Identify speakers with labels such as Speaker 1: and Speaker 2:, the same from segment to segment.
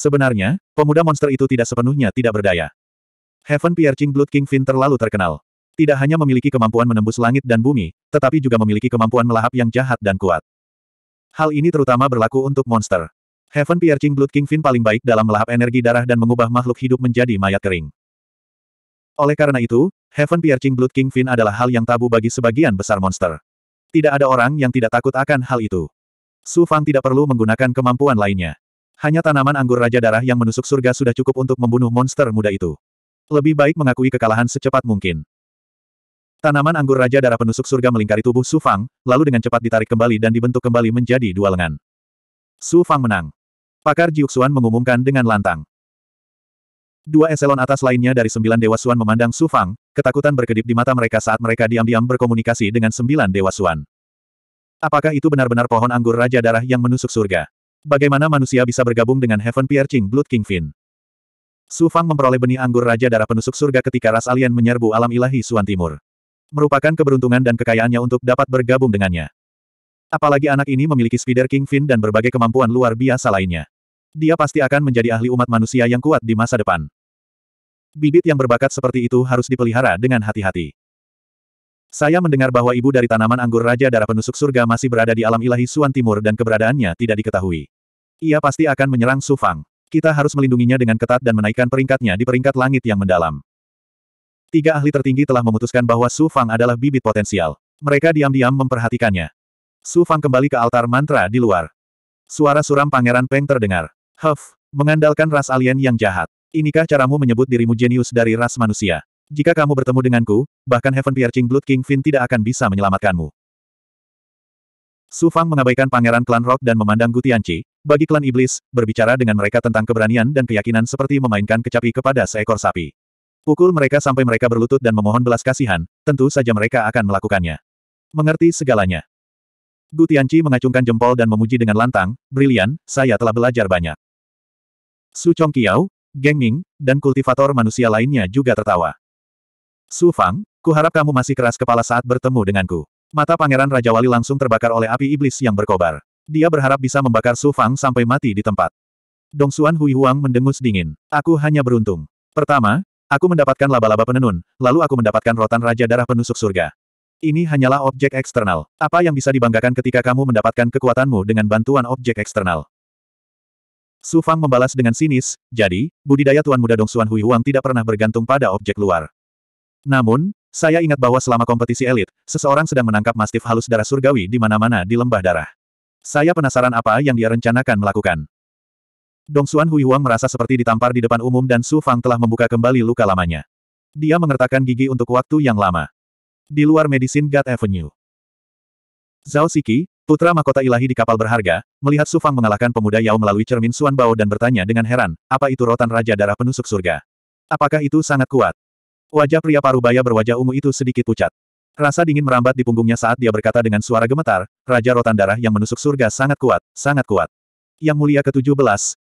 Speaker 1: Sebenarnya, pemuda monster itu tidak sepenuhnya tidak berdaya. Heaven Piercing Blood King Finn terlalu terkenal. Tidak hanya memiliki kemampuan menembus langit dan bumi, tetapi juga memiliki kemampuan melahap yang jahat dan kuat. Hal ini terutama berlaku untuk monster. Heaven Piercing Blood King Finn paling baik dalam melahap energi darah dan mengubah makhluk hidup menjadi mayat kering. Oleh karena itu, Heaven Piercing Blood King Finn adalah hal yang tabu bagi sebagian besar monster. Tidak ada orang yang tidak takut akan hal itu. Su Fang tidak perlu menggunakan kemampuan lainnya. Hanya tanaman anggur Raja Darah yang menusuk surga sudah cukup untuk membunuh monster muda itu. Lebih baik mengakui kekalahan secepat mungkin. Tanaman anggur Raja Darah penusuk surga melingkari tubuh Su Fang, lalu dengan cepat ditarik kembali dan dibentuk kembali menjadi dua lengan. Su Fang menang. Pakar Jiuxuan mengumumkan dengan lantang. Dua eselon atas lainnya dari sembilan Dewa Suan memandang Su Fang, ketakutan berkedip di mata mereka saat mereka diam-diam berkomunikasi dengan sembilan Dewa Suan. Apakah itu benar-benar pohon anggur Raja Darah yang menusuk surga? Bagaimana manusia bisa bergabung dengan Heaven Piercing Blood Kingfin? Su Fang memperoleh benih anggur Raja Darah Penusuk Surga ketika ras alien menyerbu alam ilahi Suan Timur. Merupakan keberuntungan dan kekayaannya untuk dapat bergabung dengannya. Apalagi anak ini memiliki Spider Kingfin dan berbagai kemampuan luar biasa lainnya. Dia pasti akan menjadi ahli umat manusia yang kuat di masa depan. Bibit yang berbakat seperti itu harus dipelihara dengan hati-hati. Saya mendengar bahwa ibu dari tanaman anggur Raja Darah Penusuk Surga masih berada di alam ilahi Suan Timur dan keberadaannya tidak diketahui. Ia pasti akan menyerang Su Fang. Kita harus melindunginya dengan ketat dan menaikkan peringkatnya di peringkat langit yang mendalam. Tiga ahli tertinggi telah memutuskan bahwa Su Fang adalah bibit potensial. Mereka diam-diam memperhatikannya. Su Fang kembali ke altar mantra di luar. Suara suram Pangeran Peng terdengar. Huff, mengandalkan ras alien yang jahat. Inikah caramu menyebut dirimu jenius dari ras manusia? Jika kamu bertemu denganku, bahkan Heaven Piercing Blood King Fin tidak akan bisa menyelamatkanmu. Su Fang mengabaikan pangeran klan Rock dan memandang Gutianci, bagi klan iblis, berbicara dengan mereka tentang keberanian dan keyakinan seperti memainkan kecapi kepada seekor sapi. Pukul mereka sampai mereka berlutut dan memohon belas kasihan, tentu saja mereka akan melakukannya. Mengerti segalanya. Gutianci mengacungkan jempol dan memuji dengan lantang, brilian, saya telah belajar banyak. Su Kiao, Geng Ming, dan kultivator manusia lainnya juga tertawa. Su Fang, kuharap kamu masih keras kepala saat bertemu denganku. Mata Pangeran Raja Wali langsung terbakar oleh api iblis yang berkobar. Dia berharap bisa membakar Su Fang sampai mati di tempat. Dong Xuan Hui Huang mendengus dingin. Aku hanya beruntung. Pertama, aku mendapatkan laba-laba penenun, lalu aku mendapatkan rotan Raja Darah Penusuk Surga. Ini hanyalah objek eksternal. Apa yang bisa dibanggakan ketika kamu mendapatkan kekuatanmu dengan bantuan objek eksternal? Su Fang membalas dengan sinis, jadi, budidaya Tuan Muda Dong Xuan Hui Huang tidak pernah bergantung pada objek luar. Namun, saya ingat bahwa selama kompetisi elit, seseorang sedang menangkap mastif halus darah surgawi di mana-mana di lembah darah. Saya penasaran apa yang dia rencanakan melakukan. Dong Xuan Hui Huang merasa seperti ditampar di depan umum dan Su Fang telah membuka kembali luka lamanya. Dia mengertakkan gigi untuk waktu yang lama. Di luar Medicine God Avenue. Zhao Siki, putra mahkota ilahi di kapal berharga, melihat Su Fang mengalahkan pemuda Yao melalui cermin Xuan Bao dan bertanya dengan heran, apa itu rotan Raja Darah Penusuk Surga? Apakah itu sangat kuat? Wajah pria parubaya berwajah ungu itu sedikit pucat. Rasa dingin merambat di punggungnya saat dia berkata dengan suara gemetar, Raja Rotan Darah yang menusuk surga sangat kuat, sangat kuat. Yang mulia ke-17,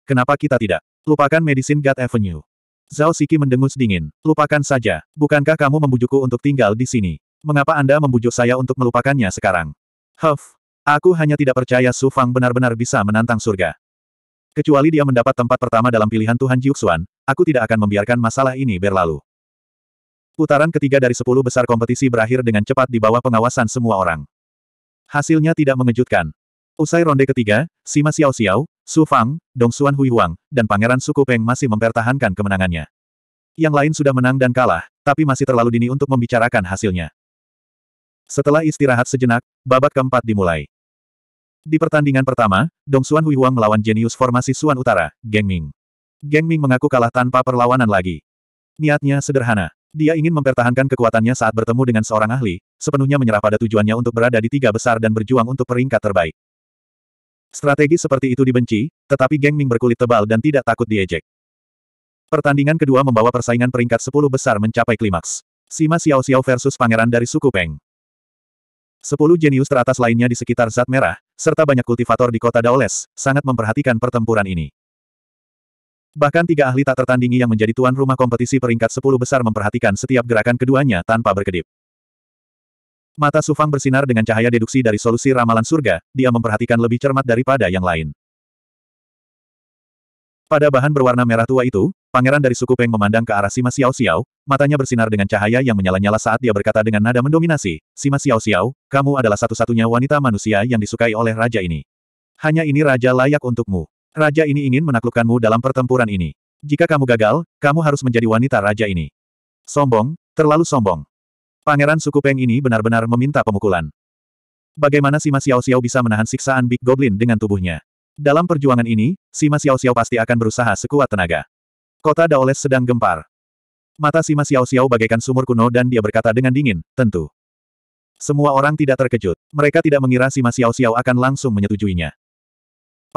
Speaker 1: kenapa kita tidak? Lupakan Medicine God Avenue. Zhao Siki mendengus dingin. Lupakan saja, bukankah kamu membujukku untuk tinggal di sini? Mengapa Anda membujuk saya untuk melupakannya sekarang? Huff, aku hanya tidak percaya Su Fang benar-benar bisa menantang surga. Kecuali dia mendapat tempat pertama dalam pilihan Tuhan Jiuxuan, aku tidak akan membiarkan masalah ini berlalu. Putaran ketiga dari sepuluh besar kompetisi berakhir dengan cepat di bawah pengawasan semua orang. Hasilnya tidak mengejutkan. Usai ronde ketiga, Sima Xiao Xiao, Su Fang, Dong Xuan Hui Huang, dan Pangeran Suku Peng masih mempertahankan kemenangannya. Yang lain sudah menang dan kalah, tapi masih terlalu dini untuk membicarakan hasilnya. Setelah istirahat sejenak, babak keempat dimulai. Di pertandingan pertama, Dong Xuan Hui Huang melawan jenius formasi Suan Utara, Geng Ming. Geng Ming mengaku kalah tanpa perlawanan lagi. Niatnya sederhana. Dia ingin mempertahankan kekuatannya saat bertemu dengan seorang ahli, sepenuhnya menyerah pada tujuannya untuk berada di tiga besar dan berjuang untuk peringkat terbaik. Strategi seperti itu dibenci, tetapi geng Ming berkulit tebal dan tidak takut diejek. Pertandingan kedua membawa persaingan peringkat sepuluh besar mencapai klimaks. Sima Xiao Xiao versus pangeran dari suku Peng. Sepuluh jenius teratas lainnya di sekitar Zat Merah, serta banyak kultivator di kota Daoles, sangat memperhatikan pertempuran ini. Bahkan tiga ahli tak tertandingi yang menjadi tuan rumah kompetisi peringkat 10 besar memperhatikan setiap gerakan keduanya tanpa berkedip. Mata Sufang bersinar dengan cahaya deduksi dari solusi ramalan surga, dia memperhatikan lebih cermat daripada yang lain. Pada bahan berwarna merah tua itu, pangeran dari suku Peng memandang ke arah Sima Xiao Xiao, matanya bersinar dengan cahaya yang menyala-nyala saat dia berkata dengan nada mendominasi, Sima Xiao Xiao, kamu adalah satu-satunya wanita manusia yang disukai oleh raja ini. Hanya ini raja layak untukmu. Raja ini ingin menaklukkanmu dalam pertempuran ini. Jika kamu gagal, kamu harus menjadi wanita raja ini. Sombong, terlalu sombong. Pangeran suku Peng ini benar-benar meminta pemukulan. Bagaimana Sima Xiao Xiao bisa menahan siksaan Big Goblin dengan tubuhnya? Dalam perjuangan ini, Sima Xiao Xiao pasti akan berusaha sekuat tenaga. Kota Daoles sedang gempar. Mata Sima Xiao Xiao bagaikan sumur kuno dan dia berkata dengan dingin, tentu. Semua orang tidak terkejut. Mereka tidak mengira Sima Xiao Xiao akan langsung menyetujuinya.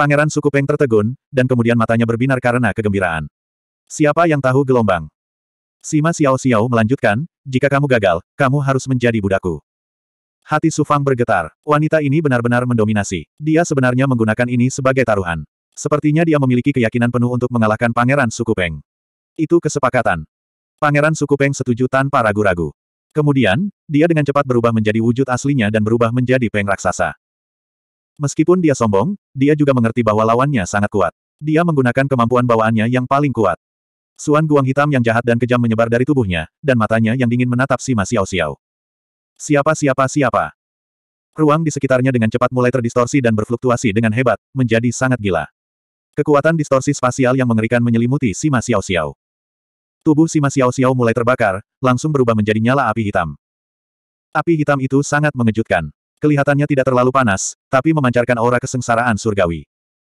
Speaker 1: Pangeran suku Peng tertegun, dan kemudian matanya berbinar karena kegembiraan. Siapa yang tahu gelombang? Sima Xiao Xiao melanjutkan, jika kamu gagal, kamu harus menjadi budaku. Hati Sufang bergetar. Wanita ini benar-benar mendominasi. Dia sebenarnya menggunakan ini sebagai taruhan. Sepertinya dia memiliki keyakinan penuh untuk mengalahkan Pangeran Suku Peng. Itu kesepakatan. Pangeran Suku Peng setuju tanpa ragu-ragu. Kemudian, dia dengan cepat berubah menjadi wujud aslinya dan berubah menjadi Peng Raksasa. Meskipun dia sombong, dia juga mengerti bahwa lawannya sangat kuat. Dia menggunakan kemampuan bawaannya yang paling kuat. Suan guang hitam yang jahat dan kejam menyebar dari tubuhnya, dan matanya yang dingin menatap Sima Xiao Xiao. Siapa siapa siapa? Ruang di sekitarnya dengan cepat mulai terdistorsi dan berfluktuasi dengan hebat, menjadi sangat gila. Kekuatan distorsi spasial yang mengerikan menyelimuti Sima Xiao Xiao. Tubuh Sima Xiao Xiao mulai terbakar, langsung berubah menjadi nyala api hitam. Api hitam itu sangat mengejutkan. Kelihatannya tidak terlalu panas, tapi memancarkan aura kesengsaraan surgawi.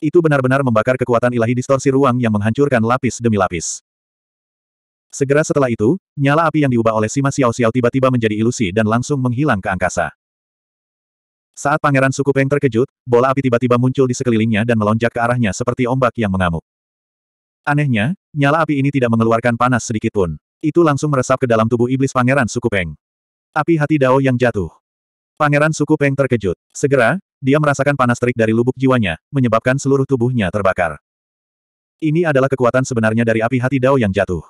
Speaker 1: Itu benar-benar membakar kekuatan ilahi distorsi ruang yang menghancurkan lapis demi lapis. Segera setelah itu, nyala api yang diubah oleh Sima Xiao Xiao tiba-tiba menjadi ilusi dan langsung menghilang ke angkasa. Saat pangeran suku Peng terkejut, bola api tiba-tiba muncul di sekelilingnya dan melonjak ke arahnya seperti ombak yang mengamuk. Anehnya, nyala api ini tidak mengeluarkan panas sedikitpun. Itu langsung meresap ke dalam tubuh iblis pangeran suku Peng. Api hati Dao yang jatuh. Pangeran suku Peng terkejut. Segera, dia merasakan panas terik dari lubuk jiwanya, menyebabkan seluruh tubuhnya terbakar. Ini adalah kekuatan sebenarnya dari api hati Dao yang jatuh.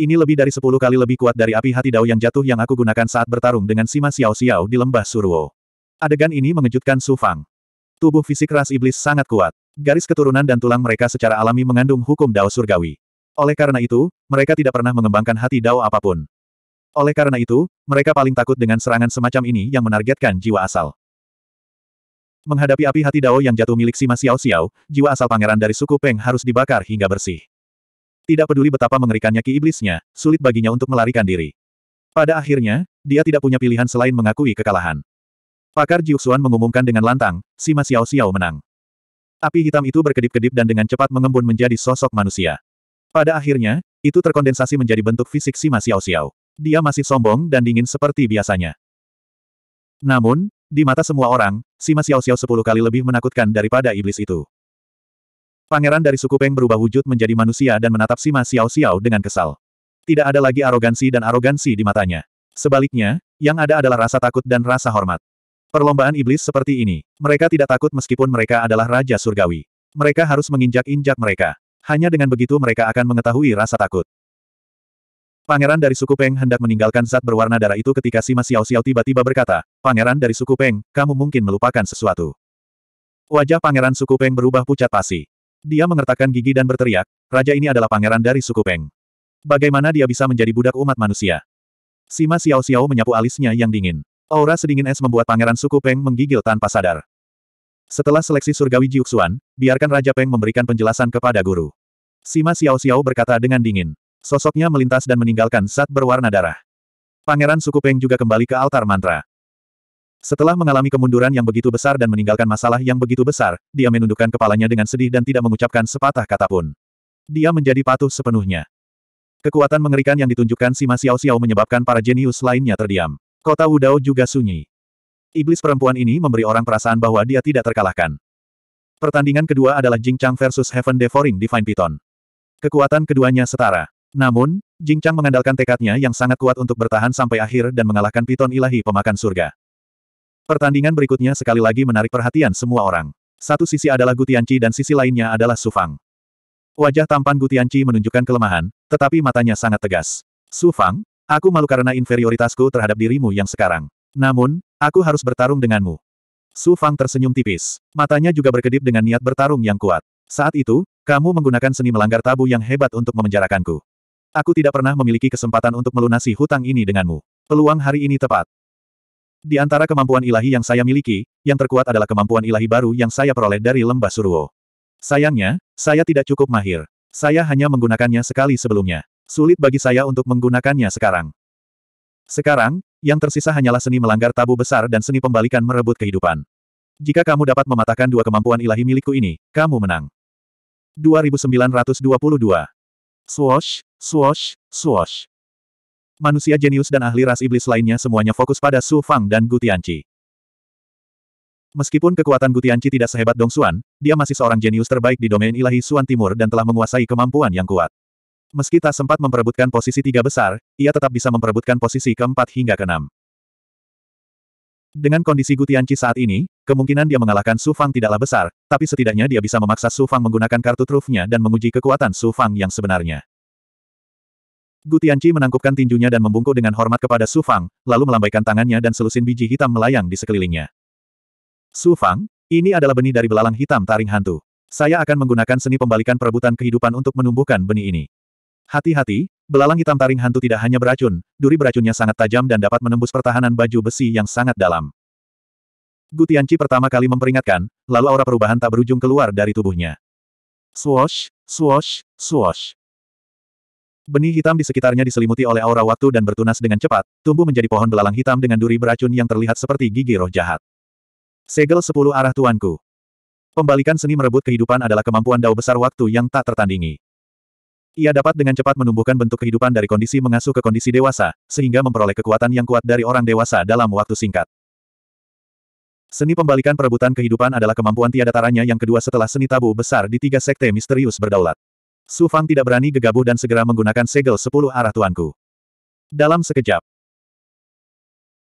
Speaker 1: Ini lebih dari sepuluh kali lebih kuat dari api hati Dao yang jatuh yang aku gunakan saat bertarung dengan Sima Xiao Xiao di lembah Suruo. Adegan ini mengejutkan Su Fang. Tubuh fisik ras iblis sangat kuat. Garis keturunan dan tulang mereka secara alami mengandung hukum Dao surgawi. Oleh karena itu, mereka tidak pernah mengembangkan hati Dao apapun. Oleh karena itu, mereka paling takut dengan serangan semacam ini yang menargetkan jiwa asal. Menghadapi api hati Dao yang jatuh milik Sima Xiao Xiao, jiwa asal pangeran dari suku Peng harus dibakar hingga bersih. Tidak peduli betapa mengerikannya ki iblisnya, sulit baginya untuk melarikan diri. Pada akhirnya, dia tidak punya pilihan selain mengakui kekalahan. Pakar Jiuxuan mengumumkan dengan lantang, Sima Xiao Xiao menang. Api hitam itu berkedip-kedip dan dengan cepat mengembun menjadi sosok manusia. Pada akhirnya, itu terkondensasi menjadi bentuk fisik Sima Xiao Xiao dia masih sombong dan dingin seperti biasanya. Namun, di mata semua orang, si Mas Xiao Xiao sepuluh kali lebih menakutkan daripada iblis itu. Pangeran dari suku Peng berubah wujud menjadi manusia dan menatap si Mas Xiao Xiao dengan kesal. Tidak ada lagi arogansi dan arogansi di matanya. Sebaliknya, yang ada adalah rasa takut dan rasa hormat. Perlombaan iblis seperti ini, mereka tidak takut meskipun mereka adalah Raja Surgawi. Mereka harus menginjak-injak mereka. Hanya dengan begitu mereka akan mengetahui rasa takut. Pangeran dari suku Peng hendak meninggalkan zat berwarna darah itu ketika Sima Xiao Xiao tiba-tiba berkata, Pangeran dari suku Peng, kamu mungkin melupakan sesuatu. Wajah pangeran suku Peng berubah pucat pasi. Dia mengertakkan gigi dan berteriak, Raja ini adalah pangeran dari suku Peng. Bagaimana dia bisa menjadi budak umat manusia? Sima Xiao Xiao menyapu alisnya yang dingin. Aura sedingin es membuat pangeran suku Peng menggigil tanpa sadar. Setelah seleksi surgawi Jiuxuan, biarkan Raja Peng memberikan penjelasan kepada guru. Sima Xiao Xiao berkata dengan dingin. Sosoknya melintas dan meninggalkan saat berwarna darah. Pangeran suku Peng juga kembali ke altar mantra. Setelah mengalami kemunduran yang begitu besar dan meninggalkan masalah yang begitu besar, dia menundukkan kepalanya dengan sedih dan tidak mengucapkan sepatah kata pun. Dia menjadi patuh sepenuhnya. Kekuatan mengerikan yang ditunjukkan si Ma Xiao menyebabkan para jenius lainnya terdiam. Kota Wudao juga sunyi. Iblis perempuan ini memberi orang perasaan bahwa dia tidak terkalahkan. Pertandingan kedua adalah Jing Chang versus Heaven Devouring Divine Python. Kekuatan keduanya setara. Namun, Jing Chang mengandalkan tekadnya yang sangat kuat untuk bertahan sampai akhir dan mengalahkan piton ilahi pemakan surga. Pertandingan berikutnya sekali lagi menarik perhatian semua orang. Satu sisi adalah Gutianci dan sisi lainnya adalah Su Fang. Wajah tampan Gutianci menunjukkan kelemahan, tetapi matanya sangat tegas. Su Fang, aku malu karena inferioritasku terhadap dirimu yang sekarang. Namun, aku harus bertarung denganmu. Su Fang tersenyum tipis. Matanya juga berkedip dengan niat bertarung yang kuat. Saat itu, kamu menggunakan seni melanggar tabu yang hebat untuk memenjarakanku. Aku tidak pernah memiliki kesempatan untuk melunasi hutang ini denganmu. Peluang hari ini tepat. Di antara kemampuan ilahi yang saya miliki, yang terkuat adalah kemampuan ilahi baru yang saya peroleh dari lembah Suruo. Sayangnya, saya tidak cukup mahir. Saya hanya menggunakannya sekali sebelumnya. Sulit bagi saya untuk menggunakannya sekarang. Sekarang, yang tersisa hanyalah seni melanggar tabu besar dan seni pembalikan merebut kehidupan. Jika kamu dapat mematahkan dua kemampuan ilahi milikku ini, kamu menang. 2922 Swosh, Swash, swash. Manusia jenius dan ahli ras iblis lainnya semuanya fokus pada Su Fang dan Gutianci. Meskipun kekuatan Gutianci tidak sehebat Dong Xuan, dia masih seorang jenius terbaik di domain ilahi Xuan Timur dan telah menguasai kemampuan yang kuat. Meski tak sempat memperebutkan posisi tiga besar, ia tetap bisa memperebutkan posisi keempat hingga keenam. Dengan kondisi Gutianci saat ini, kemungkinan dia mengalahkan Su Fang tidaklah besar, tapi setidaknya dia bisa memaksa Su Fang menggunakan kartu trufnya dan menguji kekuatan Su Fang yang sebenarnya. Gutianci menangkupkan tinjunya dan membungkuk dengan hormat kepada Su Fang, lalu melambaikan tangannya dan selusin biji hitam melayang di sekelilingnya. Su Fang, ini adalah benih dari belalang hitam taring hantu. Saya akan menggunakan seni pembalikan perebutan kehidupan untuk menumbuhkan benih ini. Hati-hati, belalang hitam taring hantu tidak hanya beracun, duri beracunnya sangat tajam dan dapat menembus pertahanan baju besi yang sangat dalam. Gutianci pertama kali memperingatkan, lalu aura perubahan tak berujung keluar dari tubuhnya. Swash, swash, swash. Benih hitam di sekitarnya diselimuti oleh aura waktu dan bertunas dengan cepat, tumbuh menjadi pohon belalang hitam dengan duri beracun yang terlihat seperti gigi roh jahat. Segel sepuluh arah tuanku. Pembalikan seni merebut kehidupan adalah kemampuan dao besar waktu yang tak tertandingi. Ia dapat dengan cepat menumbuhkan bentuk kehidupan dari kondisi mengasuh ke kondisi dewasa, sehingga memperoleh kekuatan yang kuat dari orang dewasa dalam waktu singkat. Seni pembalikan perebutan kehidupan adalah kemampuan tiada taranya yang kedua setelah seni tabu besar di tiga sekte misterius berdaulat. Su Fang tidak berani gegabah dan segera menggunakan segel sepuluh arah tuanku. Dalam sekejap,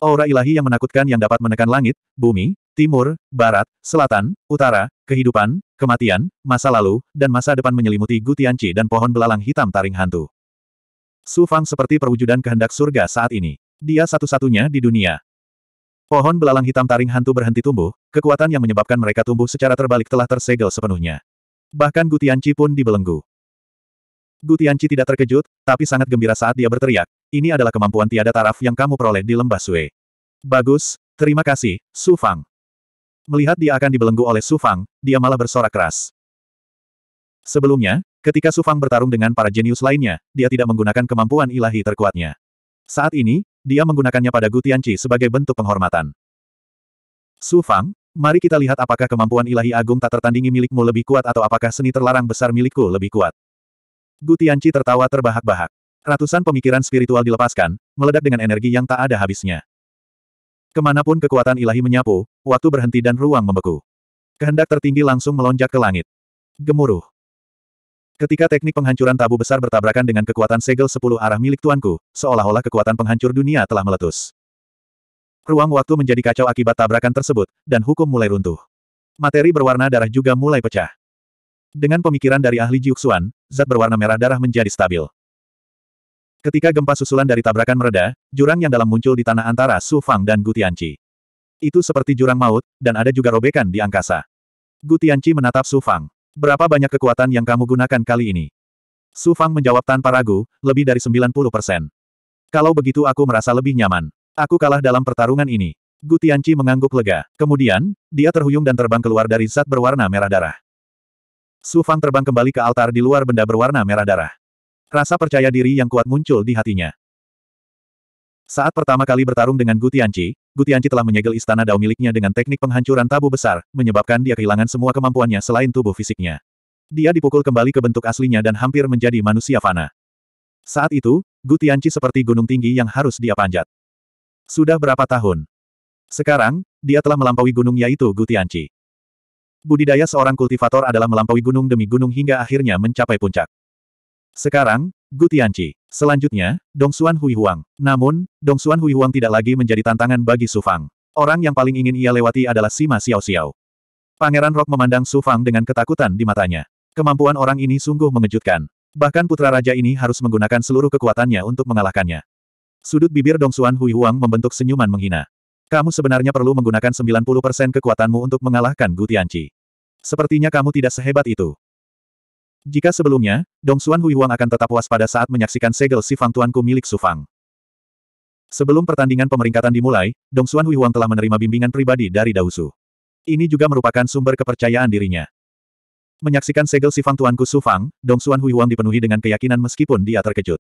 Speaker 1: aura ilahi yang menakutkan yang dapat menekan langit, bumi, timur, barat, selatan, utara, kehidupan, kematian, masa lalu, dan masa depan menyelimuti Gutianci dan pohon belalang hitam taring hantu. Su Fang seperti perwujudan kehendak surga saat ini. Dia satu-satunya di dunia. Pohon belalang hitam taring hantu berhenti tumbuh, kekuatan yang menyebabkan mereka tumbuh secara terbalik telah tersegel sepenuhnya. Bahkan Gutianci pun dibelenggu. Gu Tianqi tidak terkejut, tapi sangat gembira saat dia berteriak, ini adalah kemampuan tiada taraf yang kamu peroleh di lembah Sui. Bagus, terima kasih, Su Fang. Melihat dia akan dibelenggu oleh Su Fang, dia malah bersorak keras. Sebelumnya, ketika Su Fang bertarung dengan para jenius lainnya, dia tidak menggunakan kemampuan ilahi terkuatnya. Saat ini, dia menggunakannya pada Gu Tianqi sebagai bentuk penghormatan. Su Fang, mari kita lihat apakah kemampuan ilahi agung tak tertandingi milikmu lebih kuat atau apakah seni terlarang besar milikku lebih kuat. Gu Tianqi tertawa terbahak-bahak. Ratusan pemikiran spiritual dilepaskan, meledak dengan energi yang tak ada habisnya. Kemanapun kekuatan ilahi menyapu, waktu berhenti dan ruang membeku. Kehendak tertinggi langsung melonjak ke langit. Gemuruh. Ketika teknik penghancuran tabu besar bertabrakan dengan kekuatan segel sepuluh arah milik tuanku, seolah-olah kekuatan penghancur dunia telah meletus. Ruang waktu menjadi kacau akibat tabrakan tersebut, dan hukum mulai runtuh. Materi berwarna darah juga mulai pecah. Dengan pemikiran dari ahli Jiuxuan, zat berwarna merah darah menjadi stabil. Ketika gempa susulan dari tabrakan mereda, jurang yang dalam muncul di tanah antara Su Fang dan Gutianci. Itu seperti jurang maut, dan ada juga robekan di angkasa. Gutianci menatap Su Fang. Berapa banyak kekuatan yang kamu gunakan kali ini? Su Fang menjawab tanpa ragu, lebih dari 90 persen. Kalau begitu aku merasa lebih nyaman. Aku kalah dalam pertarungan ini. Gutianci mengangguk lega. Kemudian, dia terhuyung dan terbang keluar dari zat berwarna merah darah. Su Fang terbang kembali ke altar di luar benda berwarna merah darah. Rasa percaya diri yang kuat muncul di hatinya. Saat pertama kali bertarung dengan Gu Gutianci telah menyegel istana Dao miliknya dengan teknik penghancuran tabu besar, menyebabkan dia kehilangan semua kemampuannya selain tubuh fisiknya. Dia dipukul kembali ke bentuk aslinya dan hampir menjadi manusia fana. Saat itu, Gu seperti gunung tinggi yang harus dia panjat. Sudah berapa tahun? Sekarang, dia telah melampaui gunung yaitu Gu Budidaya seorang kultivator adalah melampaui gunung demi gunung hingga akhirnya mencapai puncak. Sekarang, Gu Tianqi. Selanjutnya, Dong Hui Huihuang. Namun, Dong Xuan Hui Huihuang tidak lagi menjadi tantangan bagi Su Fang. Orang yang paling ingin ia lewati adalah Sima Xiao Xiao. Pangeran Rock memandang Su Fang dengan ketakutan di matanya. Kemampuan orang ini sungguh mengejutkan. Bahkan putra raja ini harus menggunakan seluruh kekuatannya untuk mengalahkannya. Sudut bibir Dong Xuan Hui Huihuang membentuk senyuman menghina. Kamu sebenarnya perlu menggunakan 90% kekuatanmu untuk mengalahkan Gu Sepertinya kamu tidak sehebat itu. Jika sebelumnya, Dong Xuan Huang akan tetap waspada saat menyaksikan segel Sifang Tuanku milik Su Fang. Sebelum pertandingan pemeringkatan dimulai, Dong Xuan Huang telah menerima bimbingan pribadi dari Dausu. Ini juga merupakan sumber kepercayaan dirinya. Menyaksikan segel Sifang Tuanku Su Fang, Dong Xuan Huang dipenuhi dengan keyakinan meskipun dia terkejut.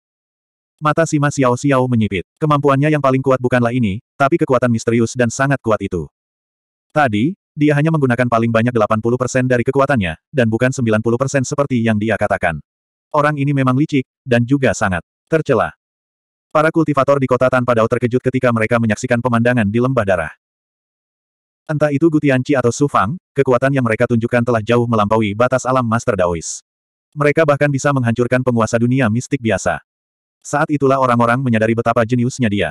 Speaker 1: Mata Sima Xiao Xiao menyipit. Kemampuannya yang paling kuat bukanlah ini, tapi kekuatan misterius dan sangat kuat itu. Tadi, dia hanya menggunakan paling banyak 80% dari kekuatannya, dan bukan 90% seperti yang dia katakan. Orang ini memang licik, dan juga sangat tercela. Para kultivator di kota tanpa dao terkejut ketika mereka menyaksikan pemandangan di lembah darah. Entah itu Gutianci atau Sufang, kekuatan yang mereka tunjukkan telah jauh melampaui batas alam Master Daois. Mereka bahkan bisa menghancurkan penguasa dunia mistik biasa. Saat itulah orang-orang menyadari betapa jeniusnya dia.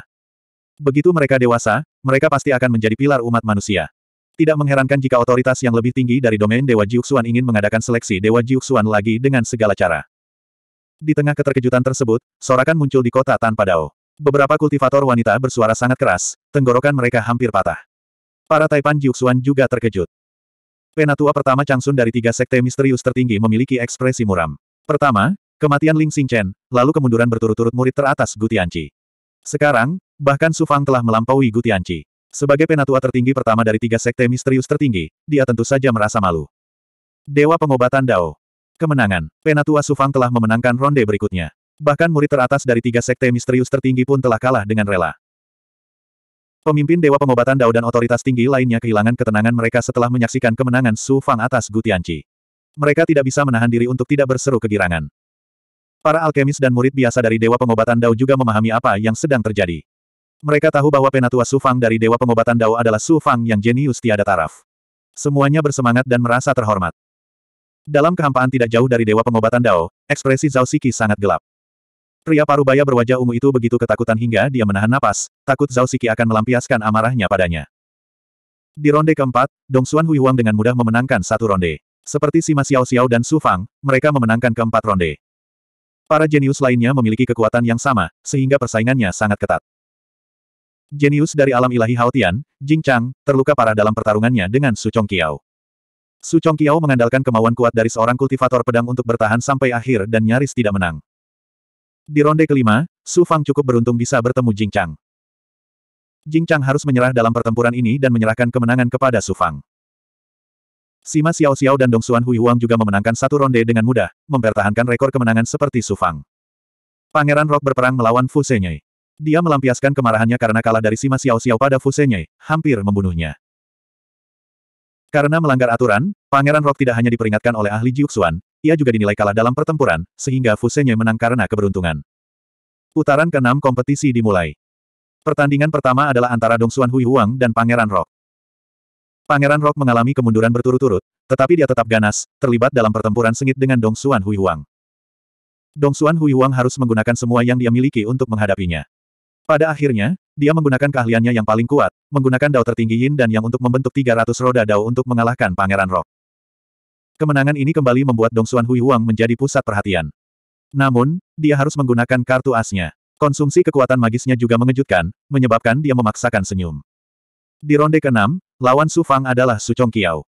Speaker 1: Begitu mereka dewasa, mereka pasti akan menjadi pilar umat manusia. Tidak mengherankan jika otoritas yang lebih tinggi dari domain Dewa Jiuxuan ingin mengadakan seleksi Dewa Jiuxuan lagi dengan segala cara. Di tengah keterkejutan tersebut, sorakan muncul di kota tanpa dao. Beberapa kultivator wanita bersuara sangat keras, tenggorokan mereka hampir patah. Para Taipan Jiuxuan juga terkejut. Penatua pertama Changsun dari tiga sekte misterius tertinggi memiliki ekspresi muram. Pertama, Kematian Ling Xingchen, lalu kemunduran berturut-turut murid teratas Gu Sekarang, bahkan Su Fang telah melampaui Gu Sebagai penatua tertinggi pertama dari tiga sekte misterius tertinggi, dia tentu saja merasa malu. Dewa Pengobatan Dao. Kemenangan, penatua Su Fang telah memenangkan ronde berikutnya. Bahkan murid teratas dari tiga sekte misterius tertinggi pun telah kalah dengan rela. Pemimpin Dewa Pengobatan Dao dan otoritas tinggi lainnya kehilangan ketenangan mereka setelah menyaksikan kemenangan Su Fang atas Gu Mereka tidak bisa menahan diri untuk tidak berseru kegirangan. Para alkemis dan murid biasa dari Dewa Pengobatan Dao juga memahami apa yang sedang terjadi. Mereka tahu bahwa penatua Su Fang dari Dewa Pengobatan Dao adalah Su Fang yang jenius tiada taraf. Semuanya bersemangat dan merasa terhormat. Dalam kehampaan tidak jauh dari Dewa Pengobatan Dao, ekspresi Zhao Siki sangat gelap. Pria parubaya berwajah ungu itu begitu ketakutan hingga dia menahan napas, takut Zhao Siki akan melampiaskan amarahnya padanya. Di ronde keempat, Dong Xuan Hui Huang dengan mudah memenangkan satu ronde. Seperti Sima Xiao Xiao dan Su Fang, mereka memenangkan keempat ronde. Para jenius lainnya memiliki kekuatan yang sama, sehingga persaingannya sangat ketat. Jenius dari alam ilahi Haotian, Jing Chang, terluka parah dalam pertarungannya dengan Su Chong Kiao. Su Chong Kiao mengandalkan kemauan kuat dari seorang kultivator pedang untuk bertahan sampai akhir dan nyaris tidak menang. Di ronde kelima, Su Fang cukup beruntung bisa bertemu Jing Chang. Jing Chang harus menyerah dalam pertempuran ini dan menyerahkan kemenangan kepada Su Fang. Sima Xiao Xiao dan Dong Xuan Hui Huang juga memenangkan satu ronde dengan mudah, mempertahankan rekor kemenangan seperti Su Fang. Pangeran Rock berperang melawan Fu Senye. Dia melampiaskan kemarahannya karena kalah dari Sima Xiao Xiao pada Fu Senye, hampir membunuhnya. Karena melanggar aturan, Pangeran Rock tidak hanya diperingatkan oleh ahli Jiuxuan, ia juga dinilai kalah dalam pertempuran, sehingga Fu Senye menang karena keberuntungan. Putaran keenam kompetisi dimulai. Pertandingan pertama adalah antara Dong Xuan Hui Huang dan Pangeran Rock. Pangeran Rock mengalami kemunduran berturut-turut, tetapi dia tetap ganas, terlibat dalam pertempuran sengit dengan Dong Xuan Hui Huang. Dong Xuan Hui Huang harus menggunakan semua yang dia miliki untuk menghadapinya. Pada akhirnya, dia menggunakan keahliannya yang paling kuat, menggunakan dao tertinggi Yin dan Yang untuk membentuk 300 roda dao untuk mengalahkan Pangeran Rock. Kemenangan ini kembali membuat Dong Xuan Hui Huang menjadi pusat perhatian. Namun, dia harus menggunakan kartu asnya. Konsumsi kekuatan magisnya juga mengejutkan, menyebabkan dia memaksakan senyum. Di ronde keenam, Lawan Su Fang adalah Su Chong Kiao.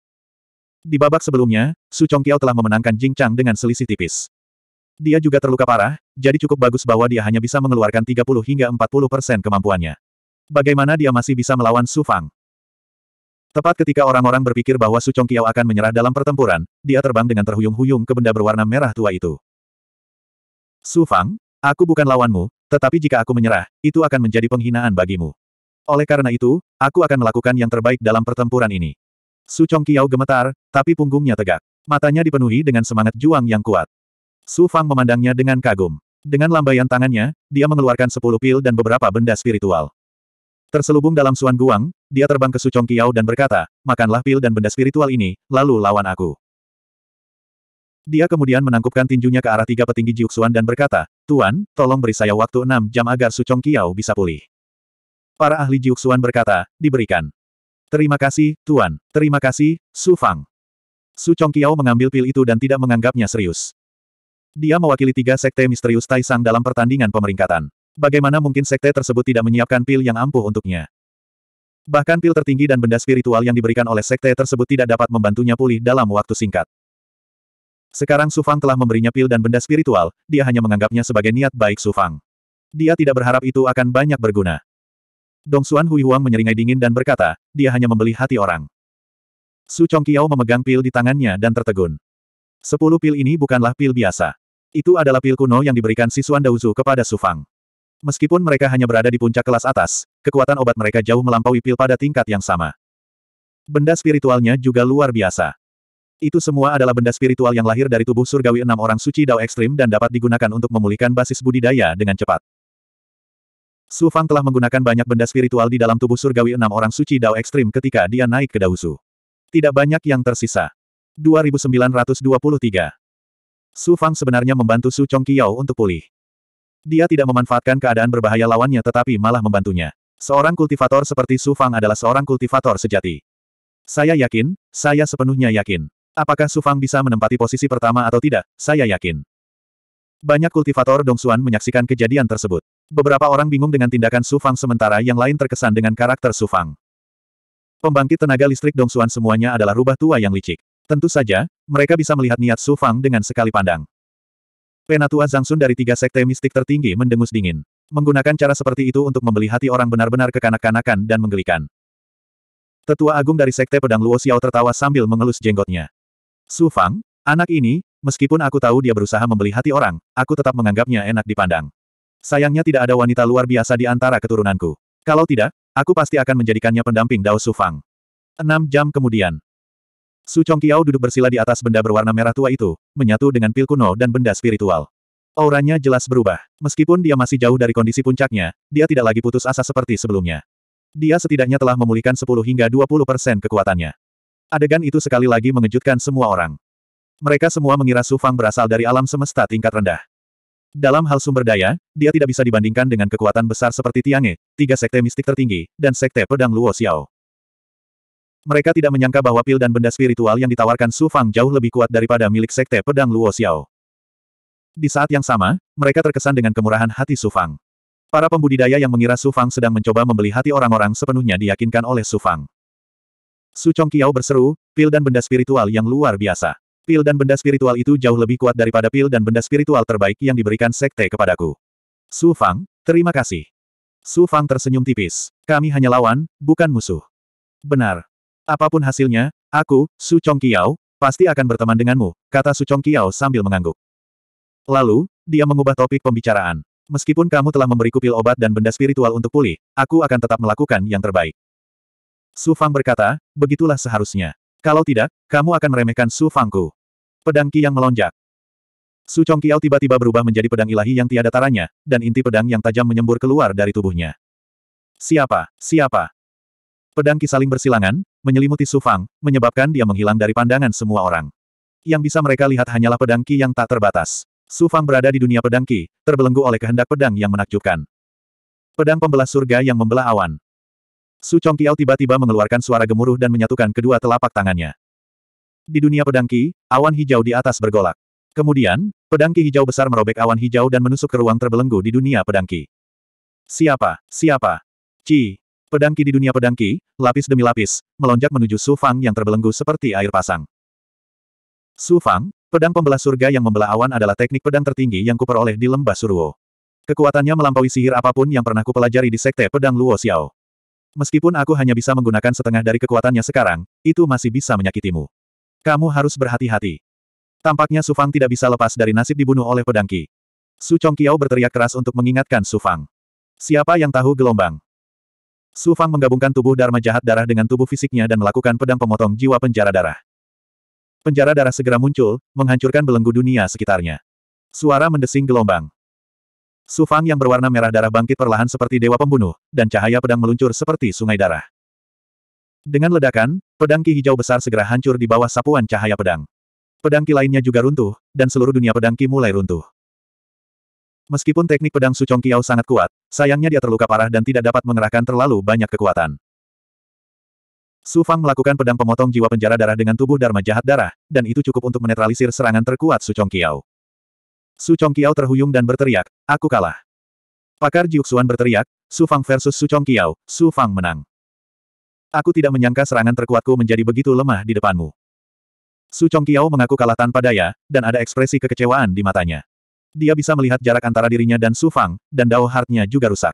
Speaker 1: Di babak sebelumnya, Su Chong Kiao telah memenangkan Jing Chang dengan selisih tipis. Dia juga terluka parah, jadi cukup bagus bahwa dia hanya bisa mengeluarkan 30 hingga 40 persen kemampuannya. Bagaimana dia masih bisa melawan Su Fang? Tepat ketika orang-orang berpikir bahwa Su Chong Kiao akan menyerah dalam pertempuran, dia terbang dengan terhuyung-huyung ke benda berwarna merah tua itu. Su Fang, aku bukan lawanmu, tetapi jika aku menyerah, itu akan menjadi penghinaan bagimu. Oleh karena itu, aku akan melakukan yang terbaik dalam pertempuran ini. Su Chong Qiao gemetar, tapi punggungnya tegak. Matanya dipenuhi dengan semangat juang yang kuat. Su Fang memandangnya dengan kagum. Dengan lambaian tangannya, dia mengeluarkan sepuluh pil dan beberapa benda spiritual. Terselubung dalam suan guang, dia terbang ke Su Chong Qiao dan berkata, makanlah pil dan benda spiritual ini, lalu lawan aku. Dia kemudian menangkupkan tinjunya ke arah tiga petinggi Jiuxuan dan berkata, Tuan, tolong beri saya waktu enam jam agar Su Chong Qiao bisa pulih. Para ahli Jiuxuan berkata, diberikan. Terima kasih, Tuan. Terima kasih, Su Fang. Su Chongqiao mengambil pil itu dan tidak menganggapnya serius. Dia mewakili tiga sekte misterius Taishang dalam pertandingan pemeringkatan. Bagaimana mungkin sekte tersebut tidak menyiapkan pil yang ampuh untuknya? Bahkan pil tertinggi dan benda spiritual yang diberikan oleh sekte tersebut tidak dapat membantunya pulih dalam waktu singkat. Sekarang Su Fang telah memberinya pil dan benda spiritual, dia hanya menganggapnya sebagai niat baik Su Fang. Dia tidak berharap itu akan banyak berguna. Dong Xuan Hui Huang menyeringai dingin dan berkata, dia hanya membeli hati orang. Su Chong Kiao memegang pil di tangannya dan tertegun. Sepuluh pil ini bukanlah pil biasa. Itu adalah pil kuno yang diberikan Sisuan Dauzu kepada Su Fang. Meskipun mereka hanya berada di puncak kelas atas, kekuatan obat mereka jauh melampaui pil pada tingkat yang sama. Benda spiritualnya juga luar biasa. Itu semua adalah benda spiritual yang lahir dari tubuh surgawi enam orang suci Dao Ekstrim dan dapat digunakan untuk memulihkan basis budidaya dengan cepat. Su Fang telah menggunakan banyak benda spiritual di dalam tubuh surgawi enam orang suci Dao Ekstrim ketika dia naik ke Daosu. Tidak banyak yang tersisa. 2923 Su Fang sebenarnya membantu Su Chong Qiao untuk pulih. Dia tidak memanfaatkan keadaan berbahaya lawannya tetapi malah membantunya. Seorang kultivator seperti Su Fang adalah seorang kultivator sejati. Saya yakin, saya sepenuhnya yakin. Apakah Su Fang bisa menempati posisi pertama atau tidak, saya yakin. Banyak kultivator Dong Xuan menyaksikan kejadian tersebut. Beberapa orang bingung dengan tindakan Su Fang sementara yang lain terkesan dengan karakter Su Fang. Pembangkit tenaga listrik Dong Dongsuan semuanya adalah rubah tua yang licik. Tentu saja, mereka bisa melihat niat Su Fang dengan sekali pandang. Penatua Zhang Sun dari tiga sekte mistik tertinggi mendengus dingin. Menggunakan cara seperti itu untuk membeli hati orang benar-benar kekanak-kanakan dan menggelikan. Tetua Agung dari Sekte Pedang Luo Xiao tertawa sambil mengelus jenggotnya. Su Fang, anak ini, meskipun aku tahu dia berusaha membeli hati orang, aku tetap menganggapnya enak dipandang. Sayangnya tidak ada wanita luar biasa di antara keturunanku. Kalau tidak, aku pasti akan menjadikannya pendamping Dao Sufang. Enam jam kemudian. Su Chong Chongqiao duduk bersila di atas benda berwarna merah tua itu, menyatu dengan pil kuno dan benda spiritual. Auranya jelas berubah. Meskipun dia masih jauh dari kondisi puncaknya, dia tidak lagi putus asa seperti sebelumnya. Dia setidaknya telah memulihkan 10 hingga 20 persen kekuatannya. Adegan itu sekali lagi mengejutkan semua orang. Mereka semua mengira Su Fang berasal dari alam semesta tingkat rendah. Dalam hal sumber daya, dia tidak bisa dibandingkan dengan kekuatan besar seperti Tiange, tiga sekte mistik tertinggi, dan sekte pedang Luo Xiao. Mereka tidak menyangka bahwa pil dan benda spiritual yang ditawarkan Su Fang jauh lebih kuat daripada milik sekte pedang Luo Xiao. Di saat yang sama, mereka terkesan dengan kemurahan hati Su Fang. Para pembudidaya yang mengira Su Fang sedang mencoba membeli hati orang-orang sepenuhnya diyakinkan oleh Su Fang. Su Kiao berseru, pil dan benda spiritual yang luar biasa. Pil dan benda spiritual itu jauh lebih kuat daripada pil dan benda spiritual terbaik yang diberikan sekte kepadaku. Su Fang, terima kasih. Su Fang tersenyum tipis. Kami hanya lawan, bukan musuh. Benar. Apapun hasilnya, aku, Su Chong Qiao, pasti akan berteman denganmu, kata Su Chong Qiao sambil mengangguk. Lalu, dia mengubah topik pembicaraan. Meskipun kamu telah memberiku pil obat dan benda spiritual untuk pulih, aku akan tetap melakukan yang terbaik. Su Fang berkata, begitulah seharusnya. Kalau tidak, kamu akan meremehkan Su Fangku. Pedang Ki yang melonjak. Su Kiao tiba-tiba berubah menjadi pedang ilahi yang tiada taranya, dan inti pedang yang tajam menyembur keluar dari tubuhnya. Siapa? Siapa? Pedang Ki saling bersilangan, menyelimuti Su Fang, menyebabkan dia menghilang dari pandangan semua orang. Yang bisa mereka lihat hanyalah pedang Ki yang tak terbatas. Su Fang berada di dunia pedang Ki, terbelenggu oleh kehendak pedang yang menakjubkan. Pedang pembelah surga yang membelah awan. Su Chongqiao tiba-tiba mengeluarkan suara gemuruh dan menyatukan kedua telapak tangannya. Di dunia pedangki, awan hijau di atas bergolak. Kemudian, pedangki hijau besar merobek awan hijau dan menusuk ke ruang terbelenggu di dunia pedangki. Siapa? Siapa? Ci! Pedangki di dunia pedangki, lapis demi lapis, melonjak menuju Su Fang yang terbelenggu seperti air pasang. Su Fang, pedang pembelah surga yang membelah awan adalah teknik pedang tertinggi yang kuperoleh di lembah Suruo. Kekuatannya melampaui sihir apapun yang pernah kupelajari di Sekte Pedang Luo Xiao. Meskipun aku hanya bisa menggunakan setengah dari kekuatannya sekarang, itu masih bisa menyakitimu. Kamu harus berhati-hati. Tampaknya Su Fang tidak bisa lepas dari nasib dibunuh oleh pedangki. Qi. Su Chongqiao berteriak keras untuk mengingatkan Su Fang. Siapa yang tahu gelombang? Su Fang menggabungkan tubuh Dharma jahat darah dengan tubuh fisiknya dan melakukan pedang pemotong jiwa penjara darah. Penjara darah segera muncul, menghancurkan belenggu dunia sekitarnya. Suara mendesing gelombang. Sufang yang berwarna merah darah bangkit perlahan seperti dewa pembunuh, dan cahaya pedang meluncur seperti sungai darah. Dengan ledakan, pedang ki hijau besar segera hancur di bawah sapuan cahaya pedang. Pedang ki lainnya juga runtuh, dan seluruh dunia pedang ki mulai runtuh. Meskipun teknik pedang Su Kiao sangat kuat, sayangnya dia terluka parah dan tidak dapat mengerahkan terlalu banyak kekuatan. Su Fang melakukan pedang pemotong jiwa penjara darah dengan tubuh Dharma jahat darah, dan itu cukup untuk menetralisir serangan terkuat Su Kiao. Su Chongqiao terhuyung dan berteriak, aku kalah. Pakar Jiuxuan berteriak, Su Fang versus Su Chongqiao, Su Fang menang. Aku tidak menyangka serangan terkuatku menjadi begitu lemah di depanmu. Su Chongqiao mengaku kalah tanpa daya, dan ada ekspresi kekecewaan di matanya. Dia bisa melihat jarak antara dirinya dan Su Fang, dan Dao heart juga rusak.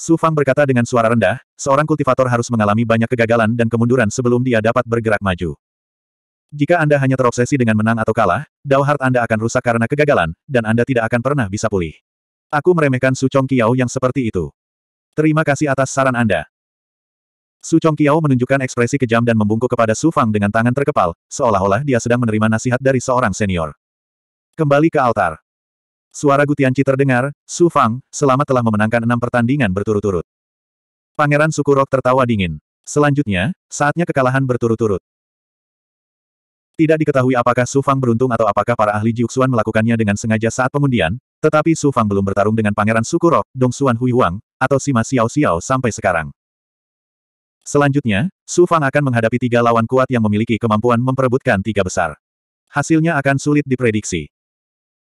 Speaker 1: Su Fang berkata dengan suara rendah, seorang kultivator harus mengalami banyak kegagalan dan kemunduran sebelum dia dapat bergerak maju. Jika Anda hanya terobsesi dengan menang atau kalah, Dao Heart Anda akan rusak karena kegagalan, dan Anda tidak akan pernah bisa pulih. Aku meremehkan Su Chong Kiao yang seperti itu. Terima kasih atas saran Anda. Su Chong Kiao menunjukkan ekspresi kejam dan membungkuk kepada Su Fang dengan tangan terkepal, seolah-olah dia sedang menerima nasihat dari seorang senior. Kembali ke altar. Suara Gutianci terdengar, Su Fang, selamat telah memenangkan enam pertandingan berturut-turut. Pangeran Sukurok tertawa dingin. Selanjutnya, saatnya kekalahan berturut-turut. Tidak diketahui apakah Su Fang beruntung atau apakah para ahli Jiuxuan melakukannya dengan sengaja saat pengundian, tetapi Su Fang belum bertarung dengan Pangeran Sukurok, Dong Xuan Hui Huang, atau Sima Xiao Xiao sampai sekarang. Selanjutnya, Su Fang akan menghadapi tiga lawan kuat yang memiliki kemampuan memperebutkan tiga besar. Hasilnya akan sulit diprediksi.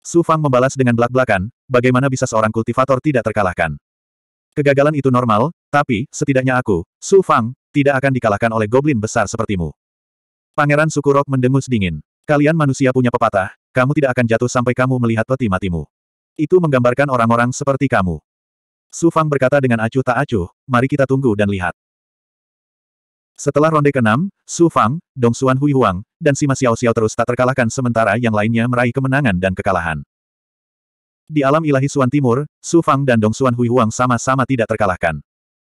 Speaker 1: Su Fang membalas dengan belak-belakan, bagaimana bisa seorang kultivator tidak terkalahkan. Kegagalan itu normal, tapi, setidaknya aku, Su Fang, tidak akan dikalahkan oleh goblin besar sepertimu. Pangeran Sukurok mendengus dingin. Kalian manusia punya pepatah, kamu tidak akan jatuh sampai kamu melihat peti matimu. Itu menggambarkan orang-orang seperti kamu. Su Fang berkata dengan acuh tak acuh, mari kita tunggu dan lihat. Setelah ronde ke-6, Su Fang, Dong Xuan Hui Huang, dan Sima Xiao Xiao terus tak terkalahkan sementara yang lainnya meraih kemenangan dan kekalahan. Di alam ilahi Suan Timur, Su Fang dan Dong Xuan Hui Huang sama-sama tidak terkalahkan.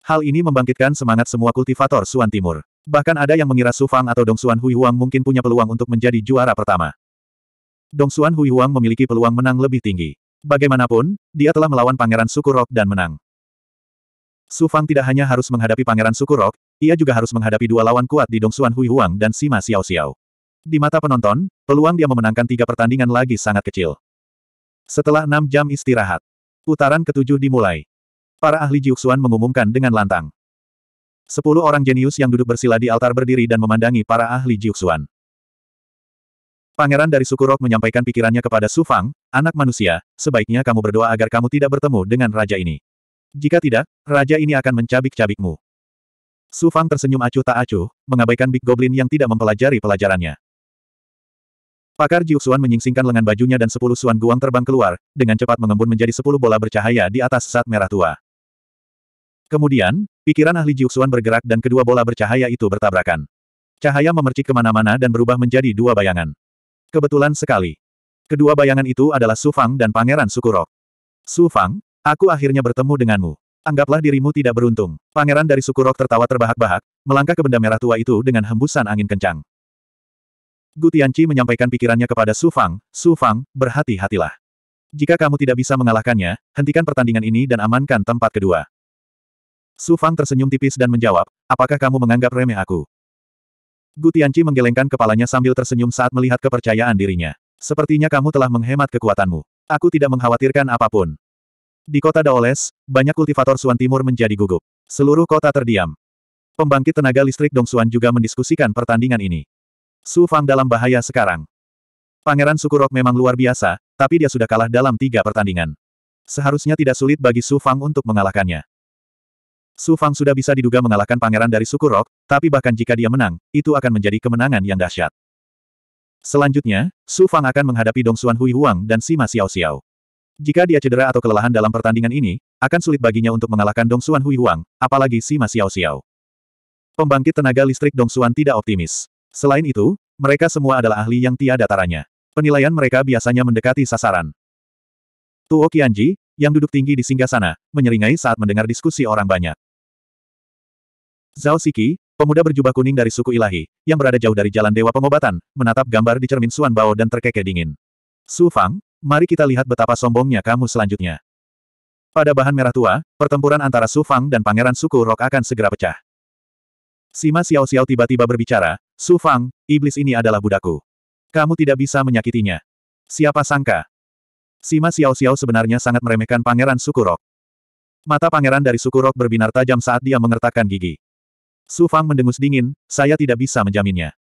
Speaker 1: Hal ini membangkitkan semangat semua kultivator Suan Timur. Bahkan ada yang mengira Su Fang atau Dong Suan Hui Huang mungkin punya peluang untuk menjadi juara pertama. Dong Suan Hui Huang memiliki peluang menang lebih tinggi. Bagaimanapun, dia telah melawan Pangeran Sukurok dan menang. Su Fang tidak hanya harus menghadapi Pangeran Sukurok, ia juga harus menghadapi dua lawan kuat di Dong Suan Hui Huang dan Sima Xiao Xiao. Di mata penonton, peluang dia memenangkan tiga pertandingan lagi sangat kecil. Setelah enam jam istirahat, putaran ketujuh dimulai. Para ahli Jiuxuan mengumumkan dengan lantang. Sepuluh orang jenius yang duduk bersila di altar berdiri dan memandangi para ahli Jiuxuan. Pangeran dari suku Rok menyampaikan pikirannya kepada Su Fang, anak manusia, sebaiknya kamu berdoa agar kamu tidak bertemu dengan raja ini. Jika tidak, raja ini akan mencabik-cabikmu. Su Fang tersenyum acuh tak acuh, mengabaikan Big Goblin yang tidak mempelajari pelajarannya. Pakar Jiuxuan menyingsingkan lengan bajunya dan sepuluh suan guang terbang keluar, dengan cepat mengembun menjadi sepuluh bola bercahaya di atas saat merah tua. Kemudian, pikiran ahli Jiuxuan bergerak dan kedua bola bercahaya itu bertabrakan. Cahaya memercik kemana-mana dan berubah menjadi dua bayangan. Kebetulan sekali. Kedua bayangan itu adalah Su Fang dan Pangeran Sukurok. Su Fang, aku akhirnya bertemu denganmu. Anggaplah dirimu tidak beruntung. Pangeran dari Sukurok tertawa terbahak-bahak, melangkah ke benda merah tua itu dengan hembusan angin kencang. Gu Tianci menyampaikan pikirannya kepada Su Fang, Su Fang, berhati-hatilah. Jika kamu tidak bisa mengalahkannya, hentikan pertandingan ini dan amankan tempat kedua. Su Fang tersenyum tipis dan menjawab, apakah kamu menganggap remeh aku? Gu Tianqi menggelengkan kepalanya sambil tersenyum saat melihat kepercayaan dirinya. Sepertinya kamu telah menghemat kekuatanmu. Aku tidak mengkhawatirkan apapun. Di kota Daoles, banyak kultivator Suan Timur menjadi gugup. Seluruh kota terdiam. Pembangkit tenaga listrik Dong Suan juga mendiskusikan pertandingan ini. Su Fang dalam bahaya sekarang. Pangeran Sukurok memang luar biasa, tapi dia sudah kalah dalam tiga pertandingan. Seharusnya tidak sulit bagi Su Fang untuk mengalahkannya. Su Fang sudah bisa diduga mengalahkan pangeran dari suku Rock, tapi bahkan jika dia menang, itu akan menjadi kemenangan yang dahsyat. Selanjutnya, Su Fang akan menghadapi Dong Xuan Hui Huang dan Sima Xiao Xiao. Jika dia cedera atau kelelahan dalam pertandingan ini, akan sulit baginya untuk mengalahkan Dong Xuan Hui Huang, apalagi Sima Xiao Xiao. Pembangkit tenaga listrik Dong Xuan tidak optimis. Selain itu, mereka semua adalah ahli yang tiada taranya. Penilaian mereka biasanya mendekati sasaran. Tuo Qianji, yang duduk tinggi di singgah sana, menyeringai saat mendengar diskusi orang banyak. Zhao Siki, pemuda berjubah kuning dari suku ilahi, yang berada jauh dari jalan dewa pengobatan, menatap gambar di cermin Suan Bao dan terkekeh dingin. Su Fang, mari kita lihat betapa sombongnya kamu selanjutnya. Pada bahan merah tua, pertempuran antara Su Fang dan pangeran suku Rok akan segera pecah. Sima Xiao Xiao tiba-tiba berbicara, Su Fang, iblis ini adalah budaku, Kamu tidak bisa menyakitinya. Siapa sangka? Sima Xiao Xiao sebenarnya sangat meremehkan pangeran suku Rok. Mata pangeran dari suku Rok berbinar tajam saat dia mengertakkan gigi. Su Fang mendengus dingin, saya tidak bisa menjaminnya.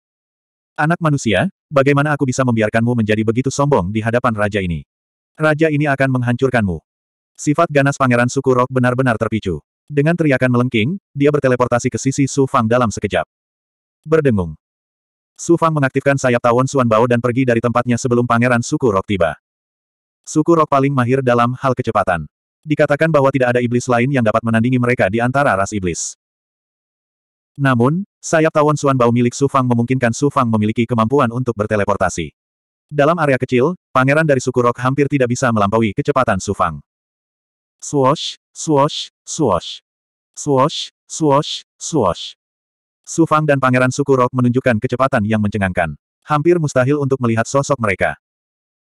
Speaker 1: Anak manusia, bagaimana aku bisa membiarkanmu menjadi begitu sombong di hadapan raja ini? Raja ini akan menghancurkanmu. Sifat ganas Pangeran suku rok benar-benar terpicu. Dengan teriakan melengking, dia berteleportasi ke sisi Su Fang dalam sekejap. Berdengung. Su Fang mengaktifkan sayap tawon Suan Bao dan pergi dari tempatnya sebelum Pangeran suku rok tiba. Suku rok paling mahir dalam hal kecepatan. Dikatakan bahwa tidak ada iblis lain yang dapat menandingi mereka di antara ras iblis. Namun, sayap tawon Suan Bao milik Su Fang memungkinkan Su Fang memiliki kemampuan untuk berteleportasi. Dalam area kecil, pangeran dari suku Rock hampir tidak bisa melampaui kecepatan Su Fang. Swosh, swosh, swosh. Swosh, swosh, swosh. Su Fang dan pangeran suku Rock menunjukkan kecepatan yang mencengangkan. Hampir mustahil untuk melihat sosok mereka.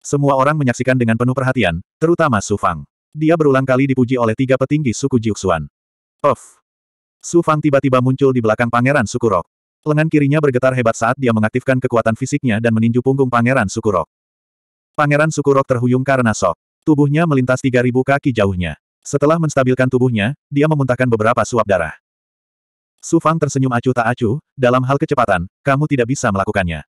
Speaker 1: Semua orang menyaksikan dengan penuh perhatian, terutama Su Fang. Dia berulang kali dipuji oleh tiga petinggi suku Jiuxuan. Of, Su Fang tiba-tiba muncul di belakang Pangeran Sukurok. Lengan kirinya bergetar hebat saat dia mengaktifkan kekuatan fisiknya dan meninju punggung Pangeran Sukurok. Pangeran Sukurok terhuyung karena sok. Tubuhnya melintas 3000 kaki jauhnya. Setelah menstabilkan tubuhnya, dia memuntahkan beberapa suap darah. Su Fang tersenyum acuh tak acuh, dalam hal kecepatan, kamu tidak bisa melakukannya.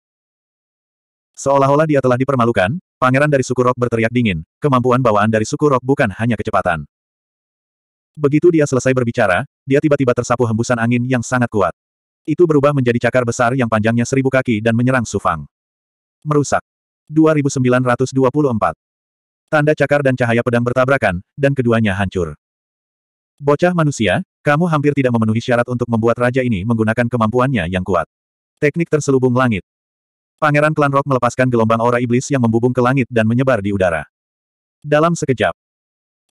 Speaker 1: Seolah-olah dia telah dipermalukan, pangeran dari Sukurok berteriak dingin, kemampuan bawaan dari Sukurok bukan hanya kecepatan. Begitu dia selesai berbicara, dia tiba-tiba tersapu hembusan angin yang sangat kuat. Itu berubah menjadi cakar besar yang panjangnya seribu kaki dan menyerang Sufang. Merusak. 2924. Tanda cakar dan cahaya pedang bertabrakan, dan keduanya hancur. Bocah manusia, kamu hampir tidak memenuhi syarat untuk membuat raja ini menggunakan kemampuannya yang kuat. Teknik terselubung langit. Pangeran Klan Rock melepaskan gelombang aura iblis yang membubung ke langit dan menyebar di udara. Dalam sekejap,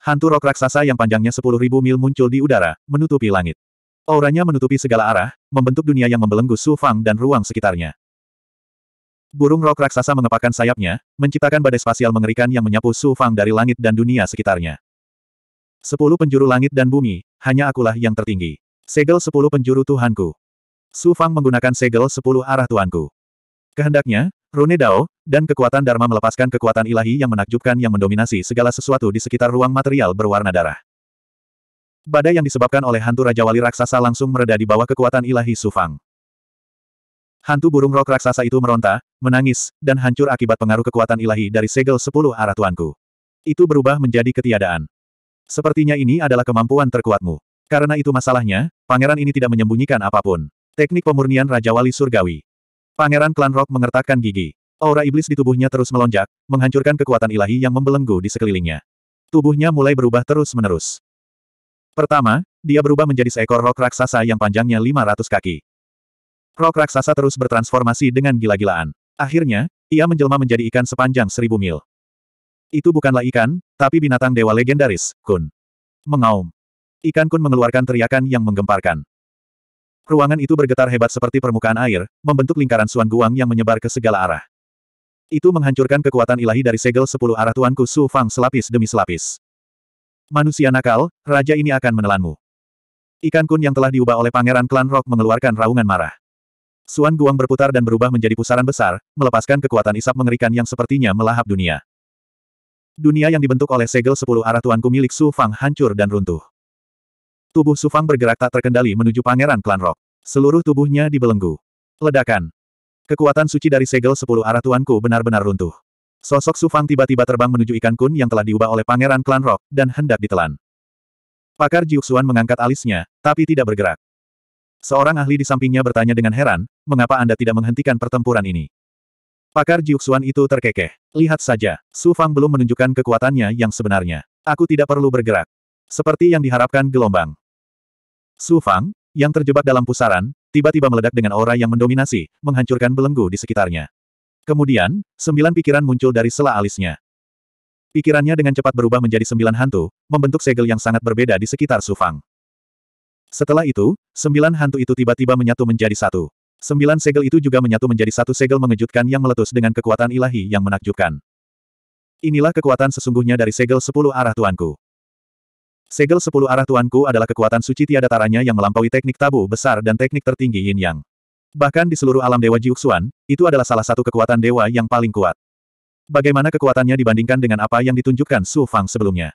Speaker 1: Hantu rok raksasa yang panjangnya 10.000 mil muncul di udara, menutupi langit. Auranya menutupi segala arah, membentuk dunia yang membelenggu Su Fang dan ruang sekitarnya. Burung rok raksasa mengepakkan sayapnya, menciptakan badai spasial mengerikan yang menyapu Su Fang dari langit dan dunia sekitarnya. Sepuluh penjuru langit dan bumi, hanya akulah yang tertinggi. Segel sepuluh penjuru Tuhanku. Su Fang menggunakan segel sepuluh arah Tuanku. Kehendaknya, Rune Dao, dan kekuatan Dharma melepaskan kekuatan ilahi yang menakjubkan yang mendominasi segala sesuatu di sekitar ruang material berwarna darah. Badai yang disebabkan oleh hantu Raja Wali Raksasa langsung mereda di bawah kekuatan ilahi Sufang. Hantu burung rok raksasa itu meronta, menangis, dan hancur akibat pengaruh kekuatan ilahi dari segel sepuluh arah tuanku. Itu berubah menjadi ketiadaan. Sepertinya ini adalah kemampuan terkuatmu. Karena itu masalahnya, pangeran ini tidak menyembunyikan apapun. Teknik pemurnian Raja Wali Surgawi. Pangeran klan Rock mengertakkan gigi. Aura iblis di tubuhnya terus melonjak, menghancurkan kekuatan ilahi yang membelenggu di sekelilingnya. Tubuhnya mulai berubah terus-menerus. Pertama, dia berubah menjadi seekor rok raksasa yang panjangnya 500 kaki. Rok raksasa terus bertransformasi dengan gila-gilaan. Akhirnya, ia menjelma menjadi ikan sepanjang seribu mil. Itu bukanlah ikan, tapi binatang dewa legendaris, Kun. Mengaum. Ikan Kun mengeluarkan teriakan yang menggemparkan. Ruangan itu bergetar hebat seperti permukaan air, membentuk lingkaran Suan Guang yang menyebar ke segala arah. Itu menghancurkan kekuatan ilahi dari segel sepuluh arah tuanku Su Fang selapis demi selapis. Manusia nakal, raja ini akan menelanmu. Ikan kun yang telah diubah oleh pangeran klan Rock mengeluarkan raungan marah. Suan Guang berputar dan berubah menjadi pusaran besar, melepaskan kekuatan isap mengerikan yang sepertinya melahap dunia. Dunia yang dibentuk oleh segel sepuluh arah tuanku milik Su Fang hancur dan runtuh. Tubuh Sufang bergerak tak terkendali menuju pangeran klan Rock. Seluruh tubuhnya dibelenggu. Ledakan. Kekuatan suci dari segel sepuluh arah tuanku benar-benar runtuh. Sosok Sufang tiba-tiba terbang menuju ikan kun yang telah diubah oleh pangeran klan Rock, dan hendak ditelan. Pakar Jiuxuan mengangkat alisnya, tapi tidak bergerak. Seorang ahli di sampingnya bertanya dengan heran, mengapa Anda tidak menghentikan pertempuran ini? Pakar Jiuxuan itu terkekeh. Lihat saja, Sufang belum menunjukkan kekuatannya yang sebenarnya. Aku tidak perlu bergerak. Seperti yang diharapkan gelombang. Su Fang, yang terjebak dalam pusaran, tiba-tiba meledak dengan aura yang mendominasi, menghancurkan belenggu di sekitarnya. Kemudian, sembilan pikiran muncul dari sela alisnya. Pikirannya dengan cepat berubah menjadi sembilan hantu, membentuk segel yang sangat berbeda di sekitar Su Fang. Setelah itu, sembilan hantu itu tiba-tiba menyatu menjadi satu. Sembilan segel itu juga menyatu menjadi satu segel mengejutkan yang meletus dengan kekuatan ilahi yang menakjubkan. Inilah kekuatan sesungguhnya dari segel sepuluh arah tuanku. Segel sepuluh arah tuanku adalah kekuatan suci tiada taranya yang melampaui teknik tabu besar dan teknik tertinggi yin yang. Bahkan di seluruh alam Dewa Jiuxuan, itu adalah salah satu kekuatan dewa yang paling kuat. Bagaimana kekuatannya dibandingkan dengan apa yang ditunjukkan Su Fang sebelumnya?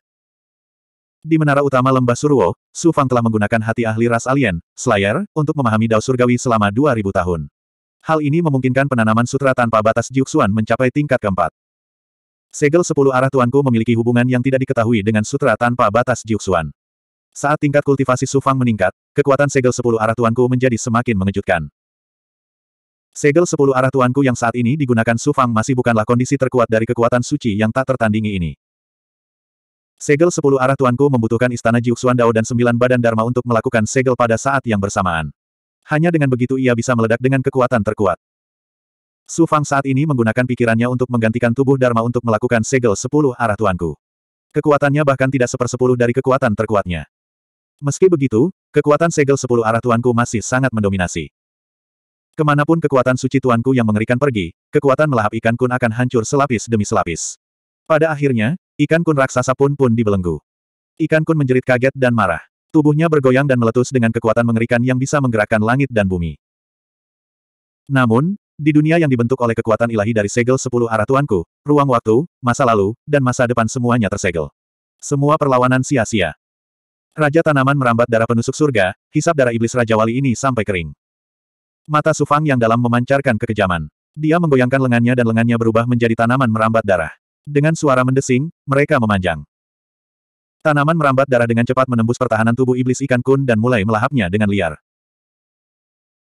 Speaker 1: Di menara utama Lembah Suruo, Su Fang telah menggunakan hati ahli ras alien, Slayer, untuk memahami Dao Surgawi selama 2000 tahun. Hal ini memungkinkan penanaman sutra tanpa batas Jiuxuan mencapai tingkat keempat. Segel sepuluh arah tuanku memiliki hubungan yang tidak diketahui dengan sutra tanpa batas Jiuxuan. Saat tingkat kultivasi Sufang meningkat, kekuatan segel sepuluh arah tuanku menjadi semakin mengejutkan. Segel sepuluh arah tuanku yang saat ini digunakan Sufang masih bukanlah kondisi terkuat dari kekuatan suci yang tak tertandingi ini. Segel sepuluh arah tuanku membutuhkan istana Jiuxuan Dao dan sembilan badan Dharma untuk melakukan segel pada saat yang bersamaan. Hanya dengan begitu ia bisa meledak dengan kekuatan terkuat. Su Fang saat ini menggunakan pikirannya untuk menggantikan tubuh Dharma untuk melakukan segel sepuluh arah tuanku. Kekuatannya bahkan tidak sepersepuluh dari kekuatan terkuatnya. Meski begitu, kekuatan segel sepuluh arah tuanku masih sangat mendominasi. Kemanapun kekuatan suci tuanku yang mengerikan pergi, kekuatan melahap ikan kun akan hancur selapis demi selapis. Pada akhirnya, ikan kun raksasa pun pun dibelenggu. Ikan kun menjerit kaget dan marah. Tubuhnya bergoyang dan meletus dengan kekuatan mengerikan yang bisa menggerakkan langit dan bumi. Namun, di dunia yang dibentuk oleh kekuatan ilahi dari segel sepuluh arah tuanku, ruang waktu, masa lalu, dan masa depan semuanya tersegel. Semua perlawanan sia-sia. Raja tanaman merambat darah penusuk surga, hisap darah iblis Raja Wali ini sampai kering. Mata Sufang yang dalam memancarkan kekejaman. Dia menggoyangkan lengannya dan lengannya berubah menjadi tanaman merambat darah. Dengan suara mendesing, mereka memanjang. Tanaman merambat darah dengan cepat menembus pertahanan tubuh iblis ikan kun dan mulai melahapnya dengan liar.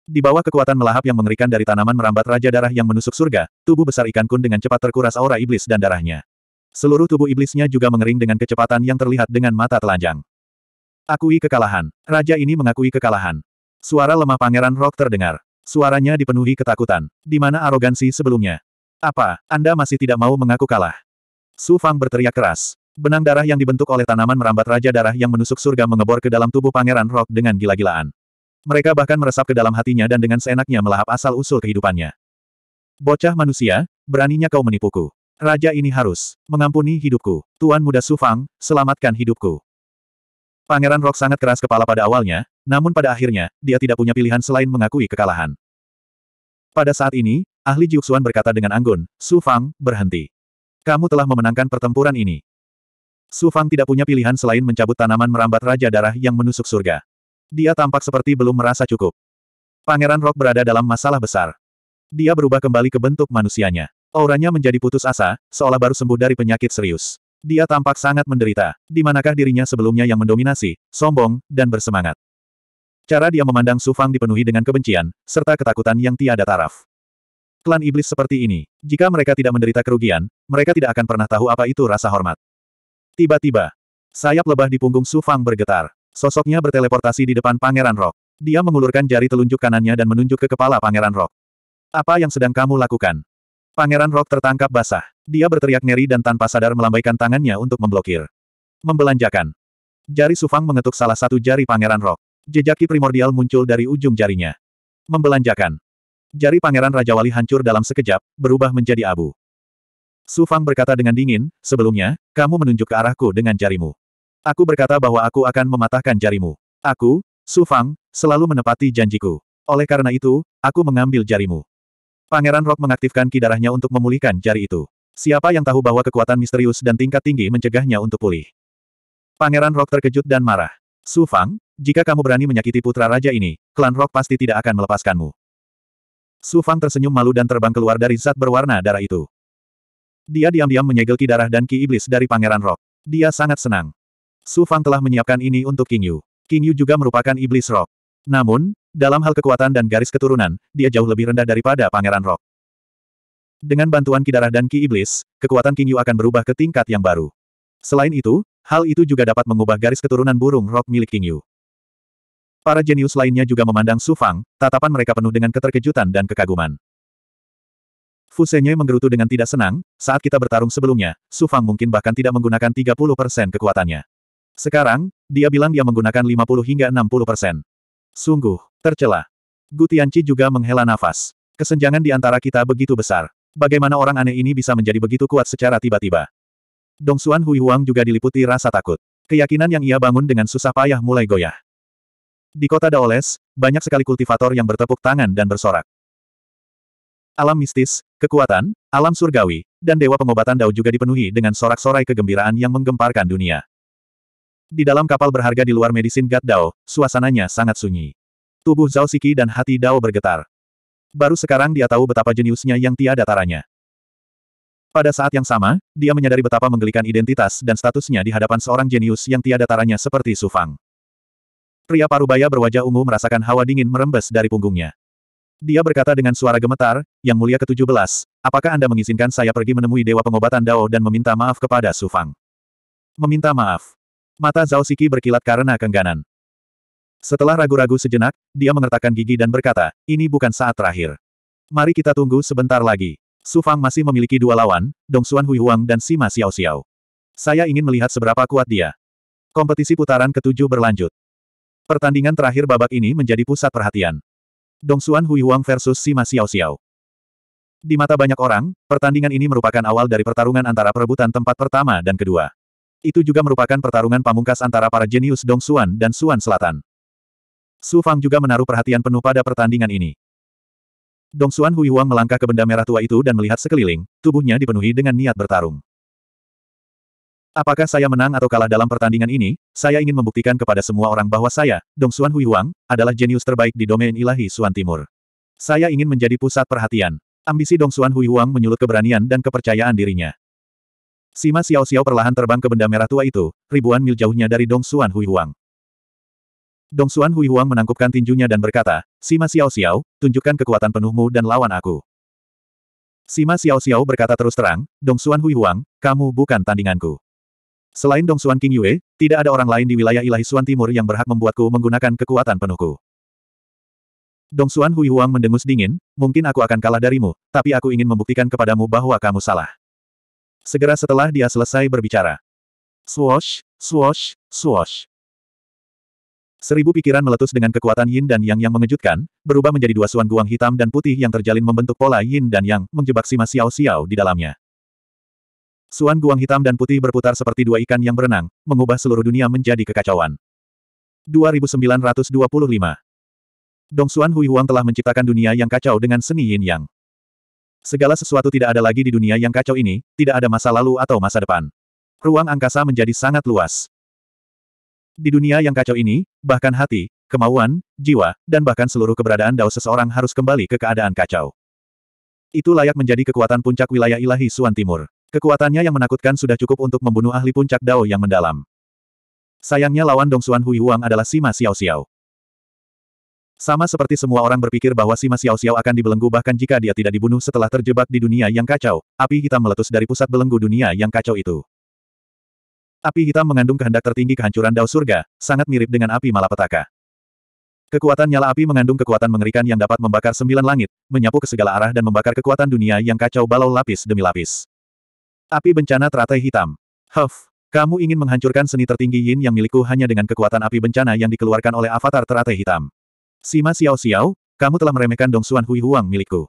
Speaker 1: Di bawah kekuatan melahap yang mengerikan dari tanaman merambat Raja Darah yang menusuk surga, tubuh besar ikan kun dengan cepat terkuras aura iblis dan darahnya. Seluruh tubuh iblisnya juga mengering dengan kecepatan yang terlihat dengan mata telanjang. Akui kekalahan. Raja ini mengakui kekalahan. Suara lemah Pangeran Rock terdengar. Suaranya dipenuhi ketakutan. Di mana arogansi sebelumnya? Apa, Anda masih tidak mau mengaku kalah? Su Fang berteriak keras. Benang darah yang dibentuk oleh tanaman merambat Raja Darah yang menusuk surga mengebor ke dalam tubuh Pangeran Rock dengan gila-gilaan. Mereka bahkan meresap ke dalam hatinya dan dengan seenaknya melahap asal-usul kehidupannya. Bocah manusia, beraninya kau menipuku. Raja ini harus mengampuni hidupku. Tuan muda Sufang, selamatkan hidupku. Pangeran Rock sangat keras kepala pada awalnya, namun pada akhirnya, dia tidak punya pilihan selain mengakui kekalahan. Pada saat ini, ahli Jiuxuan berkata dengan anggun, Su Fang, berhenti. Kamu telah memenangkan pertempuran ini. Su Fang tidak punya pilihan selain mencabut tanaman merambat Raja Darah yang menusuk surga. Dia tampak seperti belum merasa cukup. Pangeran Rock berada dalam masalah besar. Dia berubah kembali ke bentuk manusianya. Auranya menjadi putus asa, seolah baru sembuh dari penyakit serius. Dia tampak sangat menderita. Di manakah dirinya sebelumnya yang mendominasi, sombong, dan bersemangat. Cara dia memandang Sufang dipenuhi dengan kebencian, serta ketakutan yang tiada taraf. Klan iblis seperti ini, jika mereka tidak menderita kerugian, mereka tidak akan pernah tahu apa itu rasa hormat. Tiba-tiba, sayap lebah di punggung Sufang bergetar. Sosoknya berteleportasi di depan Pangeran Rock. Dia mengulurkan jari telunjuk kanannya dan menunjuk ke kepala Pangeran Rock. Apa yang sedang kamu lakukan? Pangeran Rock tertangkap basah. Dia berteriak ngeri dan tanpa sadar melambaikan tangannya untuk memblokir. Membelanjakan. Jari Sufang mengetuk salah satu jari Pangeran Rock. Jejaki primordial muncul dari ujung jarinya. Membelanjakan. Jari Pangeran Raja Wali hancur dalam sekejap, berubah menjadi abu. Sufang berkata dengan dingin, sebelumnya, kamu menunjuk ke arahku dengan jarimu. Aku berkata bahwa aku akan mematahkan jarimu. Aku, Su Fang, selalu menepati janjiku. Oleh karena itu, aku mengambil jarimu. Pangeran Rock mengaktifkan kidarahnya untuk memulihkan jari itu. Siapa yang tahu bahwa kekuatan misterius dan tingkat tinggi mencegahnya untuk pulih? Pangeran Rock terkejut dan marah. Su Fang, jika kamu berani menyakiti putra raja ini, klan Rock pasti tidak akan melepaskanmu. Su Fang tersenyum malu dan terbang keluar dari zat berwarna darah itu. Dia diam-diam menyegel ki dan ki iblis dari Pangeran Rock. Dia sangat senang. Su Fang telah menyiapkan ini untuk King Yu. King Yu juga merupakan iblis rock. Namun, dalam hal kekuatan dan garis keturunan, dia jauh lebih rendah daripada pangeran rock. Dengan bantuan kidarah dan ki iblis, kekuatan King Yu akan berubah ke tingkat yang baru. Selain itu, hal itu juga dapat mengubah garis keturunan burung rock milik King Yu. Para jenius lainnya juga memandang Su Fang, tatapan mereka penuh dengan keterkejutan dan kekaguman. Fusenye menggerutu dengan tidak senang, saat kita bertarung sebelumnya, Su Fang mungkin bahkan tidak menggunakan 30% kekuatannya. Sekarang, dia bilang dia menggunakan 50 hingga 60 persen. Sungguh, tercela. Gutianci juga menghela nafas. Kesenjangan di antara kita begitu besar. Bagaimana orang aneh ini bisa menjadi begitu kuat secara tiba-tiba? Dong Dongsuan Huihuang juga diliputi rasa takut. Keyakinan yang ia bangun dengan susah payah mulai goyah. Di kota Daoles, banyak sekali kultivator yang bertepuk tangan dan bersorak. Alam mistis, kekuatan, alam surgawi, dan dewa pengobatan Dao juga dipenuhi dengan sorak-sorai kegembiraan yang menggemparkan dunia. Di dalam kapal berharga di luar medisin gat Dao, suasananya sangat sunyi. Tubuh Zhao Siki dan hati Dao bergetar. Baru sekarang dia tahu betapa jeniusnya yang tiada taranya. Pada saat yang sama, dia menyadari betapa menggelikan identitas dan statusnya di hadapan seorang jenius yang tiada taranya seperti Sufang. Pria parubaya berwajah ungu merasakan hawa dingin merembes dari punggungnya. Dia berkata dengan suara gemetar, Yang Mulia ke-17, apakah Anda mengizinkan saya pergi menemui Dewa Pengobatan Dao dan meminta maaf kepada Sufang? Meminta maaf. Mata Zhao Siki berkilat karena kengganan. Setelah ragu-ragu sejenak, dia mengertakkan gigi dan berkata, ini bukan saat terakhir. Mari kita tunggu sebentar lagi. Su Fang masih memiliki dua lawan, Dong Xuan Hui Huang dan Sima Xiao Xiao. Saya ingin melihat seberapa kuat dia. Kompetisi putaran ketujuh berlanjut. Pertandingan terakhir babak ini menjadi pusat perhatian. Dong Xuan Hui Huang versus Sima Xiao Xiao. Di mata banyak orang, pertandingan ini merupakan awal dari pertarungan antara perebutan tempat pertama dan kedua. Itu juga merupakan pertarungan pamungkas antara para jenius Dong Xuan dan Xuan Selatan. Su Fang juga menaruh perhatian penuh pada pertandingan ini. Dong Xuan Hui Huang melangkah ke benda merah tua itu dan melihat sekeliling, tubuhnya dipenuhi dengan niat bertarung. Apakah saya menang atau kalah dalam pertandingan ini, saya ingin membuktikan kepada semua orang bahwa saya, Dong Xuan Hui Huang, adalah jenius terbaik di domain ilahi Xuan Timur. Saya ingin menjadi pusat perhatian. Ambisi Dong Xuan Hui Huang menyulut keberanian dan kepercayaan dirinya. Sima Xiao Xiao perlahan terbang ke benda merah tua itu, ribuan mil jauhnya dari Dong Xuan Hui Huang. Dong Xuan Hui Huang menangkupkan tinjunya dan berkata, Sima Xiao Xiao, tunjukkan kekuatan penuhmu dan lawan aku. Sima Xiao Xiao berkata terus terang, Dong Xuan Hui Huang, kamu bukan tandinganku. Selain Dong Xuan King Yue, tidak ada orang lain di wilayah ilahi Xuan Timur yang berhak membuatku menggunakan kekuatan penuhku. Dong Xuan Hui Huang mendengus dingin, mungkin aku akan kalah darimu, tapi aku ingin membuktikan kepadamu bahwa kamu salah. Segera setelah dia selesai berbicara. swosh, swosh, swosh. Seribu pikiran meletus dengan kekuatan yin dan yang yang mengejutkan, berubah menjadi dua suan guang hitam dan putih yang terjalin membentuk pola yin dan yang, menjebak Sima Xiao Xiao di dalamnya. Suan guang hitam dan putih berputar seperti dua ikan yang berenang, mengubah seluruh dunia menjadi kekacauan. 2925 Dong Suan Hui Huang telah menciptakan dunia yang kacau dengan seni yin yang. Segala sesuatu tidak ada lagi di dunia yang kacau ini, tidak ada masa lalu atau masa depan. Ruang angkasa menjadi sangat luas. Di dunia yang kacau ini, bahkan hati, kemauan, jiwa, dan bahkan seluruh keberadaan dao seseorang harus kembali ke keadaan kacau. Itu layak menjadi kekuatan puncak wilayah ilahi Suan Timur. Kekuatannya yang menakutkan sudah cukup untuk membunuh ahli puncak Dao yang mendalam. Sayangnya lawan Dong Suan Hui Huang adalah Sima Xiao Xiao. Sama seperti semua orang berpikir bahwa si Masiao Xiao akan dibelenggu bahkan jika dia tidak dibunuh setelah terjebak di dunia yang kacau, api hitam meletus dari pusat belenggu dunia yang kacau itu. Api hitam mengandung kehendak tertinggi kehancuran dao surga, sangat mirip dengan api malapetaka. Kekuatan nyala api mengandung kekuatan mengerikan yang dapat membakar sembilan langit, menyapu ke segala arah dan membakar kekuatan dunia yang kacau balau lapis demi lapis. Api bencana teratai hitam. Huff, kamu ingin menghancurkan seni tertinggi yin yang milikku hanya dengan kekuatan api bencana yang dikeluarkan oleh avatar teratai hitam. Sima Xiao Xiao, kamu telah meremehkan Dong Xuan Hui Huang milikku.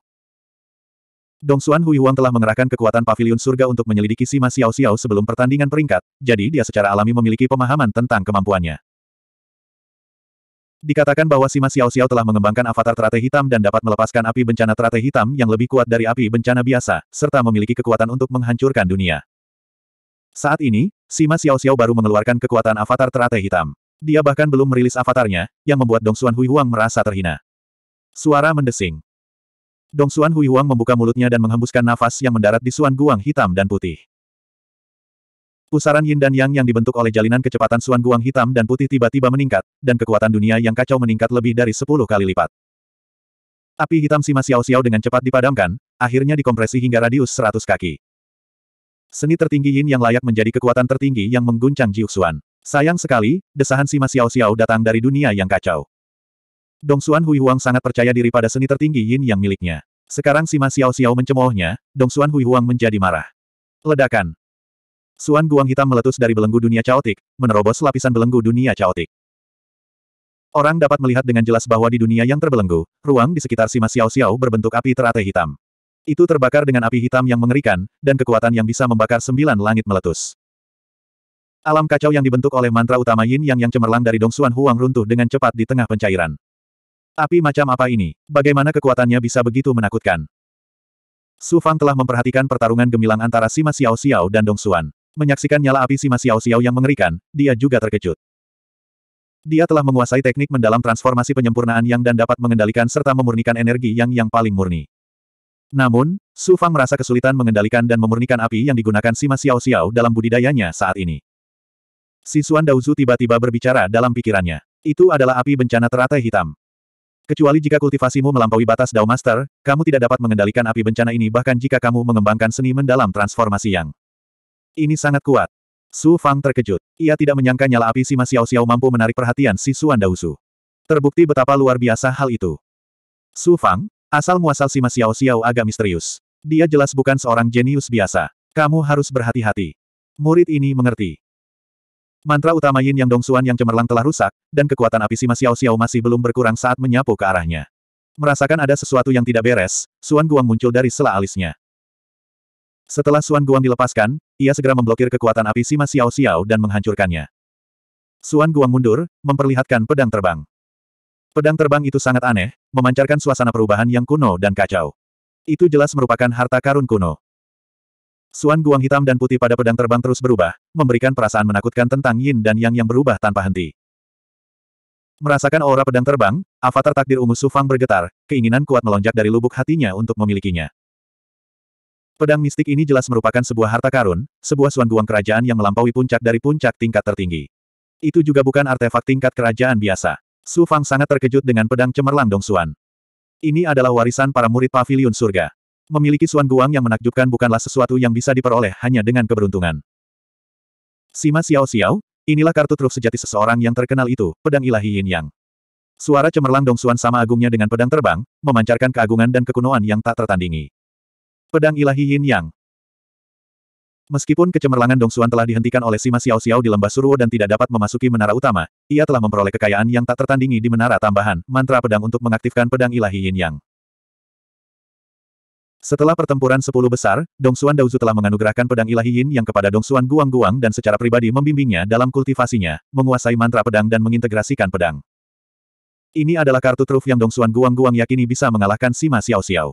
Speaker 1: Dong Xuan Hui Huang telah mengerahkan kekuatan pavilion surga untuk menyelidiki Sima Xiao Xiao sebelum pertandingan peringkat, jadi dia secara alami memiliki pemahaman tentang kemampuannya. Dikatakan bahwa Sima Xiao Xiao telah mengembangkan avatar teratai hitam dan dapat melepaskan api bencana teratai hitam yang lebih kuat dari api bencana biasa, serta memiliki kekuatan untuk menghancurkan dunia. Saat ini, Sima Xiao Xiao baru mengeluarkan kekuatan avatar teratai hitam. Dia bahkan belum merilis avatarnya, yang membuat Dong Xuan Hui Huang merasa terhina. Suara mendesing. Dong Xuan Hui Huang membuka mulutnya dan menghembuskan nafas yang mendarat di Xuan Guang hitam dan putih. Pusaran yin dan yang yang dibentuk oleh jalinan kecepatan Xuan Guang hitam dan putih tiba-tiba meningkat, dan kekuatan dunia yang kacau meningkat lebih dari 10 kali lipat. Api hitam Sima Xiao Xiao dengan cepat dipadamkan, akhirnya dikompresi hingga radius 100 kaki. Seni tertinggi yin yang layak menjadi kekuatan tertinggi yang mengguncang Jiuxuan. Sayang sekali, desahan Sima Xiao Xiao datang dari dunia yang kacau. Dong Xuan Hui Huang sangat percaya diri pada seni tertinggi yin yang miliknya. Sekarang Sima Xiao Xiao mencemoohnya, Dong Xuan Hui Huang menjadi marah. Ledakan. Suan Guang hitam meletus dari belenggu dunia caotik, menerobos lapisan belenggu dunia caotik. Orang dapat melihat dengan jelas bahwa di dunia yang terbelenggu, ruang di sekitar Sima Xiao Xiao berbentuk api teratai hitam. Itu terbakar dengan api hitam yang mengerikan, dan kekuatan yang bisa membakar sembilan langit meletus. Alam kacau yang dibentuk oleh mantra utama Yin Yang yang cemerlang dari Dong Xuan Huang runtuh dengan cepat di tengah pencairan. Api macam apa ini? Bagaimana kekuatannya bisa begitu menakutkan? Su Fang telah memperhatikan pertarungan gemilang antara Sima Xiao Xiao dan Dong Xuan, Menyaksikan nyala api Sima Xiao Xiao yang mengerikan, dia juga terkejut. Dia telah menguasai teknik mendalam transformasi penyempurnaan yang dan dapat mengendalikan serta memurnikan energi yang yang paling murni. Namun, Su Fang merasa kesulitan mengendalikan dan memurnikan api yang digunakan Sima Xiao Xiao dalam budidayanya saat ini. Sisuan Xuan tiba-tiba berbicara dalam pikirannya. Itu adalah api bencana teratai hitam. Kecuali jika kultivasimu melampaui batas Dao Master, kamu tidak dapat mengendalikan api bencana ini bahkan jika kamu mengembangkan seni mendalam transformasi yang. Ini sangat kuat. Su Fang terkejut. Ia tidak menyangka nyala api si Xiao Xiao mampu menarik perhatian Sisuan Xuan Terbukti betapa luar biasa hal itu. Su Fang, asal-muasal si Xiao Xiao agak misterius. Dia jelas bukan seorang jenius biasa. Kamu harus berhati-hati. Murid ini mengerti. Mantra utama Yin Yang Dong Dongsuan yang cemerlang telah rusak, dan kekuatan api Sima Xiao Xiao masih belum berkurang saat menyapu ke arahnya. Merasakan ada sesuatu yang tidak beres, Suan Guang muncul dari sela alisnya. Setelah Suan Guang dilepaskan, ia segera memblokir kekuatan api Sima Xiao Xiao dan menghancurkannya. Suan Guang mundur, memperlihatkan pedang terbang. Pedang terbang itu sangat aneh, memancarkan suasana perubahan yang kuno dan kacau. Itu jelas merupakan harta karun kuno. Suan Guang hitam dan putih pada pedang terbang terus berubah, memberikan perasaan menakutkan tentang Yin dan Yang yang berubah tanpa henti. Merasakan aura pedang terbang, avatar takdir ungu Sufang bergetar, keinginan kuat melonjak dari lubuk hatinya untuk memilikinya. Pedang mistik ini jelas merupakan sebuah harta karun, sebuah suan guang kerajaan yang melampaui puncak dari puncak tingkat tertinggi. Itu juga bukan artefak tingkat kerajaan biasa. Sufang sangat terkejut dengan pedang cemerlang Dong Suan. Ini adalah warisan para murid pavilion surga. Memiliki Suan Guang yang menakjubkan bukanlah sesuatu yang bisa diperoleh hanya dengan keberuntungan. Sima Xiao Xiao, inilah kartu truf sejati seseorang yang terkenal itu, pedang ilahi Yin Yang. Suara cemerlang Dong Suan sama agungnya dengan pedang terbang, memancarkan keagungan dan kekunoan yang tak tertandingi. Pedang ilahi Yin Yang, Meskipun kecemerlangan Dong Xuan telah dihentikan oleh Sima Xiao Xiao di lembah Suruo dan tidak dapat memasuki menara utama, ia telah memperoleh kekayaan yang tak tertandingi di menara tambahan, mantra pedang untuk mengaktifkan pedang ilahi Yin Yang. Setelah pertempuran sepuluh besar, Dong Xuan Daozu telah menganugerahkan pedang ilahi Yin yang kepada Dong Xuan Guang-Guang dan secara pribadi membimbingnya dalam kultivasinya, menguasai mantra pedang dan mengintegrasikan pedang. Ini adalah kartu truf yang Dong Xuan Guang-Guang yakini bisa mengalahkan Sima Xiao-Xiao.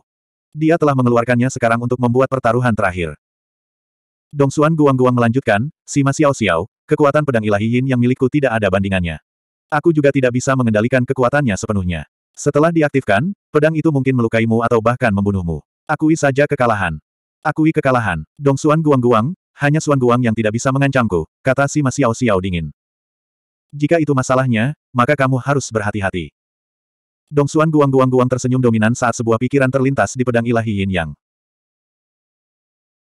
Speaker 1: Dia telah mengeluarkannya sekarang untuk membuat pertaruhan terakhir. Dong Xuan Guang-Guang melanjutkan, Sima Xiao-Xiao, kekuatan pedang ilahi Yin yang milikku tidak ada bandingannya. Aku juga tidak bisa mengendalikan kekuatannya sepenuhnya. Setelah diaktifkan, pedang itu mungkin melukaimu atau bahkan membunuhmu. Akui saja kekalahan. Akui kekalahan, Dong Suan guang-guang, hanya Suan Guang yang tidak bisa mengancamku, kata si Mas Xiao Xiao dingin. Jika itu masalahnya, maka kamu harus berhati-hati. Dong Suan guang-guang-guang tersenyum dominan saat sebuah pikiran terlintas di pedang ilahi Yin Yang.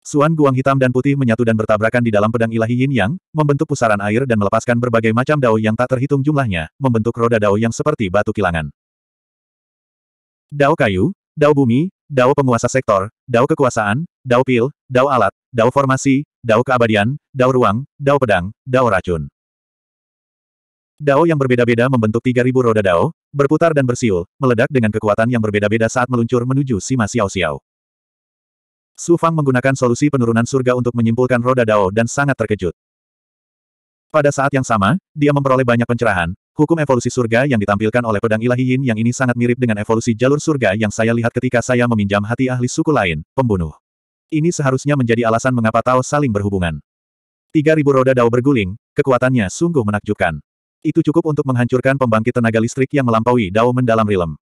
Speaker 1: Suan guang hitam dan putih menyatu dan bertabrakan di dalam pedang ilahi Yin Yang, membentuk pusaran air dan melepaskan berbagai macam dao yang tak terhitung jumlahnya, membentuk roda dao yang seperti batu kilangan. Dao kayu, dao bumi, Dao penguasa sektor, Dao kekuasaan, Dao pil, Dao alat, Dao formasi, Dao keabadian, Dao ruang, Dao pedang, Dao racun. Dao yang berbeda-beda membentuk 3000 roda Dao, berputar dan bersiul, meledak dengan kekuatan yang berbeda-beda saat meluncur menuju Sima Xiao Xiao. Su Fang menggunakan solusi penurunan surga untuk menyimpulkan roda Dao dan sangat terkejut. Pada saat yang sama, dia memperoleh banyak pencerahan, Hukum evolusi surga yang ditampilkan oleh pedang ilahi yin yang ini sangat mirip dengan evolusi jalur surga yang saya lihat ketika saya meminjam hati ahli suku lain, pembunuh. Ini seharusnya menjadi alasan mengapa Tao saling berhubungan. Tiga ribu roda Dao berguling, kekuatannya sungguh menakjubkan. Itu cukup untuk menghancurkan pembangkit tenaga listrik yang melampaui Dao mendalam rilem.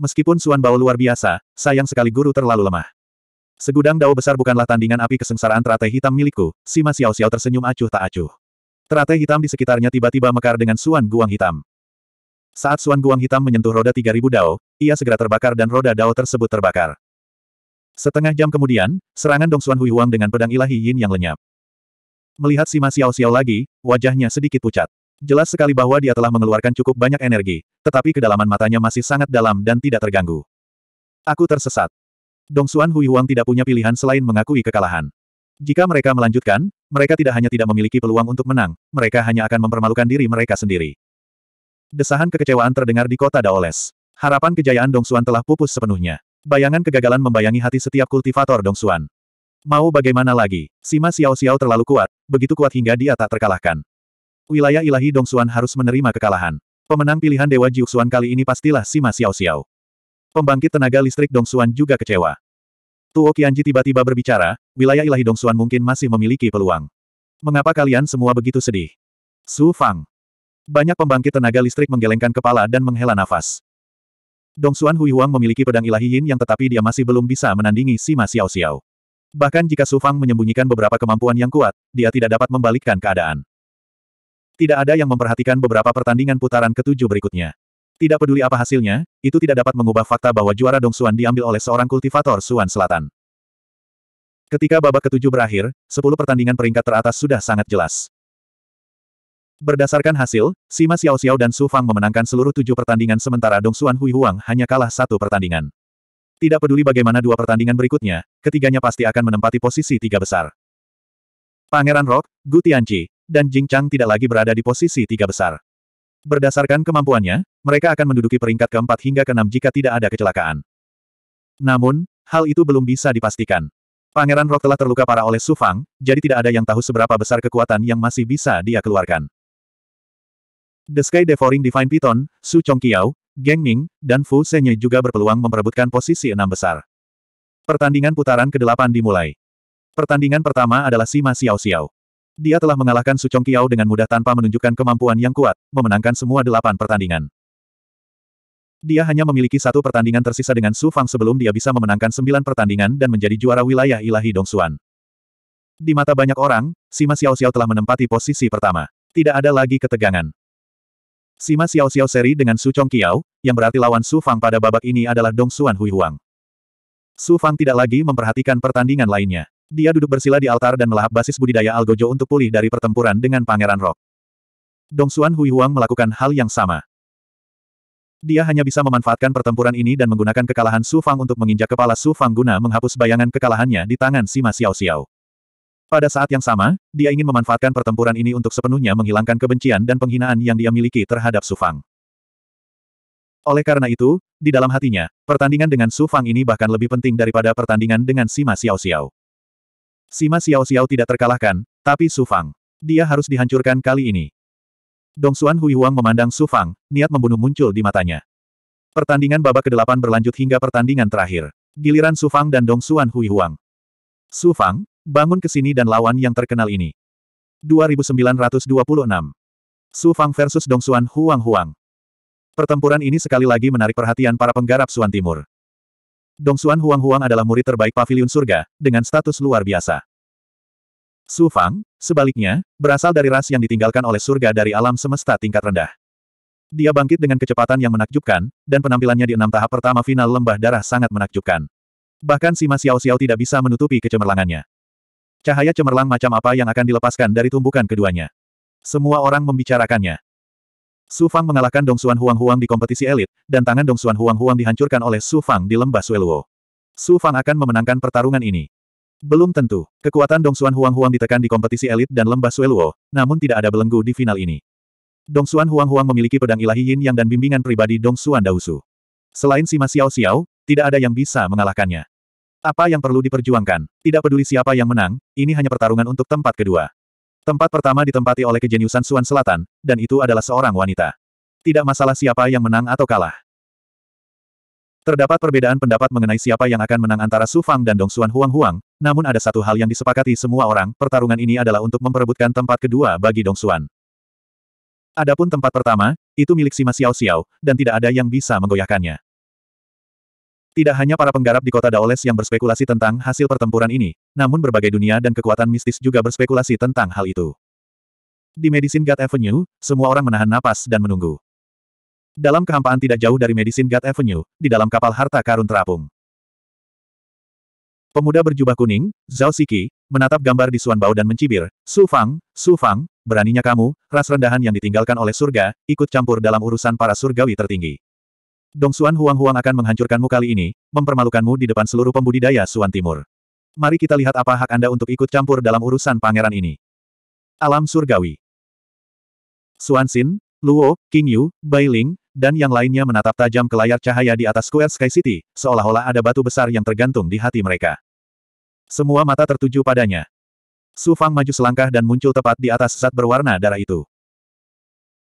Speaker 1: Meskipun Suan Bao luar biasa, sayang sekali guru terlalu lemah. Segudang Dao besar bukanlah tandingan api kesengsaraan teratai hitam milikku, si Ma Xiao Xiao tersenyum acuh tak acuh. Teratai hitam di sekitarnya tiba-tiba mekar dengan Suan Guang Hitam. Saat Suan Guang Hitam menyentuh roda 3000 Dao, ia segera terbakar dan roda Dao tersebut terbakar. Setengah jam kemudian, serangan Dong suan Hui Huang dengan pedang ilahi Yin yang lenyap. Melihat si Ma Xiao Xiao lagi, wajahnya sedikit pucat. Jelas sekali bahwa dia telah mengeluarkan cukup banyak energi, tetapi kedalaman matanya masih sangat dalam dan tidak terganggu. Aku tersesat. Dong suan Hui Huang tidak punya pilihan selain mengakui kekalahan. Jika mereka melanjutkan, mereka tidak hanya tidak memiliki peluang untuk menang, mereka hanya akan mempermalukan diri mereka sendiri. Desahan kekecewaan terdengar di kota Daoles. Harapan kejayaan Dong Dongsuan telah pupus sepenuhnya. Bayangan kegagalan membayangi hati setiap kultivator Dong Dongsuan. Mau bagaimana lagi, Sima Xiao Xiao terlalu kuat, begitu kuat hingga dia tak terkalahkan. Wilayah ilahi Dong Dongsuan harus menerima kekalahan. Pemenang pilihan Dewa Jiuxuan kali ini pastilah Sima Xiao Xiao. Pembangkit tenaga listrik Dong Dongsuan juga kecewa. Tuo Qianji tiba-tiba berbicara, wilayah ilahi Dongsuan mungkin masih memiliki peluang. Mengapa kalian semua begitu sedih? Su Fang. Banyak pembangkit tenaga listrik menggelengkan kepala dan menghela nafas. Dongsuan Hui Huang memiliki pedang ilahi Yin yang tetapi dia masih belum bisa menandingi Sima Xiao Xiao. Bahkan jika Su Fang menyembunyikan beberapa kemampuan yang kuat, dia tidak dapat membalikkan keadaan. Tidak ada yang memperhatikan beberapa pertandingan putaran ketujuh berikutnya. Tidak peduli apa hasilnya, itu tidak dapat mengubah fakta bahwa juara Dong Xuan diambil oleh seorang kultivator Xuan Selatan. Ketika babak ketujuh berakhir, sepuluh pertandingan peringkat teratas sudah sangat jelas. Berdasarkan hasil, Sima Xiao Xiao dan Su Fang memenangkan seluruh tujuh pertandingan sementara Dong Xuan Hui Huang hanya kalah satu pertandingan. Tidak peduli bagaimana dua pertandingan berikutnya, ketiganya pasti akan menempati posisi tiga besar. Pangeran Rock, Gu Tianqi, dan Jing Chang tidak lagi berada di posisi tiga besar. Berdasarkan kemampuannya, mereka akan menduduki peringkat keempat hingga keenam jika tidak ada kecelakaan. Namun, hal itu belum bisa dipastikan. Pangeran Rock telah terluka parah oleh Su Fang, jadi tidak ada yang tahu seberapa besar kekuatan yang masih bisa dia keluarkan. The Sky Devouring Divine Python, Su Chongqiao, Geng Ming, dan Fu Senye juga berpeluang memperebutkan posisi enam besar. Pertandingan putaran ke-8 dimulai. Pertandingan pertama adalah Sima Xiao Xiao. Dia telah mengalahkan Su Chong Kiao dengan mudah tanpa menunjukkan kemampuan yang kuat, memenangkan semua delapan pertandingan. Dia hanya memiliki satu pertandingan tersisa dengan Su Fang sebelum dia bisa memenangkan sembilan pertandingan dan menjadi juara wilayah ilahi Dongsuan. Di mata banyak orang, Sima Xiao Xiao telah menempati posisi pertama. Tidak ada lagi ketegangan. Sima Xiao Xiao seri dengan Su Chong Kiao, yang berarti lawan Su Fang pada babak ini adalah Dong Xuan Hui Huang. Su Fang tidak lagi memperhatikan pertandingan lainnya. Dia duduk bersila di altar dan melahap basis budidaya Algojo untuk pulih dari pertempuran dengan Pangeran Rock. Dong Dongsuan Hui Huang melakukan hal yang sama. Dia hanya bisa memanfaatkan pertempuran ini dan menggunakan kekalahan Su Fang untuk menginjak kepala Su Fang guna menghapus bayangan kekalahannya di tangan Sima Xiao Xiao. Pada saat yang sama, dia ingin memanfaatkan pertempuran ini untuk sepenuhnya menghilangkan kebencian dan penghinaan yang dia miliki terhadap Su Fang. Oleh karena itu, di dalam hatinya, pertandingan dengan Su Fang ini bahkan lebih penting daripada pertandingan dengan Sima Xiao Xiao. Sima Xiao Xiao tidak terkalahkan, tapi Su Fang. Dia harus dihancurkan kali ini. Dong Xuan Hui Huang memandang Su Fang, niat membunuh muncul di matanya. Pertandingan babak ke-8 berlanjut hingga pertandingan terakhir. Giliran Su Fang dan Dong Xuan Hui Huang. Su Fang, bangun ke sini dan lawan yang terkenal ini. 2926. Su Fang versus Dong Xuan Huang Huang. Pertempuran ini sekali lagi menarik perhatian para penggarap Suan Timur. Dong Dongsuan Huang-Huang adalah murid terbaik Pavilion Surga, dengan status luar biasa. Su Fang, sebaliknya, berasal dari ras yang ditinggalkan oleh surga dari alam semesta tingkat rendah. Dia bangkit dengan kecepatan yang menakjubkan, dan penampilannya di enam tahap pertama final lembah darah sangat menakjubkan. Bahkan si Xiao Xiao tidak bisa menutupi kecemerlangannya. Cahaya cemerlang macam apa yang akan dilepaskan dari tumbukan keduanya. Semua orang membicarakannya. Su Fang mengalahkan Dong Xuan Huang Huang di kompetisi elit, dan tangan Dong Xuan Huang Huang dihancurkan oleh Su Fang di lembah Sueluo. Su Fang akan memenangkan pertarungan ini. Belum tentu, kekuatan Dong Xuan Huang Huang ditekan di kompetisi elit dan lembah Sueluo, namun tidak ada belenggu di final ini. Dong Xuan Huang Huang memiliki pedang ilahi Yin Yang dan bimbingan pribadi Dong Xuan Daosu. Selain Sima Xiao Xiao, tidak ada yang bisa mengalahkannya. Apa yang perlu diperjuangkan? Tidak peduli siapa yang menang, ini hanya pertarungan untuk tempat kedua. Tempat pertama ditempati oleh kejeniusan Suan Selatan, dan itu adalah seorang wanita. Tidak masalah siapa yang menang atau kalah. Terdapat perbedaan pendapat mengenai siapa yang akan menang antara Su Fang dan Dong Suan Huang Huang, namun ada satu hal yang disepakati semua orang, pertarungan ini adalah untuk memperebutkan tempat kedua bagi Dong Suan. Adapun tempat pertama, itu milik Si Ma Xiao Xiao, dan tidak ada yang bisa menggoyahkannya. Tidak hanya para penggarap di kota Daoles yang berspekulasi tentang hasil pertempuran ini, namun berbagai dunia dan kekuatan mistis juga berspekulasi tentang hal itu. Di Medicine God Avenue, semua orang menahan napas dan menunggu. Dalam kehampaan tidak jauh dari Medicine God Avenue, di dalam kapal harta karun terapung. Pemuda berjubah kuning, Zhao Siki, menatap gambar di Suan Suanbao dan mencibir, Su Fang, Su Fang, beraninya kamu, ras rendahan yang ditinggalkan oleh surga, ikut campur dalam urusan para surgawi tertinggi. Dong Dongsuan Huang-Huang akan menghancurkanmu kali ini, mempermalukanmu di depan seluruh pembudidaya Suan Timur. Mari kita lihat apa hak Anda untuk ikut campur dalam urusan pangeran ini. Alam Surgawi Suan Xin, Luo, King Yu, Bai Ling, dan yang lainnya menatap tajam ke layar cahaya di atas Square Sky City, seolah-olah ada batu besar yang tergantung di hati mereka. Semua mata tertuju padanya. Su Fang maju selangkah dan muncul tepat di atas zat berwarna darah itu.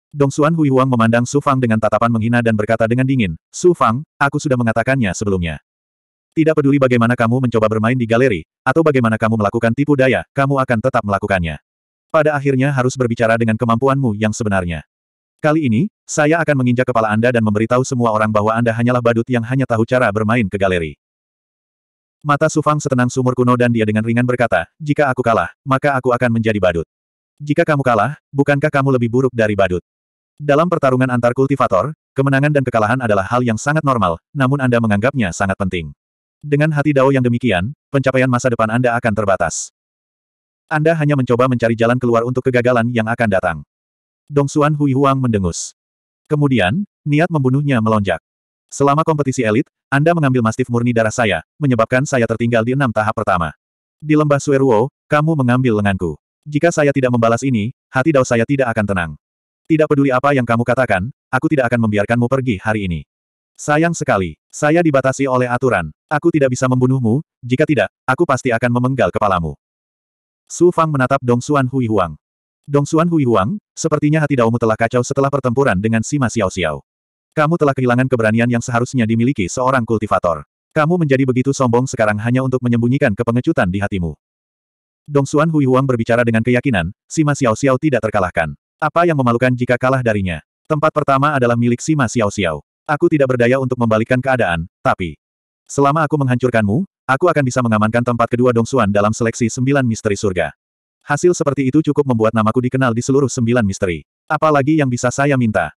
Speaker 1: Dong Xuan Hui Huang memandang Su Fang dengan tatapan menghina dan berkata dengan dingin, Su Fang, aku sudah mengatakannya sebelumnya. Tidak peduli bagaimana kamu mencoba bermain di galeri, atau bagaimana kamu melakukan tipu daya, kamu akan tetap melakukannya. Pada akhirnya harus berbicara dengan kemampuanmu yang sebenarnya. Kali ini, saya akan menginjak kepala Anda dan memberitahu semua orang bahwa Anda hanyalah badut yang hanya tahu cara bermain ke galeri. Mata Su Fang setenang sumur kuno dan dia dengan ringan berkata, jika aku kalah, maka aku akan menjadi badut. Jika kamu kalah, bukankah kamu lebih buruk dari badut? Dalam pertarungan antar kultivator, kemenangan dan kekalahan adalah hal yang sangat normal, namun Anda menganggapnya sangat penting. Dengan hati Dao yang demikian, pencapaian masa depan Anda akan terbatas. Anda hanya mencoba mencari jalan keluar untuk kegagalan yang akan datang. Dong Xuan Hui Huang mendengus. Kemudian, niat membunuhnya melonjak. Selama kompetisi elit, Anda mengambil mastif murni darah saya, menyebabkan saya tertinggal di enam tahap pertama. Di lembah Sueruo, kamu mengambil lenganku. Jika saya tidak membalas ini, hati dao saya tidak akan tenang. Tidak peduli apa yang kamu katakan, aku tidak akan membiarkanmu pergi hari ini. Sayang sekali, saya dibatasi oleh aturan. Aku tidak bisa membunuhmu, jika tidak, aku pasti akan memenggal kepalamu. Su Fang menatap Dong Xuan Hui Huang. Dong Xuan Hui Huang, sepertinya hati Daumu telah kacau setelah pertempuran dengan Sima Xiao Xiao. Kamu telah kehilangan keberanian yang seharusnya dimiliki seorang kultivator. Kamu menjadi begitu sombong sekarang hanya untuk menyembunyikan kepengecutan di hatimu. Dong Xuan Hui Huang berbicara dengan keyakinan, Sima Xiao Xiao tidak terkalahkan. Apa yang memalukan jika kalah darinya? Tempat pertama adalah milik Sima Xiao Xiao. Aku tidak berdaya untuk membalikkan keadaan, tapi... Selama aku menghancurkanmu, aku akan bisa mengamankan tempat kedua Dong Xuan dalam seleksi sembilan misteri surga. Hasil seperti itu cukup membuat namaku dikenal di seluruh sembilan misteri. Apalagi yang bisa saya minta?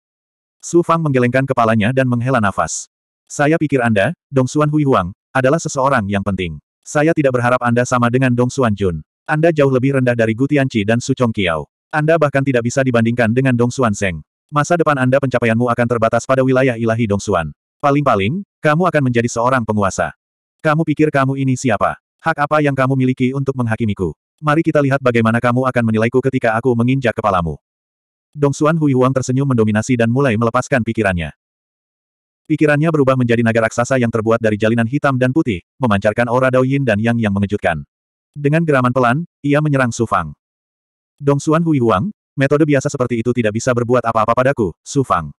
Speaker 1: Su Fang menggelengkan kepalanya dan menghela nafas. Saya pikir Anda, Dong Xuan Hui Huang, adalah seseorang yang penting. Saya tidak berharap Anda sama dengan Dong Xuan Jun. Anda jauh lebih rendah dari Gu Tianqi dan Su Chong Kiao. Anda bahkan tidak bisa dibandingkan dengan Dong Xuan Seng. Masa depan Anda pencapaianmu akan terbatas pada wilayah ilahi Dong Xuan. Paling-paling, kamu akan menjadi seorang penguasa. Kamu pikir kamu ini siapa? Hak apa yang kamu miliki untuk menghakimiku? Mari kita lihat bagaimana kamu akan menilaiku ketika aku menginjak kepalamu. Dong Xuan Hui Huang tersenyum mendominasi dan mulai melepaskan pikirannya. Pikirannya berubah menjadi naga raksasa yang terbuat dari jalinan hitam dan putih, memancarkan aura Dao Yin dan Yang yang mengejutkan. Dengan geraman pelan, ia menyerang Su Fang. Dong Xuan Hui Huang, metode biasa seperti itu tidak bisa berbuat apa-apa padaku, Su Fang.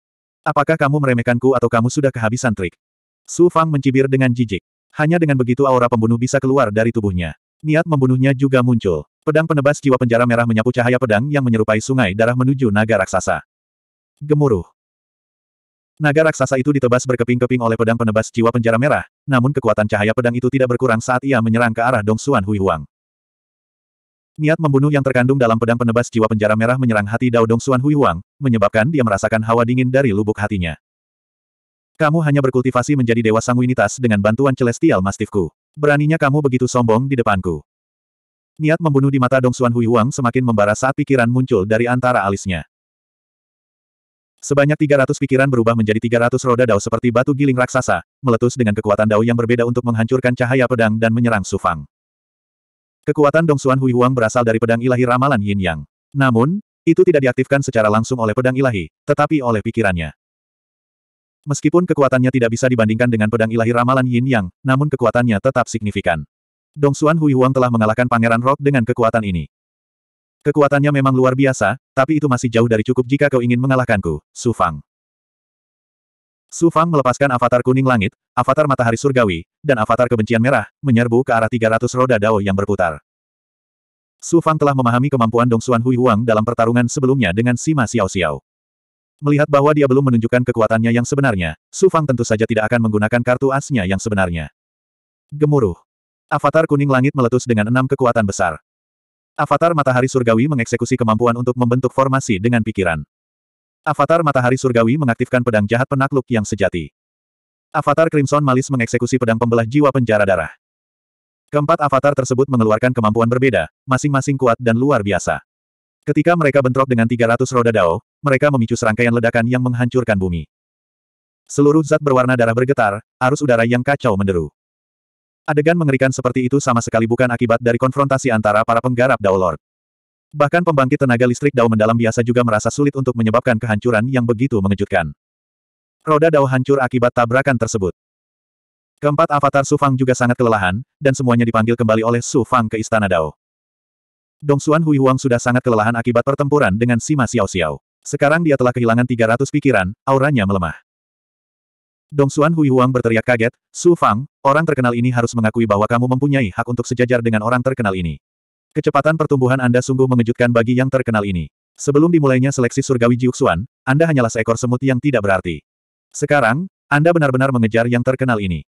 Speaker 1: Apakah kamu meremehkanku atau kamu sudah kehabisan trik? Su Fang mencibir dengan jijik. Hanya dengan begitu aura pembunuh bisa keluar dari tubuhnya. Niat membunuhnya juga muncul. Pedang penebas jiwa penjara merah menyapu cahaya pedang yang menyerupai sungai darah menuju naga raksasa. Gemuruh. Naga raksasa itu ditebas berkeping-keping oleh pedang penebas jiwa penjara merah, namun kekuatan cahaya pedang itu tidak berkurang saat ia menyerang ke arah Dong Xuan Hui Huang. Niat membunuh yang terkandung dalam pedang penebas jiwa penjara merah menyerang hati Dao Xuan Hui Huang, menyebabkan dia merasakan hawa dingin dari lubuk hatinya. Kamu hanya berkultivasi menjadi dewa sanguinitas dengan bantuan celestial mastifku. Beraninya kamu begitu sombong di depanku. Niat membunuh di mata Dong Hui Huang semakin membara saat pikiran muncul dari antara alisnya. Sebanyak 300 pikiran berubah menjadi 300 roda dao seperti batu giling raksasa, meletus dengan kekuatan dao yang berbeda untuk menghancurkan cahaya pedang dan menyerang Sufang. Kekuatan Dong Xuan Hui Huang berasal dari pedang ilahi ramalan Yin Yang. Namun, itu tidak diaktifkan secara langsung oleh pedang ilahi, tetapi oleh pikirannya. Meskipun kekuatannya tidak bisa dibandingkan dengan pedang ilahi ramalan Yin Yang, namun kekuatannya tetap signifikan. Dong Xuan Hui Huang telah mengalahkan Pangeran Rock dengan kekuatan ini. Kekuatannya memang luar biasa, tapi itu masih jauh dari cukup jika kau ingin mengalahkanku, Su Fang. Su Fang melepaskan avatar kuning langit, avatar matahari surgawi, dan avatar kebencian merah, menyerbu ke arah 300 roda dao yang berputar. Su Fang telah memahami kemampuan Dong Xuan Hui Huang dalam pertarungan sebelumnya dengan Sima Xiao Xiao. Melihat bahwa dia belum menunjukkan kekuatannya yang sebenarnya, Su Fang tentu saja tidak akan menggunakan kartu asnya yang sebenarnya. Gemuruh. Avatar kuning langit meletus dengan enam kekuatan besar. Avatar matahari surgawi mengeksekusi kemampuan untuk membentuk formasi dengan pikiran. Avatar Matahari Surgawi mengaktifkan pedang jahat penakluk yang sejati. Avatar Crimson Malis mengeksekusi pedang pembelah jiwa penjara darah. Keempat avatar tersebut mengeluarkan kemampuan berbeda, masing-masing kuat dan luar biasa. Ketika mereka bentrok dengan 300 roda dao, mereka memicu serangkaian ledakan yang menghancurkan bumi. Seluruh zat berwarna darah bergetar, arus udara yang kacau menderu. Adegan mengerikan seperti itu sama sekali bukan akibat dari konfrontasi antara para penggarap Dao Lord. Bahkan pembangkit tenaga listrik Dao mendalam biasa juga merasa sulit untuk menyebabkan kehancuran yang begitu mengejutkan. Roda Dao hancur akibat tabrakan tersebut. Keempat avatar Su Fang juga sangat kelelahan, dan semuanya dipanggil kembali oleh Su Fang ke Istana Dao. Dong Xuan Hui Huang sudah sangat kelelahan akibat pertempuran dengan Sima Xiao Xiao. Sekarang dia telah kehilangan 300 pikiran, auranya melemah. Dong Xuan Hui Huang berteriak kaget, Su Fang, orang terkenal ini harus mengakui bahwa kamu mempunyai hak untuk sejajar dengan orang terkenal ini. Kecepatan pertumbuhan Anda sungguh mengejutkan bagi yang terkenal ini. Sebelum dimulainya seleksi surgawi Jiuxuan, Anda hanyalah seekor semut yang tidak berarti. Sekarang, Anda benar-benar mengejar yang terkenal ini.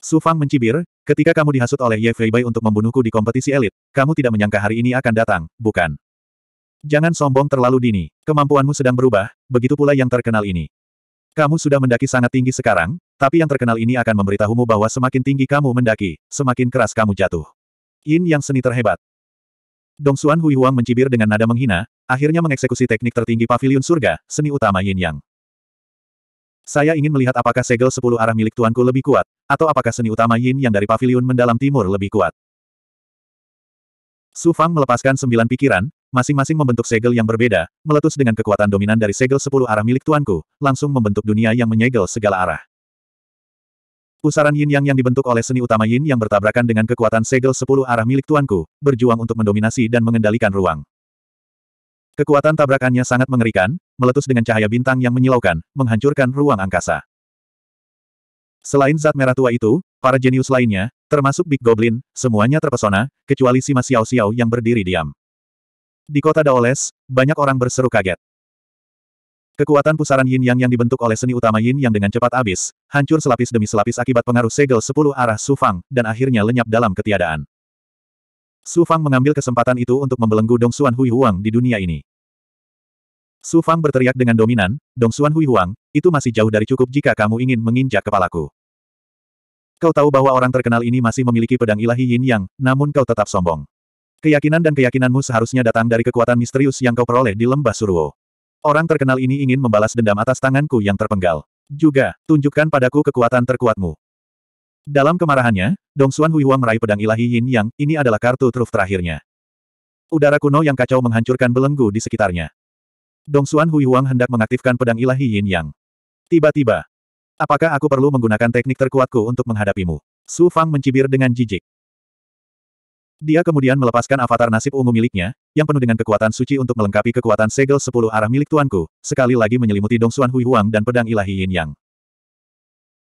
Speaker 1: Su Fang mencibir, ketika kamu dihasut oleh Ye Feibai untuk membunuhku di kompetisi elit, kamu tidak menyangka hari ini akan datang, bukan? Jangan sombong terlalu dini, kemampuanmu sedang berubah, begitu pula yang terkenal ini. Kamu sudah mendaki sangat tinggi sekarang, tapi yang terkenal ini akan memberitahumu bahwa semakin tinggi kamu mendaki, semakin keras kamu jatuh. Yin Yang seni terhebat. Dong Xuan Hui Huang mencibir dengan nada menghina, akhirnya mengeksekusi teknik tertinggi pavilion surga, seni utama Yin Yang. Saya ingin melihat apakah segel sepuluh arah milik tuanku lebih kuat, atau apakah seni utama Yin Yang dari pavilion mendalam timur lebih kuat. Su Fang melepaskan sembilan pikiran, masing-masing membentuk segel yang berbeda, meletus dengan kekuatan dominan dari segel sepuluh arah milik tuanku, langsung membentuk dunia yang menyegel segala arah. Pusaran yin yang yang dibentuk oleh seni utama yin yang bertabrakan dengan kekuatan segel sepuluh arah milik tuanku, berjuang untuk mendominasi dan mengendalikan ruang. Kekuatan tabrakannya sangat mengerikan, meletus dengan cahaya bintang yang menyilaukan, menghancurkan ruang angkasa. Selain zat merah tua itu, para jenius lainnya, termasuk Big Goblin, semuanya terpesona, kecuali Sima Xiao Xiao yang berdiri diam. Di kota Daoles, banyak orang berseru kaget. Kekuatan pusaran yin yang yang dibentuk oleh seni utama yin yang dengan cepat habis, hancur selapis demi selapis akibat pengaruh segel sepuluh arah Sufang, dan akhirnya lenyap dalam ketiadaan. Sufang mengambil kesempatan itu untuk membelenggu Dong Xuan Hui Huang di dunia ini. Sufang berteriak dengan dominan, Dong Xuan Hui Huang, itu masih jauh dari cukup jika kamu ingin menginjak kepalaku. Kau tahu bahwa orang terkenal ini masih memiliki pedang ilahi yin yang, namun kau tetap sombong. Keyakinan dan keyakinanmu seharusnya datang dari kekuatan misterius yang kau peroleh di lembah Suruo. Orang terkenal ini ingin membalas dendam atas tanganku yang terpenggal. Juga, tunjukkan padaku kekuatan terkuatmu. Dalam kemarahannya, Dong Hui Huihua meraih pedang ilahi Yin Yang, ini adalah kartu truf terakhirnya. Udara kuno yang kacau menghancurkan belenggu di sekitarnya. Dong Hui Huihuang hendak mengaktifkan pedang ilahi Yin Yang. Tiba-tiba. Apakah aku perlu menggunakan teknik terkuatku untuk menghadapimu? Su Fang mencibir dengan jijik. Dia kemudian melepaskan avatar nasib ungu miliknya, yang penuh dengan kekuatan suci untuk melengkapi kekuatan segel sepuluh arah milik tuanku, sekali lagi menyelimuti Dong Dongsuan Hui Huang dan pedang ilahi Yin Yang.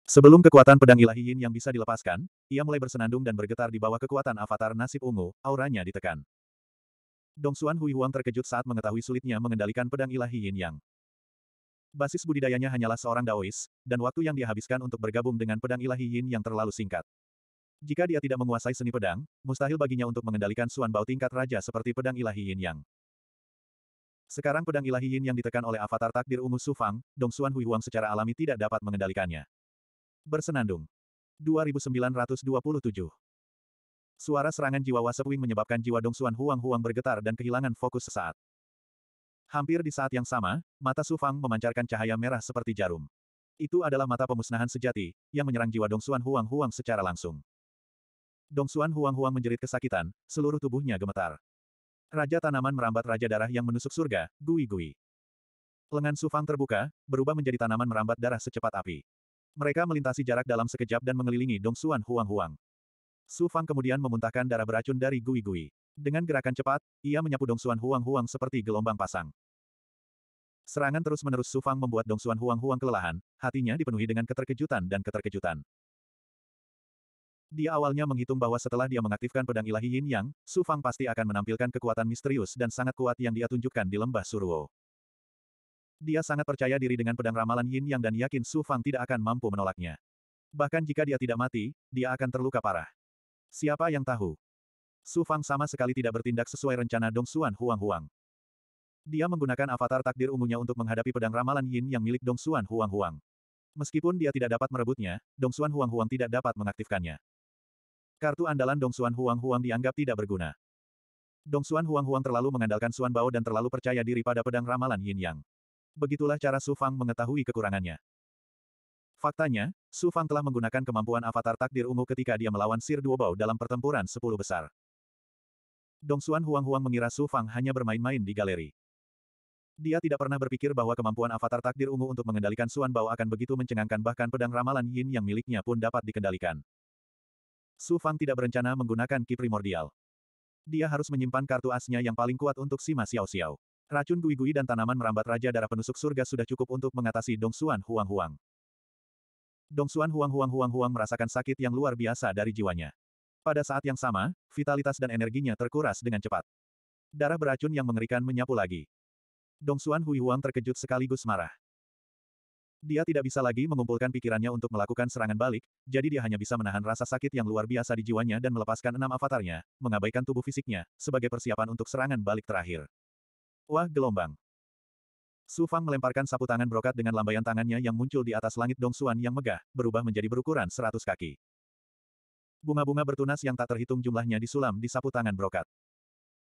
Speaker 1: Sebelum kekuatan pedang ilahi Yin Yang bisa dilepaskan, ia mulai bersenandung dan bergetar di bawah kekuatan avatar nasib ungu, auranya ditekan. Dong Dongsuan Hui Huang terkejut saat mengetahui sulitnya mengendalikan pedang ilahi Yin Yang. Basis budidayanya hanyalah seorang Daois, dan waktu yang dihabiskan untuk bergabung dengan pedang ilahi Yin yang terlalu singkat. Jika dia tidak menguasai seni pedang, mustahil baginya untuk mengendalikan Suan Bao tingkat raja seperti pedang ilahi Yin Yang. Sekarang pedang ilahi Yin yang ditekan oleh avatar takdir ungu Sufang, Dong Suan Hui Huang secara alami tidak dapat mengendalikannya. Bersenandung. 2927 Suara serangan jiwa Wasepuing menyebabkan jiwa Dong Suan Huang Huang bergetar dan kehilangan fokus sesaat. Hampir di saat yang sama, mata Sufang memancarkan cahaya merah seperti jarum. Itu adalah mata pemusnahan sejati, yang menyerang jiwa Dong Suan Huang Huang secara langsung. Dong Xuan huang-huang menjerit kesakitan, seluruh tubuhnya gemetar. Raja tanaman merambat raja darah yang menusuk surga, gui-gui. Lengan Sufang terbuka, berubah menjadi tanaman merambat darah secepat api. Mereka melintasi jarak dalam sekejap dan mengelilingi Dong Xuan huang-huang. Sufang kemudian memuntahkan darah beracun dari gui-gui. Dengan gerakan cepat, ia menyapu Dong Xuan huang-huang seperti gelombang pasang. Serangan terus-menerus Sufang membuat Dong Xuan huang-huang kelelahan, hatinya dipenuhi dengan keterkejutan dan keterkejutan. Dia awalnya menghitung bahwa setelah dia mengaktifkan pedang ilahi Yin Yang, Su Fang pasti akan menampilkan kekuatan misterius dan sangat kuat yang dia tunjukkan di lembah Suruo. Dia sangat percaya diri dengan pedang ramalan Yin Yang dan yakin Su Fang tidak akan mampu menolaknya. Bahkan jika dia tidak mati, dia akan terluka parah. Siapa yang tahu? Su Fang sama sekali tidak bertindak sesuai rencana Dong Xuan Huang Huang. Dia menggunakan avatar takdir ungunya untuk menghadapi pedang ramalan Yin yang milik Dong Xuan Huang Huang. Meskipun dia tidak dapat merebutnya, Dong Xuan Huang Huang tidak dapat mengaktifkannya. Kartu andalan Dong Xuan Huang Huang dianggap tidak berguna. Dong Xuan Huang Huang terlalu mengandalkan Xuan Bao dan terlalu percaya diri pada pedang ramalan Yin Yang. Begitulah cara Su Fang mengetahui kekurangannya. Faktanya, Su Fang telah menggunakan kemampuan avatar takdir ungu ketika dia melawan Sir Duobao dalam pertempuran sepuluh besar. Dong Xuan Huang Huang mengira Su Fang hanya bermain-main di galeri. Dia tidak pernah berpikir bahwa kemampuan avatar takdir ungu untuk mengendalikan Suan Bao akan begitu mencengangkan bahkan pedang ramalan Yin yang miliknya pun dapat dikendalikan. Su Fang tidak berencana menggunakan ki primordial. Dia harus menyimpan kartu asnya yang paling kuat untuk Sima Xiao Xiao. Racun gui-gui dan tanaman merambat Raja Darah Penusuk Surga sudah cukup untuk mengatasi Dong Xuan Huang-Huang. Dong Xuan Huang-Huang-Huang-Huang merasakan sakit yang luar biasa dari jiwanya. Pada saat yang sama, vitalitas dan energinya terkuras dengan cepat. Darah beracun yang mengerikan menyapu lagi. Dong Xuan Hui Huang terkejut sekaligus marah. Dia tidak bisa lagi mengumpulkan pikirannya untuk melakukan serangan balik, jadi dia hanya bisa menahan rasa sakit yang luar biasa di jiwanya dan melepaskan enam avatarnya, mengabaikan tubuh fisiknya, sebagai persiapan untuk serangan balik terakhir. Wah, gelombang. Su Fang melemparkan sapu tangan brokat dengan lambaian tangannya yang muncul di atas langit dongsuan yang megah, berubah menjadi berukuran seratus kaki. Bunga-bunga bertunas yang tak terhitung jumlahnya disulam di sapu tangan brokat.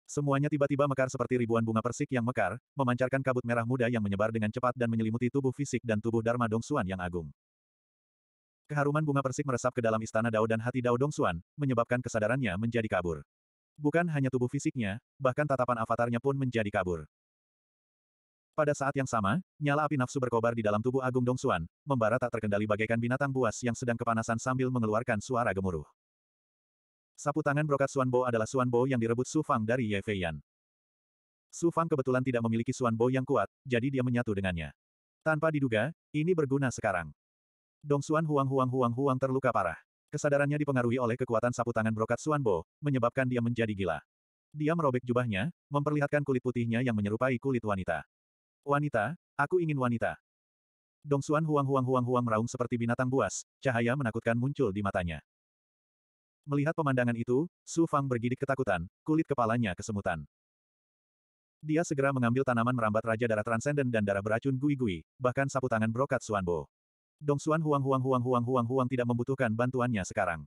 Speaker 1: Semuanya tiba-tiba mekar seperti ribuan bunga persik yang mekar, memancarkan kabut merah muda yang menyebar dengan cepat dan menyelimuti tubuh fisik dan tubuh Dharma Dongsuan yang agung. Keharuman bunga persik meresap ke dalam istana Dao dan hati Dao Dong Dongsuan, menyebabkan kesadarannya menjadi kabur. Bukan hanya tubuh fisiknya, bahkan tatapan avatarnya pun menjadi kabur. Pada saat yang sama, nyala api nafsu berkobar di dalam tubuh Agung Dong Dongsuan, membara tak terkendali bagaikan binatang buas yang sedang kepanasan sambil mengeluarkan suara gemuruh. Sapu tangan brokat Suanbo adalah Suanbo yang direbut Su Fang dari Ye Fei Su Fang kebetulan tidak memiliki Suanbo yang kuat, jadi dia menyatu dengannya. Tanpa diduga, ini berguna sekarang. Dong Suan Huang Huang Huang Huang terluka parah. Kesadarannya dipengaruhi oleh kekuatan sapu tangan brokat Suanbo, menyebabkan dia menjadi gila. Dia merobek jubahnya, memperlihatkan kulit putihnya yang menyerupai kulit wanita. Wanita, aku ingin wanita. Dong Suan huang huang huang huang meraung seperti binatang buas, cahaya menakutkan muncul di matanya. Melihat pemandangan itu, Su Fang bergidik ketakutan, kulit kepalanya kesemutan. Dia segera mengambil tanaman merambat Raja Darah Transenden dan darah beracun Gui-Gui, bahkan sapu tangan brokat Suanbo. Dong Suan Huang Huang Huang Huang Huang Huang tidak membutuhkan bantuannya sekarang.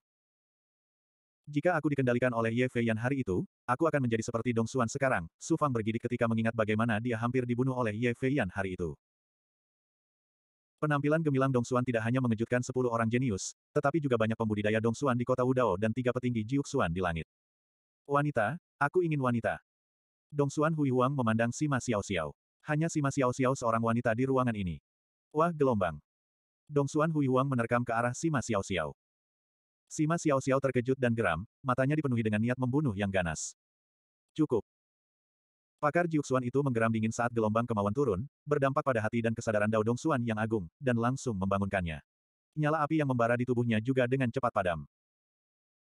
Speaker 1: Jika aku dikendalikan oleh Ye Fei Yan hari itu, aku akan menjadi seperti Dong Suan sekarang, Su Fang bergidik ketika mengingat bagaimana dia hampir dibunuh oleh Ye Fei Yan hari itu. Penampilan gemilang Dong Xuan tidak hanya mengejutkan sepuluh orang jenius, tetapi juga banyak pembudidaya Dong Xuan di kota Wudao dan tiga petinggi Jiuk Xuan di langit. Wanita, aku ingin wanita. Dong Xuan Hui Huang memandang Sima Xiao Xiao. Hanya Sima Xiao Xiao seorang wanita di ruangan ini. Wah gelombang. Dong Xuan Hui Huang menerkam ke arah Sima Xiao Xiao. Sima Xiao Xiao terkejut dan geram, matanya dipenuhi dengan niat membunuh yang ganas. Cukup. Pakar Jiuxuan itu menggeram dingin saat gelombang kemauan turun, berdampak pada hati dan kesadaran Dao Dongxuan yang agung, dan langsung membangunkannya. Nyala api yang membara di tubuhnya juga dengan cepat padam.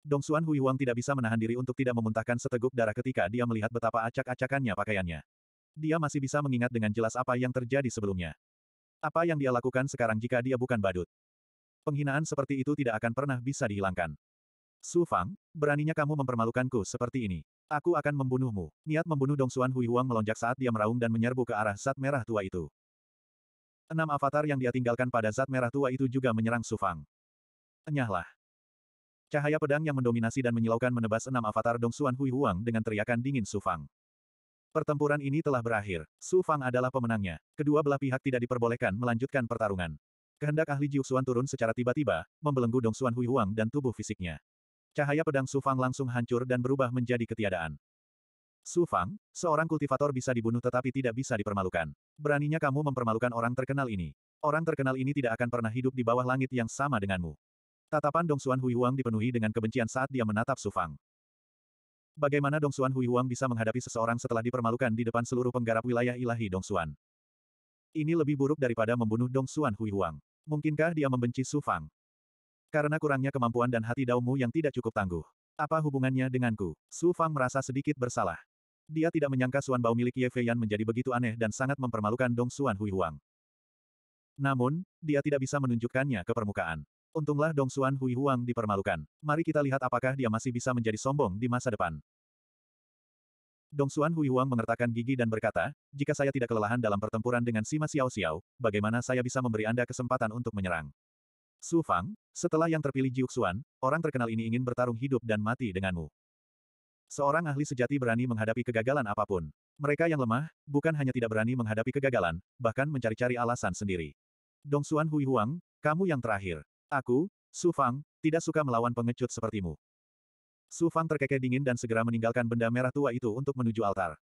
Speaker 1: Dong Dongxuan Hui Huang tidak bisa menahan diri untuk tidak memuntahkan seteguk darah ketika dia melihat betapa acak-acakannya pakaiannya. Dia masih bisa mengingat dengan jelas apa yang terjadi sebelumnya. Apa yang dia lakukan sekarang jika dia bukan badut? Penghinaan seperti itu tidak akan pernah bisa dihilangkan. Su Fang, beraninya kamu mempermalukanku seperti ini. Aku akan membunuhmu. Niat membunuh Dong Xuan Hui Huang melonjak saat dia meraung dan menyerbu ke arah zat merah tua itu. Enam avatar yang dia tinggalkan pada zat merah tua itu juga menyerang Su Fang. Enyahlah. Cahaya pedang yang mendominasi dan menyilaukan menebas enam avatar Dong Xuan Hui Huang dengan teriakan dingin Su Fang. Pertempuran ini telah berakhir. Su Fang adalah pemenangnya. Kedua belah pihak tidak diperbolehkan melanjutkan pertarungan. Kehendak ahli Jiuxuan turun secara tiba-tiba, membelenggu Dong Xuan Hui Huang dan tubuh fisiknya. Cahaya pedang Sufang langsung hancur dan berubah menjadi ketiadaan. Sufang, seorang kultivator bisa dibunuh tetapi tidak bisa dipermalukan. Beraninya kamu mempermalukan orang terkenal ini. Orang terkenal ini tidak akan pernah hidup di bawah langit yang sama denganmu. Tatapan Dong Dongsuan Hui Huang dipenuhi dengan kebencian saat dia menatap Sufang. Bagaimana Dong Dongsuan Hui Huang bisa menghadapi seseorang setelah dipermalukan di depan seluruh penggarap wilayah ilahi Dong Dongsuan? Ini lebih buruk daripada membunuh Dong Dongsuan Hui Huang. Mungkinkah dia membenci Sufang? Karena kurangnya kemampuan dan hati daumu yang tidak cukup tangguh. Apa hubungannya denganku? Su Fang merasa sedikit bersalah. Dia tidak menyangka Suan Bao milik Ye Feiyan menjadi begitu aneh dan sangat mempermalukan Dong Suan Hui Huang. Namun, dia tidak bisa menunjukkannya ke permukaan. Untunglah Dong Suan Hui Huang dipermalukan. Mari kita lihat apakah dia masih bisa menjadi sombong di masa depan. Dong Suan Hui Huang mengertakkan gigi dan berkata, jika saya tidak kelelahan dalam pertempuran dengan Sima Xiao Xiao, bagaimana saya bisa memberi Anda kesempatan untuk menyerang? Su Fang, setelah yang terpilih Jiuxuan, orang terkenal ini ingin bertarung hidup dan mati denganmu. Seorang ahli sejati berani menghadapi kegagalan apapun. Mereka yang lemah, bukan hanya tidak berani menghadapi kegagalan, bahkan mencari-cari alasan sendiri. Dong Xuan Hui Huang, kamu yang terakhir. Aku, Su Fang, tidak suka melawan pengecut sepertimu. Su Fang terkekeh dingin dan segera meninggalkan benda merah tua itu untuk menuju altar.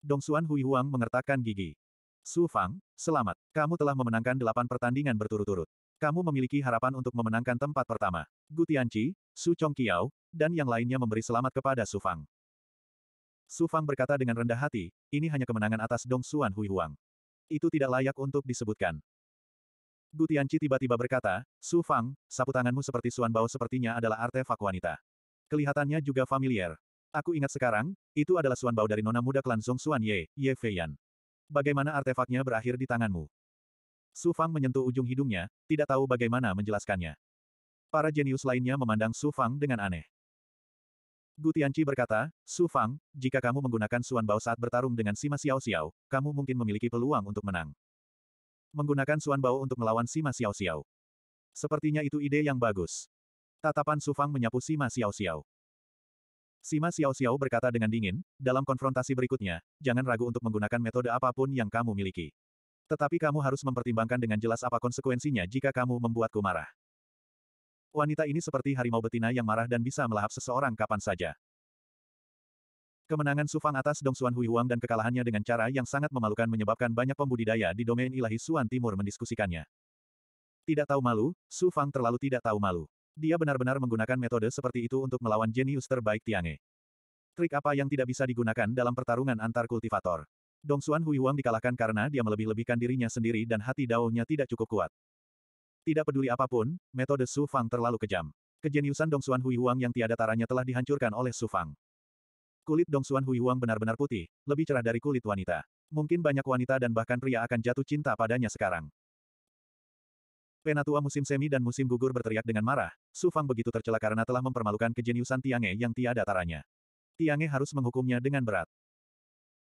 Speaker 1: Dong Xuan Hui Huang mengertakkan gigi. Su Fang, selamat. Kamu telah memenangkan delapan pertandingan berturut-turut. Kamu memiliki harapan untuk memenangkan tempat pertama. Gu Tianqi, Su Chongqiao, dan yang lainnya memberi selamat kepada Su Fang. Su Fang berkata dengan rendah hati, ini hanya kemenangan atas Dong Xuan Hui Huang. Itu tidak layak untuk disebutkan. Gu Tianqi tiba-tiba berkata, Su Fang, sapu tanganmu seperti Suan Bao sepertinya adalah artefak wanita. Kelihatannya juga familiar. Aku ingat sekarang, itu adalah Suan Bao dari nona muda klan Zong Suan Ye, Ye Feiyan. Bagaimana artefaknya berakhir di tanganmu? Su Fang menyentuh ujung hidungnya, tidak tahu bagaimana menjelaskannya. Para jenius lainnya memandang Su Fang dengan aneh. Gu Tianqi berkata, Su Fang, jika kamu menggunakan Suan Bao saat bertarung dengan Sima Xiao Xiao, kamu mungkin memiliki peluang untuk menang. Menggunakan Suan Bao untuk melawan Sima Xiao Xiao. Sepertinya itu ide yang bagus. Tatapan Su Fang menyapu Sima Xiao Xiao. Sima Xiao Xiao berkata dengan dingin, dalam konfrontasi berikutnya, jangan ragu untuk menggunakan metode apapun yang kamu miliki. Tetapi kamu harus mempertimbangkan dengan jelas apa konsekuensinya jika kamu membuatku marah. Wanita ini seperti harimau betina yang marah dan bisa melahap seseorang kapan saja. Kemenangan Sufang atas Dong Xuan Hui Huang dan kekalahannya dengan cara yang sangat memalukan menyebabkan banyak pembudidaya di domain ilahi Suan Timur mendiskusikannya. Tidak tahu malu, Sufang terlalu tidak tahu malu. Dia benar-benar menggunakan metode seperti itu untuk melawan jenius terbaik Tiange. Trik apa yang tidak bisa digunakan dalam pertarungan antar kultivator? Dong Xuan Huiwang dikalahkan karena dia melebih-lebihkan dirinya sendiri dan hati daonya tidak cukup kuat. Tidak peduli apapun, metode Su Fang terlalu kejam. Kejeniusan Dong Xuan Huiwang yang tiada taranya telah dihancurkan oleh Su Fang. Kulit Dong Xuan Huiwang benar-benar putih, lebih cerah dari kulit wanita. Mungkin banyak wanita dan bahkan pria akan jatuh cinta padanya sekarang. Penatua musim semi dan musim gugur berteriak dengan marah, Su Fang begitu tercela karena telah mempermalukan kejeniusan Tiange yang tiada taranya. Tiange harus menghukumnya dengan berat.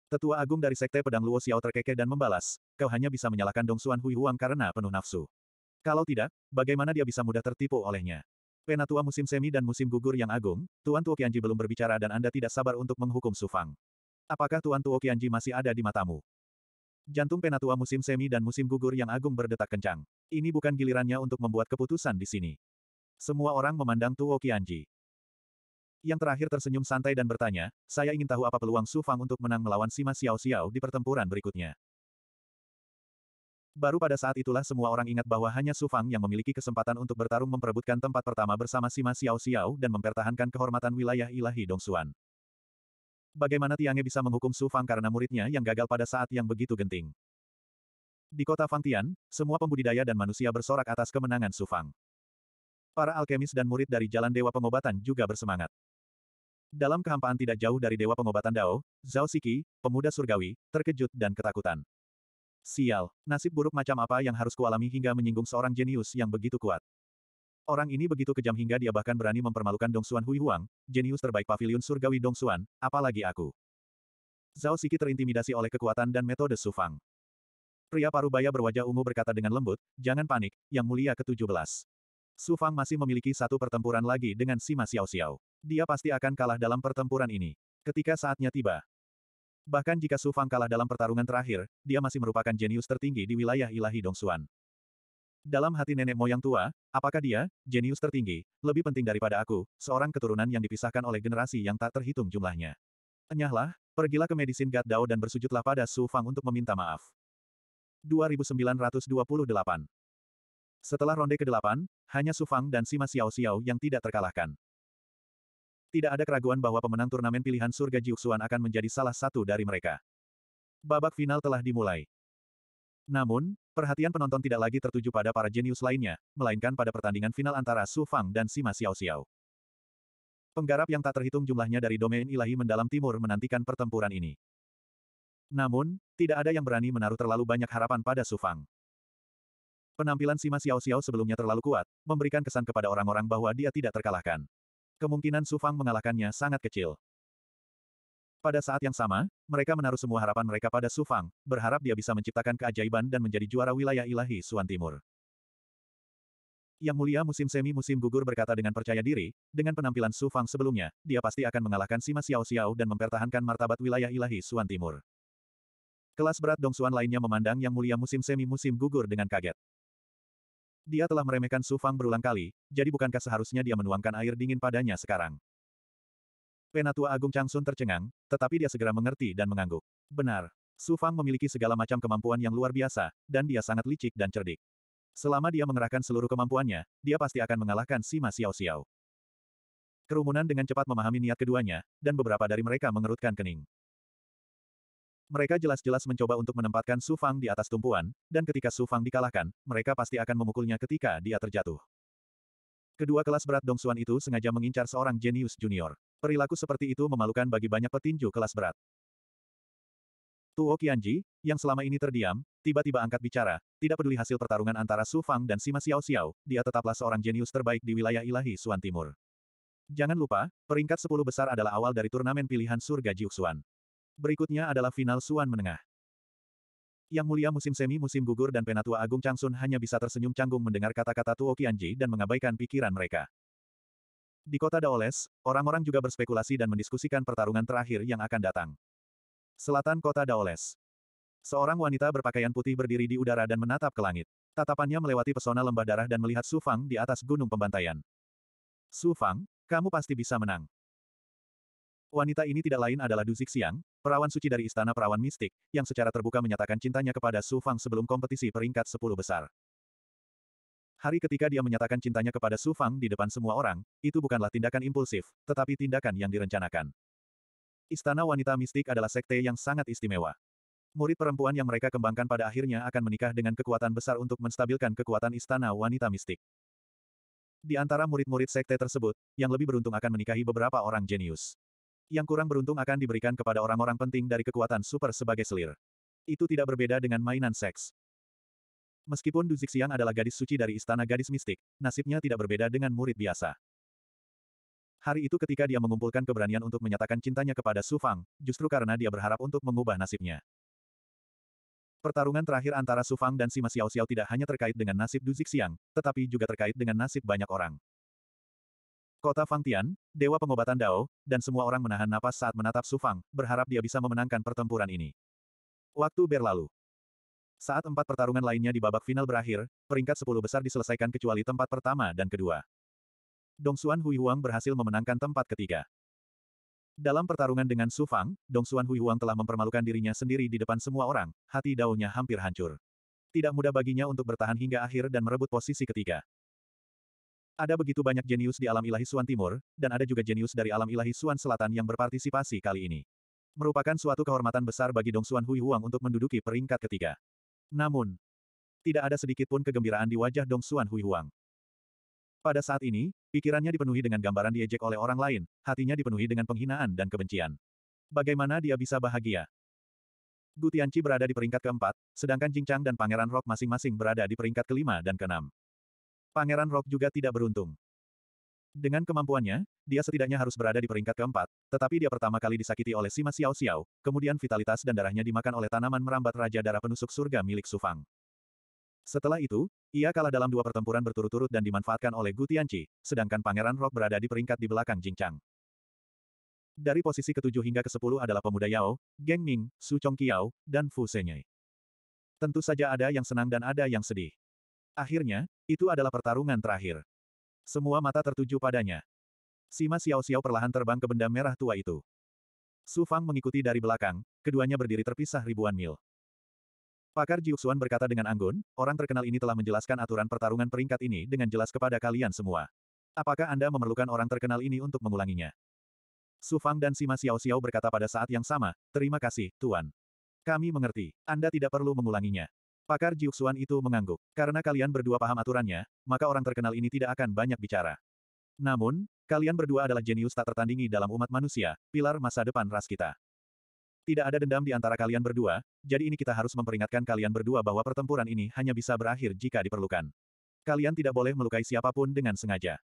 Speaker 1: Tetua agung dari Sekte Pedang Luo Xiao terkekeh dan membalas, kau hanya bisa menyalahkan Dong Xuan Hui Huang karena penuh nafsu. Kalau tidak, bagaimana dia bisa mudah tertipu olehnya? Penatua musim semi dan musim gugur yang agung, Tuan Tuo Qianji belum berbicara dan Anda tidak sabar untuk menghukum Su Fang. Apakah Tuan Tuo Qianji masih ada di matamu? Jantung penatua musim semi dan musim gugur yang agung berdetak kencang. Ini bukan gilirannya untuk membuat keputusan di sini. Semua orang memandang Tuo Qianji. Yang terakhir tersenyum santai dan bertanya, saya ingin tahu apa peluang Su Fang untuk menang melawan Sima Xiao Xiao di pertempuran berikutnya. Baru pada saat itulah semua orang ingat bahwa hanya Su Fang yang memiliki kesempatan untuk bertarung memperebutkan tempat pertama bersama Sima Xiao Xiao dan mempertahankan kehormatan wilayah ilahi Dong Dongsuan. Bagaimana Tiange bisa menghukum Su Fang karena muridnya yang gagal pada saat yang begitu genting? Di kota Fangtian, semua pembudidaya dan manusia bersorak atas kemenangan Su Fang. Para alkemis dan murid dari Jalan Dewa Pengobatan juga bersemangat. Dalam kehampaan tidak jauh dari Dewa Pengobatan Dao, Zhao Siki, pemuda surgawi, terkejut dan ketakutan. Sial, nasib buruk macam apa yang harus kualami hingga menyinggung seorang jenius yang begitu kuat. Orang ini begitu kejam hingga dia bahkan berani mempermalukan Dong Xuan Hui Huang, jenius terbaik pavilion surgawi Dong Xuan, apalagi aku. Zhao Siki terintimidasi oleh kekuatan dan metode Su Fang. Pria parubaya berwajah ungu berkata dengan lembut, jangan panik, yang mulia ke-17. Su Fang masih memiliki satu pertempuran lagi dengan Sima Xiao Xiao. Dia pasti akan kalah dalam pertempuran ini. Ketika saatnya tiba. Bahkan jika Su Fang kalah dalam pertarungan terakhir, dia masih merupakan jenius tertinggi di wilayah ilahi Dongsuan. Dalam hati nenek moyang tua, apakah dia, jenius tertinggi, lebih penting daripada aku, seorang keturunan yang dipisahkan oleh generasi yang tak terhitung jumlahnya. Enyahlah, pergilah ke Medisin God Dao dan bersujudlah pada Su Fang untuk meminta maaf. 2928 setelah ronde ke-8, hanya Su Fang dan Sima Xiao Xiao yang tidak terkalahkan. Tidak ada keraguan bahwa pemenang turnamen pilihan surga Jiuxuan akan menjadi salah satu dari mereka. Babak final telah dimulai. Namun, perhatian penonton tidak lagi tertuju pada para jenius lainnya, melainkan pada pertandingan final antara Su Fang dan Sima Xiao Xiao. Penggarap yang tak terhitung jumlahnya dari domain ilahi mendalam timur menantikan pertempuran ini. Namun, tidak ada yang berani menaruh terlalu banyak harapan pada Su Fang. Penampilan Sima Xiao Xiao sebelumnya terlalu kuat, memberikan kesan kepada orang-orang bahwa dia tidak terkalahkan. Kemungkinan Su Fang mengalahkannya sangat kecil. Pada saat yang sama, mereka menaruh semua harapan mereka pada Su Fang, berharap dia bisa menciptakan keajaiban dan menjadi juara wilayah ilahi Suan Timur. Yang mulia musim semi musim gugur berkata dengan percaya diri, dengan penampilan Su Fang sebelumnya, dia pasti akan mengalahkan Sima Xiao Xiao dan mempertahankan martabat wilayah ilahi Suan Timur. Kelas berat Dong Suan lainnya memandang yang mulia musim semi musim gugur dengan kaget. Dia telah meremehkan Su Fang berulang kali, jadi bukankah seharusnya dia menuangkan air dingin padanya sekarang? Penatua Agung Changsun tercengang, tetapi dia segera mengerti dan mengangguk. Benar, Su Fang memiliki segala macam kemampuan yang luar biasa, dan dia sangat licik dan cerdik. Selama dia mengerahkan seluruh kemampuannya, dia pasti akan mengalahkan Sima Xiao Xiao. Kerumunan dengan cepat memahami niat keduanya, dan beberapa dari mereka mengerutkan kening. Mereka jelas-jelas mencoba untuk menempatkan Su Fang di atas tumpuan, dan ketika Su Fang dikalahkan, mereka pasti akan memukulnya ketika dia terjatuh. Kedua kelas berat Dong Xuan itu sengaja mengincar seorang jenius junior. Perilaku seperti itu memalukan bagi banyak petinju kelas berat. Tuo Qianji, yang selama ini terdiam, tiba-tiba angkat bicara, tidak peduli hasil pertarungan antara Su Fang dan Sima Xiao Xiao, dia tetaplah seorang jenius terbaik di wilayah ilahi Xuan Timur. Jangan lupa, peringkat 10 besar adalah awal dari turnamen pilihan surga Jiuxuan. Berikutnya adalah final Suan Menengah. Yang mulia musim semi musim gugur dan penatua Agung Changsun hanya bisa tersenyum canggung mendengar kata-kata Tuo Qianji dan mengabaikan pikiran mereka. Di kota Daoles, orang-orang juga berspekulasi dan mendiskusikan pertarungan terakhir yang akan datang. Selatan kota Daoles. Seorang wanita berpakaian putih berdiri di udara dan menatap ke langit. Tatapannya melewati pesona lembah darah dan melihat Su Fang di atas gunung pembantaian. Su Fang, kamu pasti bisa menang. Wanita ini tidak lain adalah Du Zixiang, perawan suci dari Istana Perawan Mistik, yang secara terbuka menyatakan cintanya kepada Su Fang sebelum kompetisi peringkat 10 besar. Hari ketika dia menyatakan cintanya kepada Su Fang di depan semua orang, itu bukanlah tindakan impulsif, tetapi tindakan yang direncanakan. Istana Wanita Mistik adalah sekte yang sangat istimewa. Murid perempuan yang mereka kembangkan pada akhirnya akan menikah dengan kekuatan besar untuk menstabilkan kekuatan Istana Wanita Mistik. Di antara murid-murid sekte tersebut, yang lebih beruntung akan menikahi beberapa orang jenius. Yang kurang beruntung akan diberikan kepada orang-orang penting dari kekuatan super sebagai selir. Itu tidak berbeda dengan mainan seks. Meskipun Du Zixiang adalah gadis suci dari istana gadis mistik, nasibnya tidak berbeda dengan murid biasa. Hari itu ketika dia mengumpulkan keberanian untuk menyatakan cintanya kepada Su Fang, justru karena dia berharap untuk mengubah nasibnya. Pertarungan terakhir antara Su Fang dan si Xiao Xiao tidak hanya terkait dengan nasib Du Zixiang, tetapi juga terkait dengan nasib banyak orang. Kota Fangtian, Dewa Pengobatan Dao, dan semua orang menahan napas saat menatap Sufang, berharap dia bisa memenangkan pertempuran ini. Waktu berlalu. Saat empat pertarungan lainnya di babak final berakhir, peringkat sepuluh besar diselesaikan kecuali tempat pertama dan kedua. Dong Xuan Hui Huang berhasil memenangkan tempat ketiga. Dalam pertarungan dengan Su Fang, Hui Huang telah mempermalukan dirinya sendiri di depan semua orang, hati daunnya hampir hancur. Tidak mudah baginya untuk bertahan hingga akhir dan merebut posisi ketiga. Ada begitu banyak jenius di alam ilahi Suan Timur, dan ada juga jenius dari alam ilahi Suan Selatan yang berpartisipasi kali ini. Merupakan suatu kehormatan besar bagi Dong Suan Hui Huang untuk menduduki peringkat ketiga. Namun, tidak ada sedikit pun kegembiraan di wajah Dong Suan Hui Huang. Pada saat ini, pikirannya dipenuhi dengan gambaran diejek oleh orang lain, hatinya dipenuhi dengan penghinaan dan kebencian. Bagaimana dia bisa bahagia? Gu Tianci berada di peringkat keempat, sedangkan Jing Chang dan Pangeran Rock masing-masing berada di peringkat kelima dan keenam. Pangeran Rock juga tidak beruntung. Dengan kemampuannya, dia setidaknya harus berada di peringkat keempat, tetapi dia pertama kali disakiti oleh Sima Xiao Xiao, kemudian vitalitas dan darahnya dimakan oleh tanaman merambat Raja Darah Penusuk Surga milik Sufang. Setelah itu, ia kalah dalam dua pertempuran berturut-turut dan dimanfaatkan oleh Gu Tianqi, sedangkan Pangeran Rock berada di peringkat di belakang Jingchang. Dari posisi ketujuh hingga ke kesepuluh adalah pemuda Yao, Geng Ming, Su Chong Qiao, dan Fu Senyai. Tentu saja ada yang senang dan ada yang sedih. Akhirnya, itu adalah pertarungan terakhir. Semua mata tertuju padanya. Sima Xiao Xiao perlahan terbang ke benda merah tua itu. Su Fang mengikuti dari belakang, keduanya berdiri terpisah ribuan mil. Pakar Jiuxuan berkata dengan anggun, orang terkenal ini telah menjelaskan aturan pertarungan peringkat ini dengan jelas kepada kalian semua. Apakah Anda memerlukan orang terkenal ini untuk mengulanginya? Su Fang dan Sima Xiao Xiao berkata pada saat yang sama, terima kasih, Tuan. Kami mengerti, Anda tidak perlu mengulanginya. Pakar Jiuxuan itu mengangguk. Karena kalian berdua paham aturannya, maka orang terkenal ini tidak akan banyak bicara. Namun, kalian berdua adalah jenius tak tertandingi dalam umat manusia, pilar masa depan ras kita. Tidak ada dendam di antara kalian berdua, jadi ini kita harus memperingatkan kalian berdua bahwa pertempuran ini hanya bisa berakhir jika diperlukan. Kalian tidak boleh melukai siapapun dengan sengaja.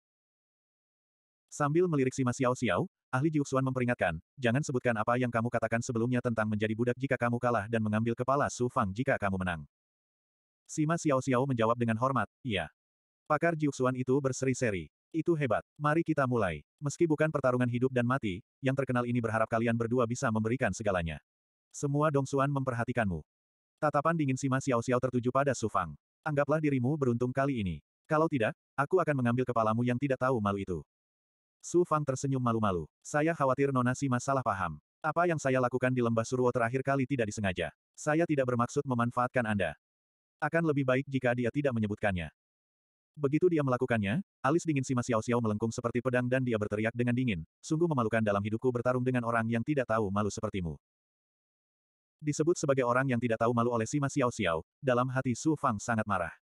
Speaker 1: Sambil melirik si Xiao Xiao, ahli Jiuxuan memperingatkan, jangan sebutkan apa yang kamu katakan sebelumnya tentang menjadi budak jika kamu kalah dan mengambil kepala Su Fang jika kamu menang. Sima Xiao Xiao menjawab dengan hormat, iya. Pakar Jiuxuan itu berseri-seri. Itu hebat. Mari kita mulai. Meski bukan pertarungan hidup dan mati, yang terkenal ini berharap kalian berdua bisa memberikan segalanya. Semua Dong Dongsuan memperhatikanmu. Tatapan dingin Sima Xiao Xiao tertuju pada Su Fang. Anggaplah dirimu beruntung kali ini. Kalau tidak, aku akan mengambil kepalamu yang tidak tahu malu itu. Su Fang tersenyum malu-malu. Saya khawatir Nona Sima salah paham. Apa yang saya lakukan di lembah Suruo terakhir kali tidak disengaja. Saya tidak bermaksud memanfaatkan Anda. Akan lebih baik jika dia tidak menyebutkannya. Begitu dia melakukannya, alis dingin Sima Xiao Xiao melengkung seperti pedang dan dia berteriak dengan dingin, sungguh memalukan dalam hidupku bertarung dengan orang yang tidak tahu malu sepertimu. Disebut sebagai orang yang tidak tahu malu oleh Sima Xiao Xiao, dalam hati Su Fang sangat marah.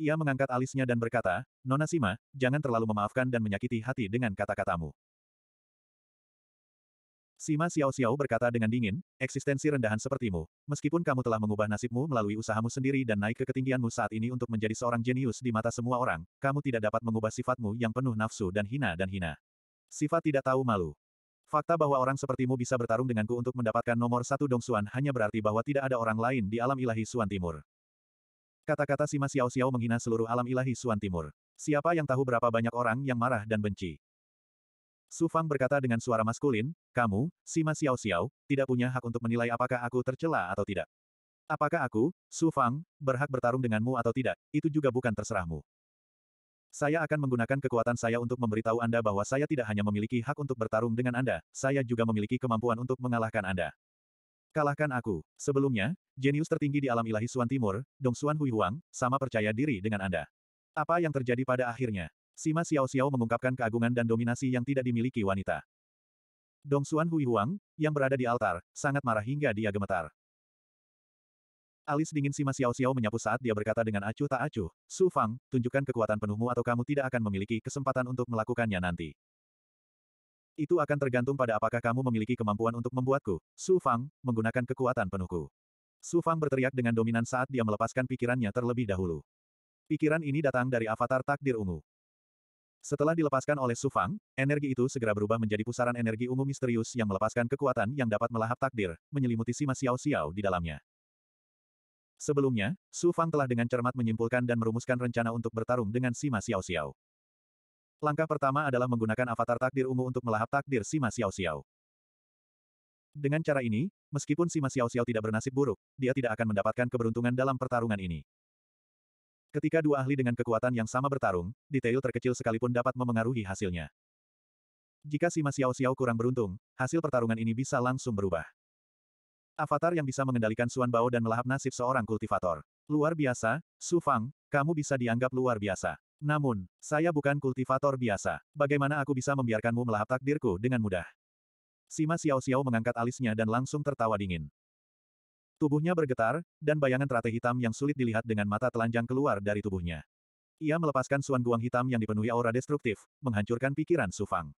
Speaker 1: Ia mengangkat alisnya dan berkata, Nona Sima, jangan terlalu memaafkan dan menyakiti hati dengan kata-katamu. Sima Xiao Xiao berkata dengan dingin, eksistensi rendahan sepertimu, meskipun kamu telah mengubah nasibmu melalui usahamu sendiri dan naik ke ketinggianmu saat ini untuk menjadi seorang jenius di mata semua orang, kamu tidak dapat mengubah sifatmu yang penuh nafsu dan hina dan hina. Sifat tidak tahu malu. Fakta bahwa orang sepertimu bisa bertarung denganku untuk mendapatkan nomor satu Dong Xuan hanya berarti bahwa tidak ada orang lain di alam ilahi Suan Timur. Kata-kata Sima Xiao Xiao menghina seluruh alam ilahi Suan Timur. Siapa yang tahu berapa banyak orang yang marah dan benci? Su Fang berkata dengan suara maskulin, kamu, Sima Xiao Xiao, tidak punya hak untuk menilai apakah aku tercela atau tidak. Apakah aku, Su Fang, berhak bertarung denganmu atau tidak, itu juga bukan terserahmu. Saya akan menggunakan kekuatan saya untuk memberitahu Anda bahwa saya tidak hanya memiliki hak untuk bertarung dengan Anda, saya juga memiliki kemampuan untuk mengalahkan Anda. Kalahkan aku. Sebelumnya, jenius tertinggi di alam ilahi Suan Timur, Dong Suan Hui Huang, sama percaya diri dengan Anda. Apa yang terjadi pada akhirnya? Sima Xiao Xiao mengungkapkan keagungan dan dominasi yang tidak dimiliki wanita. Dong Xuan Hui Huang, yang berada di altar, sangat marah hingga dia gemetar. Alis dingin Sima Xiao Xiao menyapu saat dia berkata dengan acuh tak acuh, Su Fang, tunjukkan kekuatan penuhmu atau kamu tidak akan memiliki kesempatan untuk melakukannya nanti. Itu akan tergantung pada apakah kamu memiliki kemampuan untuk membuatku, Su Fang, menggunakan kekuatan penuhku. Su Fang berteriak dengan dominan saat dia melepaskan pikirannya terlebih dahulu. Pikiran ini datang dari avatar takdir ungu. Setelah dilepaskan oleh Sufang, energi itu segera berubah menjadi pusaran energi ungu misterius yang melepaskan kekuatan yang dapat melahap takdir, menyelimuti Sima Xiao Xiao di dalamnya. Sebelumnya, Sufang telah dengan cermat menyimpulkan dan merumuskan rencana untuk bertarung dengan Sima Xiao Xiao. Langkah pertama adalah menggunakan avatar takdir ungu untuk melahap takdir Sima Xiao Xiao. Dengan cara ini, meskipun Sima Xiao Xiao tidak bernasib buruk, dia tidak akan mendapatkan keberuntungan dalam pertarungan ini. Ketika dua ahli dengan kekuatan yang sama bertarung, detail terkecil sekalipun dapat memengaruhi hasilnya. Jika si Ma Xiao Xiao kurang beruntung, hasil pertarungan ini bisa langsung berubah. Avatar yang bisa mengendalikan Suan Bao dan melahap nasib seorang kultivator. Luar biasa, Su Fang, kamu bisa dianggap luar biasa. Namun, saya bukan kultivator biasa. Bagaimana aku bisa membiarkanmu melahap takdirku dengan mudah? Sima Xiao Xiao mengangkat alisnya dan langsung tertawa dingin. Tubuhnya bergetar, dan bayangan teratai hitam yang sulit dilihat dengan mata telanjang keluar dari tubuhnya. Ia melepaskan suan guang hitam yang dipenuhi aura destruktif, menghancurkan pikiran Su Fang.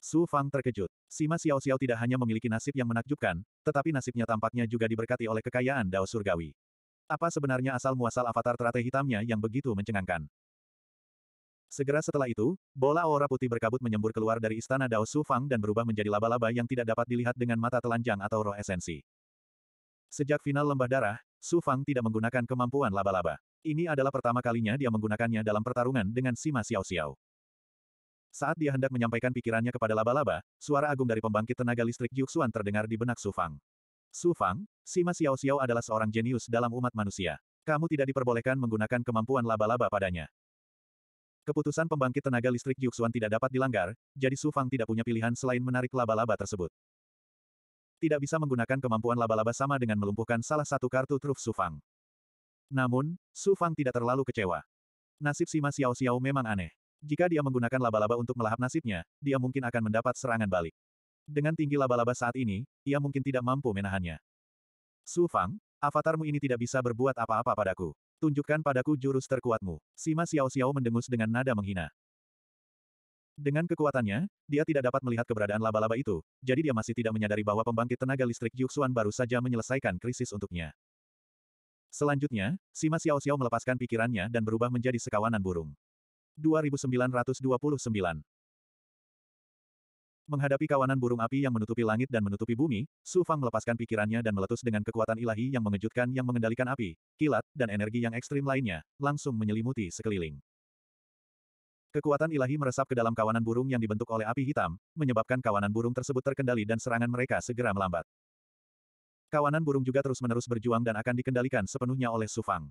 Speaker 1: Su Fang terkejut. Sima Xiao Xiao tidak hanya memiliki nasib yang menakjubkan, tetapi nasibnya tampaknya juga diberkati oleh kekayaan Dao Surgawi. Apa sebenarnya asal-muasal avatar teratai hitamnya yang begitu mencengangkan? Segera setelah itu, bola aura putih berkabut menyembur keluar dari istana Dao Su Fang dan berubah menjadi laba-laba yang tidak dapat dilihat dengan mata telanjang atau roh esensi. Sejak final lembah darah, Su Fang tidak menggunakan kemampuan laba-laba. Ini adalah pertama kalinya dia menggunakannya dalam pertarungan dengan Sima Xiao Xiao. Saat dia hendak menyampaikan pikirannya kepada laba-laba, suara agung dari pembangkit tenaga listrik Yuxuan terdengar di benak Su Fang. Su Fang, Sima Xiao Xiao adalah seorang jenius dalam umat manusia. Kamu tidak diperbolehkan menggunakan kemampuan laba-laba padanya. Keputusan pembangkit tenaga listrik Yuxuan tidak dapat dilanggar, jadi Su Fang tidak punya pilihan selain menarik laba-laba tersebut tidak bisa menggunakan kemampuan laba-laba sama dengan melumpuhkan salah satu kartu truf Sufang. Namun, Sufang tidak terlalu kecewa. Nasib Sima Xiao Xiao memang aneh. Jika dia menggunakan laba-laba untuk melahap nasibnya, dia mungkin akan mendapat serangan balik. Dengan tinggi laba-laba saat ini, ia mungkin tidak mampu menahannya. Sufang, avatarmu ini tidak bisa berbuat apa-apa padaku. Tunjukkan padaku jurus terkuatmu. Sima Xiao Xiao mendengus dengan nada menghina. Dengan kekuatannya, dia tidak dapat melihat keberadaan laba-laba itu, jadi dia masih tidak menyadari bahwa pembangkit tenaga listrik Yuxuan baru saja menyelesaikan krisis untuknya. Selanjutnya, Sima Xiao Xiao melepaskan pikirannya dan berubah menjadi sekawanan burung. 2929 Menghadapi kawanan burung api yang menutupi langit dan menutupi bumi, Su Fang melepaskan pikirannya dan meletus dengan kekuatan ilahi yang mengejutkan yang mengendalikan api, kilat, dan energi yang ekstrim lainnya, langsung menyelimuti sekeliling. Kekuatan ilahi meresap ke dalam kawanan burung yang dibentuk oleh api hitam, menyebabkan kawanan burung tersebut terkendali dan serangan mereka segera melambat. Kawanan burung juga terus-menerus berjuang dan akan dikendalikan sepenuhnya oleh Sufang.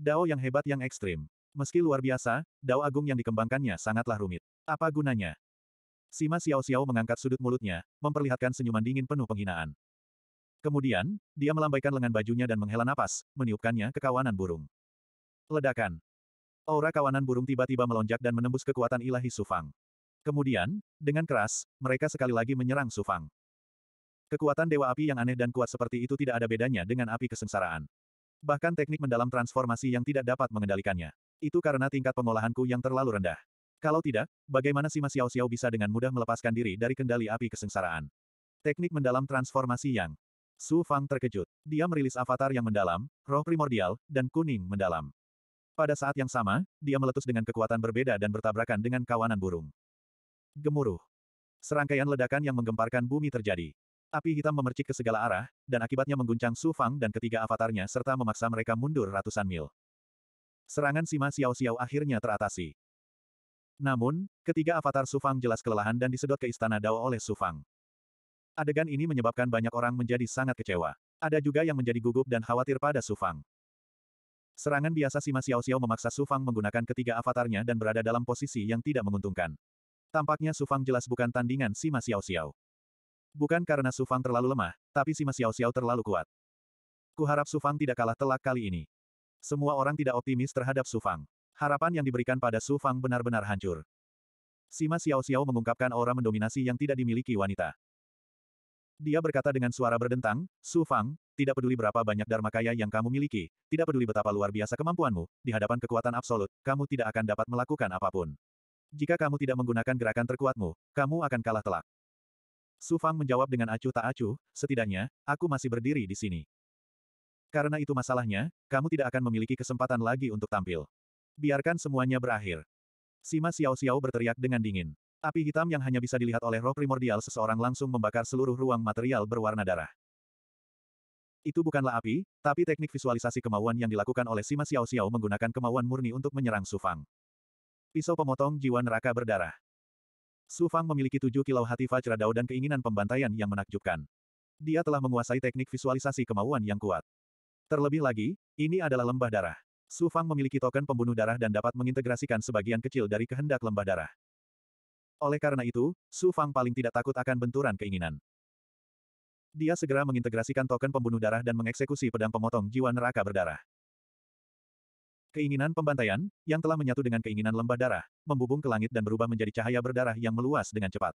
Speaker 1: Dao yang hebat yang ekstrim. Meski luar biasa, Dao agung yang dikembangkannya sangatlah rumit. Apa gunanya? Sima Xiao Xiao mengangkat sudut mulutnya, memperlihatkan senyuman dingin penuh penghinaan. Kemudian, dia melambaikan lengan bajunya dan menghela napas, meniupkannya ke kawanan burung. Ledakan. Aura kawanan burung tiba-tiba melonjak dan menembus kekuatan ilahi Sufang. Kemudian, dengan keras, mereka sekali lagi menyerang Sufang. Kekuatan Dewa Api yang aneh dan kuat seperti itu tidak ada bedanya dengan api kesengsaraan. Bahkan teknik mendalam transformasi yang tidak dapat mengendalikannya. Itu karena tingkat pengolahanku yang terlalu rendah. Kalau tidak, bagaimana si Xiao Xiao bisa dengan mudah melepaskan diri dari kendali api kesengsaraan? Teknik mendalam transformasi yang Su Fang terkejut. Dia merilis avatar yang mendalam, roh primordial, dan kuning mendalam. Pada saat yang sama, dia meletus dengan kekuatan berbeda dan bertabrakan dengan kawanan burung. Gemuruh. Serangkaian ledakan yang menggemparkan bumi terjadi. Api hitam memercik ke segala arah, dan akibatnya mengguncang Su Fang dan ketiga avatarnya serta memaksa mereka mundur ratusan mil. Serangan Sima Xiao Xiao akhirnya teratasi. Namun, ketiga avatar Su Fang jelas kelelahan dan disedot ke istana Dao oleh Su Fang. Adegan ini menyebabkan banyak orang menjadi sangat kecewa. Ada juga yang menjadi gugup dan khawatir pada Su Fang. Serangan biasa Sima Xiao memaksa Su Fang menggunakan ketiga avatarnya dan berada dalam posisi yang tidak menguntungkan. Tampaknya Su Fang jelas bukan tandingan Sima Xiao. Bukan karena Su Fang terlalu lemah, tapi Sima Xiao terlalu kuat. Kuharap Su Fang tidak kalah telak kali ini. Semua orang tidak optimis terhadap Su Fang. Harapan yang diberikan pada Su Fang benar-benar hancur. Sima Xiao mengungkapkan aura mendominasi yang tidak dimiliki wanita. Dia berkata dengan suara berdentang, Su Fang, tidak peduli berapa banyak Dharma Kaya yang kamu miliki, tidak peduli betapa luar biasa kemampuanmu, di hadapan kekuatan absolut, kamu tidak akan dapat melakukan apapun. Jika kamu tidak menggunakan gerakan terkuatmu, kamu akan kalah telak. Su Fang menjawab dengan acuh tak acuh, setidaknya, aku masih berdiri di sini. Karena itu masalahnya, kamu tidak akan memiliki kesempatan lagi untuk tampil. Biarkan semuanya berakhir. Sima Xiao Xiao berteriak dengan dingin. Api hitam yang hanya bisa dilihat oleh roh primordial seseorang langsung membakar seluruh ruang material berwarna darah. Itu bukanlah api, tapi teknik visualisasi kemauan yang dilakukan oleh Sima Xiao Xiao menggunakan kemauan murni untuk menyerang Su Fang. Pisau pemotong jiwa neraka berdarah. Su Fang memiliki tujuh kilau hati Vajradao dan keinginan pembantaian yang menakjubkan. Dia telah menguasai teknik visualisasi kemauan yang kuat. Terlebih lagi, ini adalah lembah darah. Su Fang memiliki token pembunuh darah dan dapat mengintegrasikan sebagian kecil dari kehendak lembah darah. Oleh karena itu, Su Fang paling tidak takut akan benturan keinginan. Dia segera mengintegrasikan token pembunuh darah dan mengeksekusi pedang pemotong jiwa neraka berdarah. Keinginan pembantaian, yang telah menyatu dengan keinginan lembah darah, membubung ke langit dan berubah menjadi cahaya berdarah yang meluas dengan cepat.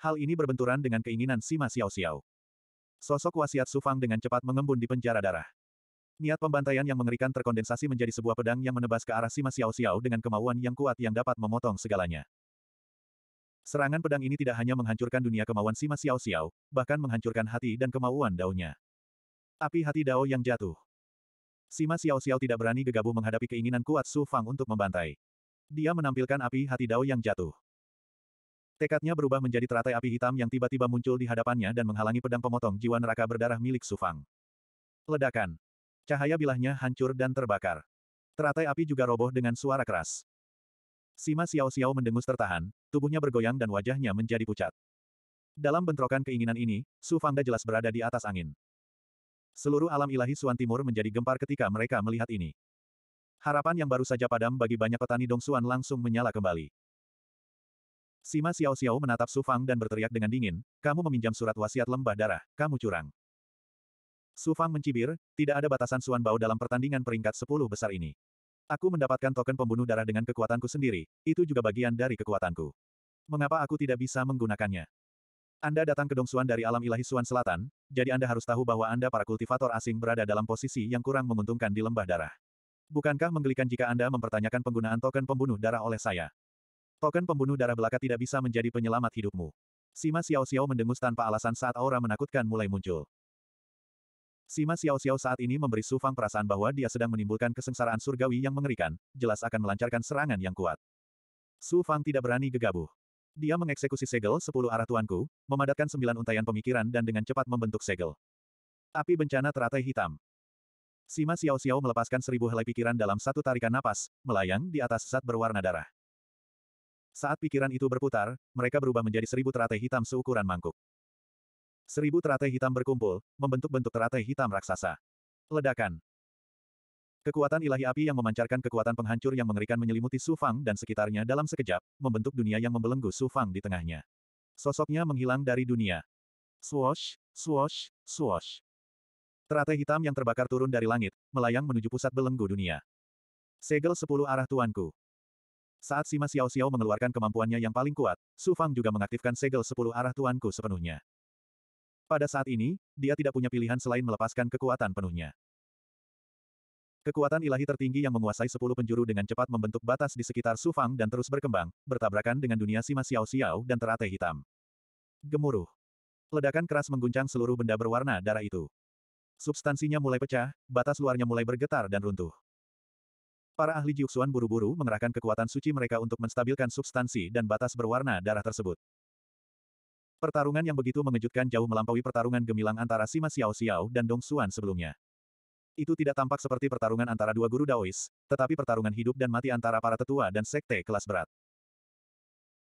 Speaker 1: Hal ini berbenturan dengan keinginan Sima Xiao Xiao. Sosok wasiat Su Fang dengan cepat mengembun di penjara darah. Niat pembantaian yang mengerikan terkondensasi menjadi sebuah pedang yang menebas ke arah Sima Xiao Xiao dengan kemauan yang kuat yang dapat memotong segalanya. Serangan pedang ini tidak hanya menghancurkan dunia kemauan Sima Xiao Xiao, bahkan menghancurkan hati dan kemauan Daonya. Api hati Dao yang jatuh. Sima Xiao Xiao tidak berani gegabah menghadapi keinginan kuat Su Fang untuk membantai. Dia menampilkan api hati Dao yang jatuh. Tekadnya berubah menjadi teratai api hitam yang tiba-tiba muncul di hadapannya dan menghalangi pedang pemotong jiwa neraka berdarah milik Su Fang. Ledakan. Cahaya bilahnya hancur dan terbakar. Teratai api juga roboh dengan suara keras. Sima Xiao Xiao mendengus tertahan, tubuhnya bergoyang dan wajahnya menjadi pucat. Dalam bentrokan keinginan ini, Su Fangda jelas berada di atas angin. Seluruh alam ilahi Suan Timur menjadi gempar ketika mereka melihat ini. Harapan yang baru saja padam bagi banyak petani Dong Suan langsung menyala kembali. Sima Xiao Xiao menatap Su Fang dan berteriak dengan dingin, kamu meminjam surat wasiat lembah darah, kamu curang. Su Fang mencibir, tidak ada batasan Suan Bao dalam pertandingan peringkat 10 besar ini. Aku mendapatkan token pembunuh darah dengan kekuatanku sendiri, itu juga bagian dari kekuatanku. Mengapa aku tidak bisa menggunakannya? Anda datang ke Dongsuan dari alam ilahi Suan Selatan, jadi Anda harus tahu bahwa Anda para kultivator asing berada dalam posisi yang kurang menguntungkan di lembah darah. Bukankah menggelikan jika Anda mempertanyakan penggunaan token pembunuh darah oleh saya? Token pembunuh darah belaka tidak bisa menjadi penyelamat hidupmu. Sima Xiao Xiao mendengus tanpa alasan saat aura menakutkan mulai muncul. Sima Xiao Xiao saat ini memberi Su Fang perasaan bahwa dia sedang menimbulkan kesengsaraan surgawi yang mengerikan, jelas akan melancarkan serangan yang kuat. Su Fang tidak berani gegabah. Dia mengeksekusi segel sepuluh arah tuanku, memadatkan sembilan untayan pemikiran dan dengan cepat membentuk segel. Api bencana teratai hitam. Sima Xiao Xiao melepaskan seribu helai pikiran dalam satu tarikan napas, melayang di atas zat berwarna darah. Saat pikiran itu berputar, mereka berubah menjadi seribu teratai hitam seukuran mangkuk. Seribu teratai hitam berkumpul, membentuk bentuk teratai hitam raksasa. Ledakan. Kekuatan ilahi api yang memancarkan kekuatan penghancur yang mengerikan menyelimuti Su Fang dan sekitarnya dalam sekejap, membentuk dunia yang membelenggu Su Fang di tengahnya. Sosoknya menghilang dari dunia. Swoosh, swoosh, swoosh. Teratai hitam yang terbakar turun dari langit, melayang menuju pusat belenggu dunia. Segel sepuluh arah tuanku. Saat Sima Xiao Xiao mengeluarkan kemampuannya yang paling kuat, Su Fang juga mengaktifkan segel sepuluh arah tuanku sepenuhnya. Pada saat ini, dia tidak punya pilihan selain melepaskan kekuatan penuhnya. Kekuatan ilahi tertinggi yang menguasai sepuluh penjuru dengan cepat membentuk batas di sekitar Sufang dan terus berkembang, bertabrakan dengan dunia Sima Xiao Xiao dan teratai hitam. Gemuruh. Ledakan keras mengguncang seluruh benda berwarna darah itu. Substansinya mulai pecah, batas luarnya mulai bergetar dan runtuh. Para ahli Jiuxuan buru-buru mengerahkan kekuatan suci mereka untuk menstabilkan substansi dan batas berwarna darah tersebut. Pertarungan yang begitu mengejutkan jauh melampaui pertarungan gemilang antara Sima Xiao Xiao dan Dong Xuan sebelumnya. Itu tidak tampak seperti pertarungan antara dua guru Daois, tetapi pertarungan hidup dan mati antara para tetua dan sekte kelas berat.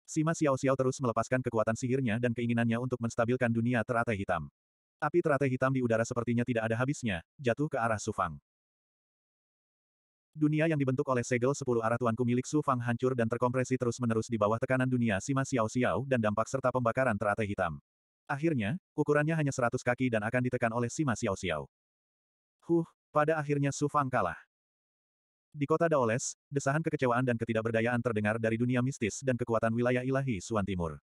Speaker 1: Sima Xiao Xiao terus melepaskan kekuatan sihirnya dan keinginannya untuk menstabilkan dunia teratai hitam. Api teratai hitam di udara sepertinya tidak ada habisnya, jatuh ke arah Sufang. Dunia yang dibentuk oleh segel sepuluh arah tuanku milik Su Fang hancur dan terkompresi terus-menerus di bawah tekanan dunia Sima Xiao Xiao dan dampak serta pembakaran teratai hitam. Akhirnya, ukurannya hanya seratus kaki dan akan ditekan oleh Sima Xiao Xiao. Huh, pada akhirnya Su Fang kalah. Di kota Daoles, desahan kekecewaan dan ketidakberdayaan terdengar dari dunia mistis dan kekuatan wilayah ilahi Suan Timur.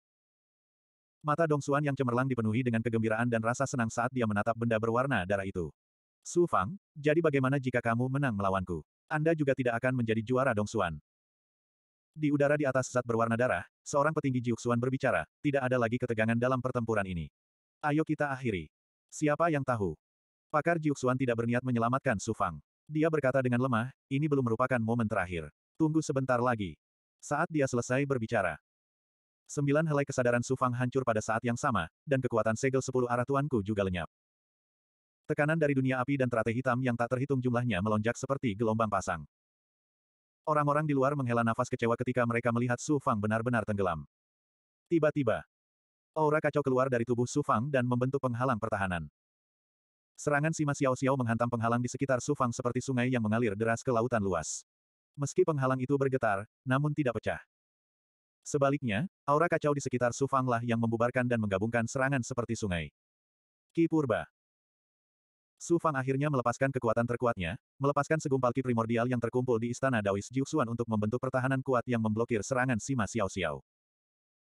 Speaker 1: Mata Dong Suan yang cemerlang dipenuhi dengan kegembiraan dan rasa senang saat dia menatap benda berwarna darah itu. Su Fang, jadi bagaimana jika kamu menang melawanku? Anda juga tidak akan menjadi juara Dong Dongsuan. Di udara di atas zat berwarna darah, seorang petinggi Jiuxuan berbicara, tidak ada lagi ketegangan dalam pertempuran ini. Ayo kita akhiri. Siapa yang tahu? Pakar Jiuxuan tidak berniat menyelamatkan Su Fang. Dia berkata dengan lemah, ini belum merupakan momen terakhir. Tunggu sebentar lagi. Saat dia selesai berbicara. Sembilan helai kesadaran Su Fang hancur pada saat yang sama, dan kekuatan segel sepuluh arah tuanku juga lenyap. Tekanan dari dunia api dan teratai hitam yang tak terhitung jumlahnya melonjak seperti gelombang pasang. Orang-orang di luar menghela nafas kecewa ketika mereka melihat Su Fang benar-benar tenggelam. Tiba-tiba, aura kacau keluar dari tubuh Su Fang dan membentuk penghalang pertahanan. Serangan Sima Xiao Xiao menghantam penghalang di sekitar Su Fang seperti sungai yang mengalir deras ke lautan luas. Meski penghalang itu bergetar, namun tidak pecah. Sebaliknya, aura kacau di sekitar Su Fang lah yang membubarkan dan menggabungkan serangan seperti sungai. Ki Purba Su Fang akhirnya melepaskan kekuatan terkuatnya, melepaskan segumpal ki primordial yang terkumpul di istana Dawis Jiuxuan untuk membentuk pertahanan kuat yang memblokir serangan Sima Xiao Xiao.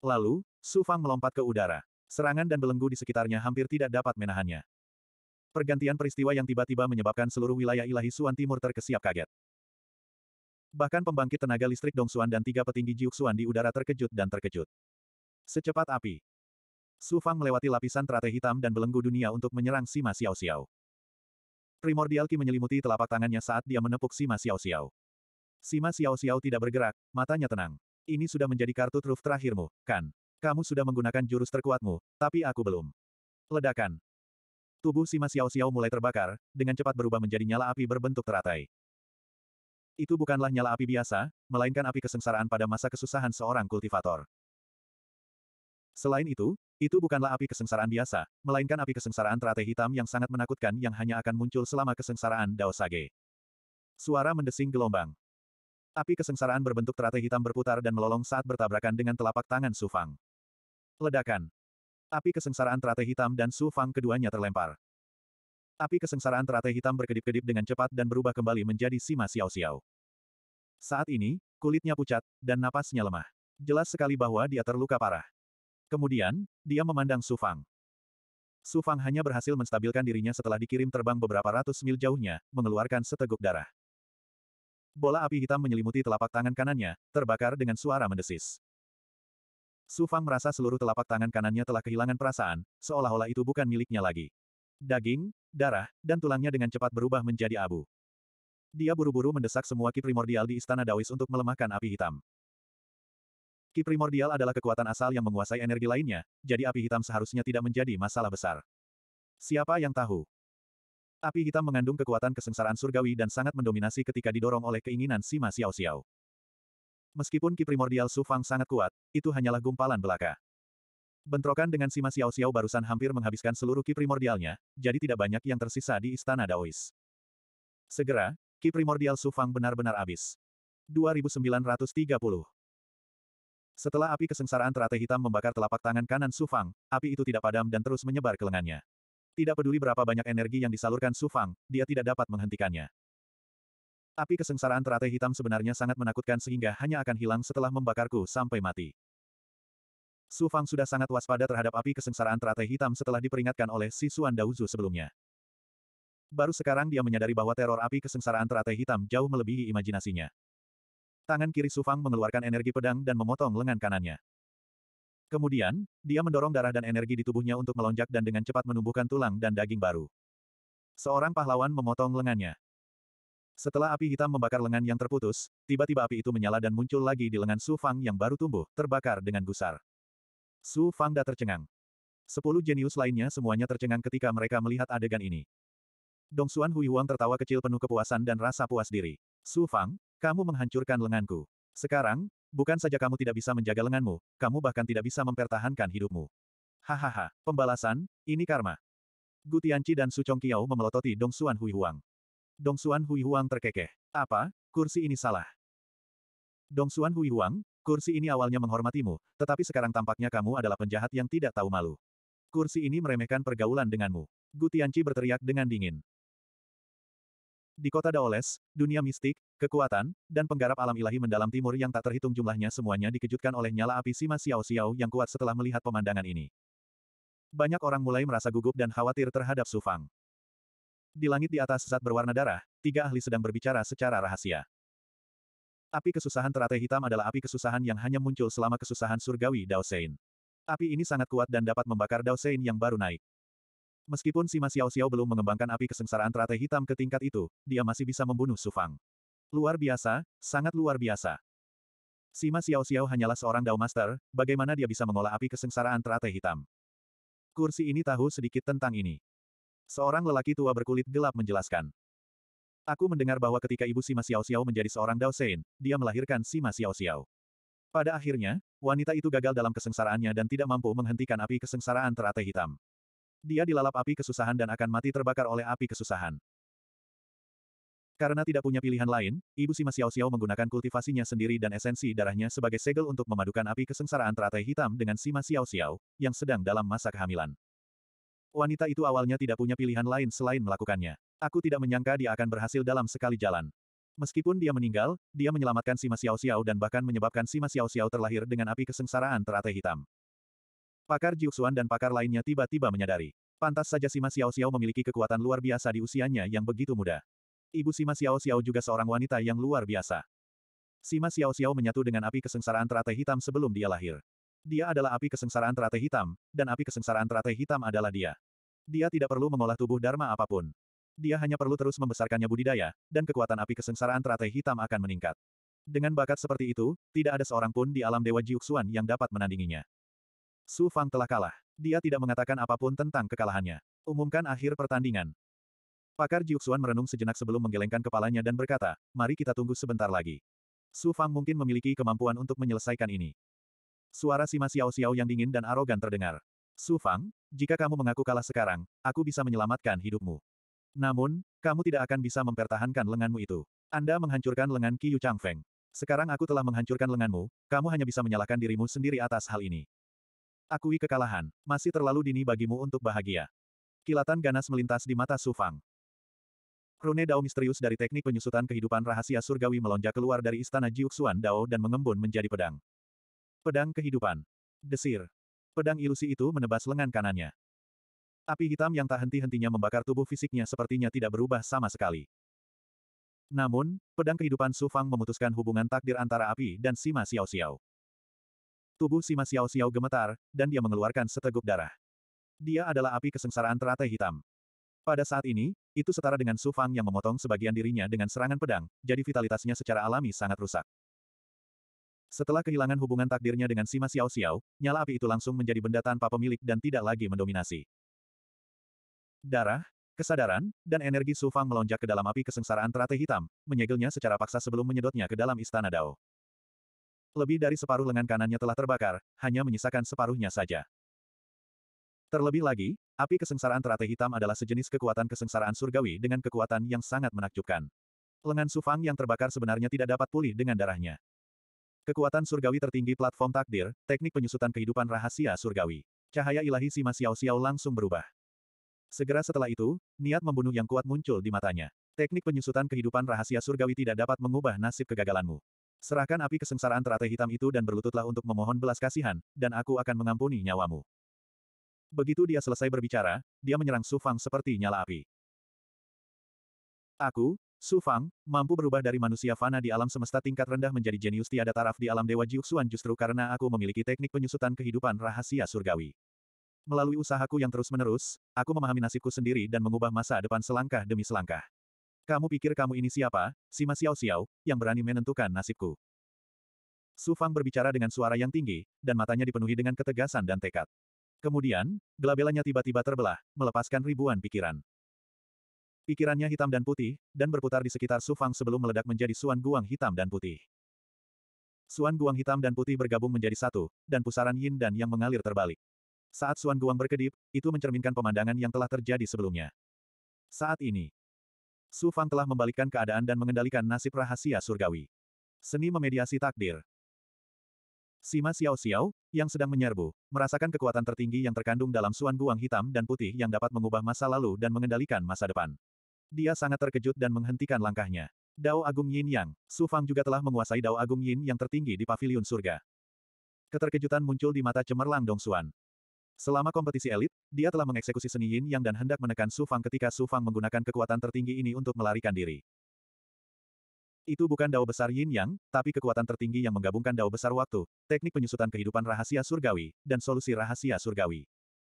Speaker 1: Lalu, Su Fang melompat ke udara. Serangan dan belenggu di sekitarnya hampir tidak dapat menahannya. Pergantian peristiwa yang tiba-tiba menyebabkan seluruh wilayah ilahi Suan Timur terkesiap kaget. Bahkan pembangkit tenaga listrik Dong Suan dan tiga petinggi Jiuxuan di udara terkejut dan terkejut. Secepat api. Su Fang melewati lapisan teratai hitam dan belenggu dunia untuk menyerang Sima Xiao Xiao. Primordial Qi menyelimuti telapak tangannya saat dia menepuk Sima Xiao Xiao. Sima Xiao Xiao tidak bergerak, matanya tenang. Ini sudah menjadi kartu truf terakhirmu, kan? Kamu sudah menggunakan jurus terkuatmu, tapi aku belum. Ledakan. Tubuh Sima Xiao Xiao mulai terbakar, dengan cepat berubah menjadi nyala api berbentuk teratai. Itu bukanlah nyala api biasa, melainkan api kesengsaraan pada masa kesusahan seorang kultivator. Selain itu, itu bukanlah api kesengsaraan biasa, melainkan api kesengsaraan teratai hitam yang sangat menakutkan yang hanya akan muncul selama kesengsaraan Dao Sage. Suara mendesing gelombang. Api kesengsaraan berbentuk teratai hitam berputar dan melolong saat bertabrakan dengan telapak tangan Su Fang. Ledakan. Api kesengsaraan teratai hitam dan Su Fang keduanya terlempar. Api kesengsaraan teratai hitam berkedip-kedip dengan cepat dan berubah kembali menjadi Sima Xiao Xiao. Saat ini, kulitnya pucat, dan napasnya lemah. Jelas sekali bahwa dia terluka parah. Kemudian, dia memandang Sufang. Sufang hanya berhasil menstabilkan dirinya setelah dikirim terbang beberapa ratus mil jauhnya, mengeluarkan seteguk darah. Bola api hitam menyelimuti telapak tangan kanannya, terbakar dengan suara mendesis. Sufang merasa seluruh telapak tangan kanannya telah kehilangan perasaan, seolah-olah itu bukan miliknya lagi. Daging, darah, dan tulangnya dengan cepat berubah menjadi abu. Dia buru-buru mendesak semua ki primordial di Istana Dawis untuk melemahkan api hitam. Ki primordial adalah kekuatan asal yang menguasai energi lainnya, jadi api hitam seharusnya tidak menjadi masalah besar. Siapa yang tahu? Api hitam mengandung kekuatan kesengsaraan surgawi dan sangat mendominasi ketika didorong oleh keinginan Sima Xiao Xiao. Meskipun ki primordial Su Fang sangat kuat, itu hanyalah gumpalan belaka. Bentrokan dengan Sima Xiao Xiao barusan hampir menghabiskan seluruh ki primordialnya, jadi tidak banyak yang tersisa di istana Daois. Segera, ki primordial Su Fang benar-benar habis. 2930 setelah api kesengsaraan teratai hitam membakar telapak tangan kanan Su Fang, api itu tidak padam dan terus menyebar ke lengannya. Tidak peduli berapa banyak energi yang disalurkan Su Fang, dia tidak dapat menghentikannya. Api kesengsaraan teratai hitam sebenarnya sangat menakutkan sehingga hanya akan hilang setelah membakarku sampai mati. Su Fang sudah sangat waspada terhadap api kesengsaraan teratai hitam setelah diperingatkan oleh si Suan Daozu sebelumnya. Baru sekarang dia menyadari bahwa teror api kesengsaraan teratai hitam jauh melebihi imajinasinya. Tangan kiri Sufang mengeluarkan energi pedang dan memotong lengan kanannya. Kemudian, dia mendorong darah dan energi di tubuhnya untuk melonjak dan dengan cepat menumbuhkan tulang dan daging baru. Seorang pahlawan memotong lengannya. Setelah api hitam membakar lengan yang terputus, tiba-tiba api itu menyala dan muncul lagi di lengan Su Fang yang baru tumbuh, terbakar dengan gusar. Su Fang dah tercengang. Sepuluh jenius lainnya semuanya tercengang ketika mereka melihat adegan ini. Dong Xuan Hui Huang tertawa kecil penuh kepuasan dan rasa puas diri. Su Fang, kamu menghancurkan lenganku. Sekarang, bukan saja kamu tidak bisa menjaga lenganmu, kamu bahkan tidak bisa mempertahankan hidupmu. Hahaha, pembalasan, ini karma. Gutianci dan Su Kiao memelototi Dong Xuan Hui Huang. Dong Xuan Hui Huang terkekeh. Apa? Kursi ini salah. Dong Xuan Hui Huang, kursi ini awalnya menghormatimu, tetapi sekarang tampaknya kamu adalah penjahat yang tidak tahu malu. Kursi ini meremehkan pergaulan denganmu. Gutianci berteriak dengan dingin. Di kota Daoles, dunia mistik, kekuatan, dan penggarap alam ilahi mendalam timur yang tak terhitung jumlahnya semuanya dikejutkan oleh nyala api Sima Xiao Xiao yang kuat setelah melihat pemandangan ini. Banyak orang mulai merasa gugup dan khawatir terhadap Su Fang. Di langit di atas zat berwarna darah, tiga ahli sedang berbicara secara rahasia. Api kesusahan teratai hitam adalah api kesusahan yang hanya muncul selama kesusahan surgawi Dao Daosein. Api ini sangat kuat dan dapat membakar Dao Daosein yang baru naik. Meskipun Sima Xiao Xiao belum mengembangkan api kesengsaraan teratai hitam ke tingkat itu, dia masih bisa membunuh Sufang. Luar biasa, sangat luar biasa. Sima Xiao Xiao hanyalah seorang Dao Master, bagaimana dia bisa mengolah api kesengsaraan teratai hitam. Kursi ini tahu sedikit tentang ini. Seorang lelaki tua berkulit gelap menjelaskan. Aku mendengar bahwa ketika ibu Sima Xiao Xiao menjadi seorang Dao Sein, dia melahirkan Sima Xiao Xiao. Pada akhirnya, wanita itu gagal dalam kesengsaraannya dan tidak mampu menghentikan api kesengsaraan teratai hitam. Dia dilalap api kesusahan dan akan mati terbakar oleh api kesusahan. Karena tidak punya pilihan lain, Ibu Sima Xiao Xiao menggunakan kultivasinya sendiri dan esensi darahnya sebagai segel untuk memadukan api kesengsaraan teratai hitam dengan Sima Xiao Xiao, yang sedang dalam masa kehamilan. Wanita itu awalnya tidak punya pilihan lain selain melakukannya. Aku tidak menyangka dia akan berhasil dalam sekali jalan. Meskipun dia meninggal, dia menyelamatkan Sima Xiao Xiao dan bahkan menyebabkan Sima Xiao Xiao terlahir dengan api kesengsaraan teratai hitam. Pakar Jiuxuan dan pakar lainnya tiba-tiba menyadari. Pantas saja Sima Xiao Xiao memiliki kekuatan luar biasa di usianya yang begitu muda. Ibu Sima Xiao Xiao juga seorang wanita yang luar biasa. Sima Xiao Xiao menyatu dengan api kesengsaraan teratai hitam sebelum dia lahir. Dia adalah api kesengsaraan teratai hitam, dan api kesengsaraan teratai hitam adalah dia. Dia tidak perlu mengolah tubuh Dharma apapun. Dia hanya perlu terus membesarkannya budidaya, dan kekuatan api kesengsaraan teratai hitam akan meningkat. Dengan bakat seperti itu, tidak ada seorang pun di alam Dewa Jiuxuan yang dapat menandinginya. Su Fang telah kalah. Dia tidak mengatakan apapun tentang kekalahannya. Umumkan akhir pertandingan. Pakar Jiuxuan merenung sejenak sebelum menggelengkan kepalanya dan berkata, mari kita tunggu sebentar lagi. Su Fang mungkin memiliki kemampuan untuk menyelesaikan ini. Suara Sima Xiao Xiao yang dingin dan arogan terdengar. Su Fang, jika kamu mengaku kalah sekarang, aku bisa menyelamatkan hidupmu. Namun, kamu tidak akan bisa mempertahankan lenganmu itu. Anda menghancurkan lengan Qiyu Feng. Sekarang aku telah menghancurkan lenganmu, kamu hanya bisa menyalahkan dirimu sendiri atas hal ini. Akui kekalahan, masih terlalu dini bagimu untuk bahagia. Kilatan ganas melintas di mata Sufang. Rune Dao misterius dari teknik penyusutan kehidupan rahasia surgawi melonjak keluar dari istana Jiuxuan Dao dan mengembun menjadi pedang. Pedang kehidupan. Desir. Pedang ilusi itu menebas lengan kanannya. Api hitam yang tak henti-hentinya membakar tubuh fisiknya sepertinya tidak berubah sama sekali. Namun, pedang kehidupan Sufang memutuskan hubungan takdir antara api dan Sima Xiao Xiao. Tubuh Sima Xiao Xiao gemetar, dan dia mengeluarkan seteguk darah. Dia adalah api kesengsaraan teratai hitam. Pada saat ini, itu setara dengan Su Fang yang memotong sebagian dirinya dengan serangan pedang, jadi vitalitasnya secara alami sangat rusak. Setelah kehilangan hubungan takdirnya dengan Sima Xiao Xiao, nyala api itu langsung menjadi benda tanpa pemilik dan tidak lagi mendominasi. Darah, kesadaran, dan energi Su Fang melonjak ke dalam api kesengsaraan teratai hitam, menyegelnya secara paksa sebelum menyedotnya ke dalam istana Dao. Lebih dari separuh lengan kanannya telah terbakar, hanya menyisakan separuhnya saja. Terlebih lagi, api kesengsaraan teratai hitam adalah sejenis kekuatan kesengsaraan surgawi dengan kekuatan yang sangat menakjubkan. Lengan Sufang yang terbakar sebenarnya tidak dapat pulih dengan darahnya. Kekuatan surgawi tertinggi platform takdir, teknik penyusutan kehidupan rahasia surgawi. Cahaya ilahi si Xiao Xiao langsung berubah. Segera setelah itu, niat membunuh yang kuat muncul di matanya. Teknik penyusutan kehidupan rahasia surgawi tidak dapat mengubah nasib kegagalanmu. Serahkan api kesengsaraan teratai hitam itu dan berlututlah untuk memohon belas kasihan, dan aku akan mengampuni nyawamu. Begitu dia selesai berbicara, dia menyerang Su Fang seperti nyala api. Aku, Su Fang, mampu berubah dari manusia fana di alam semesta tingkat rendah menjadi jenius tiada taraf di alam Dewa Jiuxuan justru karena aku memiliki teknik penyusutan kehidupan rahasia surgawi. Melalui usahaku yang terus-menerus, aku memahami nasibku sendiri dan mengubah masa depan selangkah demi selangkah. Kamu pikir kamu ini siapa, Sima Xiao Xiao, yang berani menentukan nasibku? Su Fang berbicara dengan suara yang tinggi, dan matanya dipenuhi dengan ketegasan dan tekad. Kemudian, gelabelanya tiba-tiba terbelah, melepaskan ribuan pikiran. Pikirannya hitam dan putih, dan berputar di sekitar Su Fang sebelum meledak menjadi Suan Guang hitam dan putih. Suan Guang hitam dan putih bergabung menjadi satu, dan pusaran yin dan yang mengalir terbalik. Saat Suan Guang berkedip, itu mencerminkan pemandangan yang telah terjadi sebelumnya. Saat ini, Su Fang telah membalikkan keadaan dan mengendalikan nasib rahasia surgawi. Seni memediasi takdir. Sima Xiao Xiao, yang sedang menyerbu, merasakan kekuatan tertinggi yang terkandung dalam suan guang hitam dan putih yang dapat mengubah masa lalu dan mengendalikan masa depan. Dia sangat terkejut dan menghentikan langkahnya. Dao Agung Yin Yang, Su Fang juga telah menguasai Dao Agung Yin yang tertinggi di Paviliun surga. Keterkejutan muncul di mata cemerlang Dong Suan. Selama kompetisi elit, dia telah mengeksekusi seni Yin Yang dan hendak menekan Su Fang ketika Su Fang menggunakan kekuatan tertinggi ini untuk melarikan diri. Itu bukan dao besar Yin Yang, tapi kekuatan tertinggi yang menggabungkan dao besar waktu, teknik penyusutan kehidupan rahasia surgawi, dan solusi rahasia surgawi.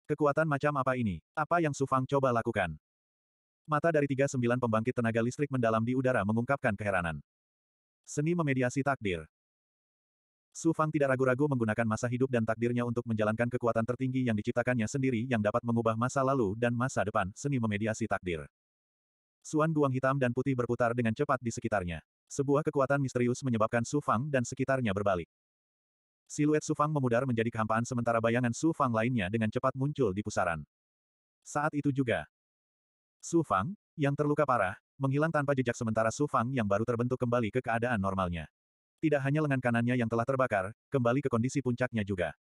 Speaker 1: Kekuatan macam apa ini? Apa yang Su Fang coba lakukan? Mata dari tiga sembilan pembangkit tenaga listrik mendalam di udara mengungkapkan keheranan. Seni memediasi takdir. Su Fang tidak ragu-ragu menggunakan masa hidup dan takdirnya untuk menjalankan kekuatan tertinggi yang diciptakannya sendiri yang dapat mengubah masa lalu dan masa depan, seni memediasi takdir. Suan Guang hitam dan putih berputar dengan cepat di sekitarnya. Sebuah kekuatan misterius menyebabkan Su Fang dan sekitarnya berbalik. Siluet Su Fang memudar menjadi kehampaan sementara bayangan Su Fang lainnya dengan cepat muncul di pusaran. Saat itu juga, Su Fang, yang terluka parah, menghilang tanpa jejak sementara Su Fang yang baru terbentuk kembali ke keadaan normalnya. Tidak hanya lengan kanannya yang telah terbakar, kembali ke kondisi puncaknya juga.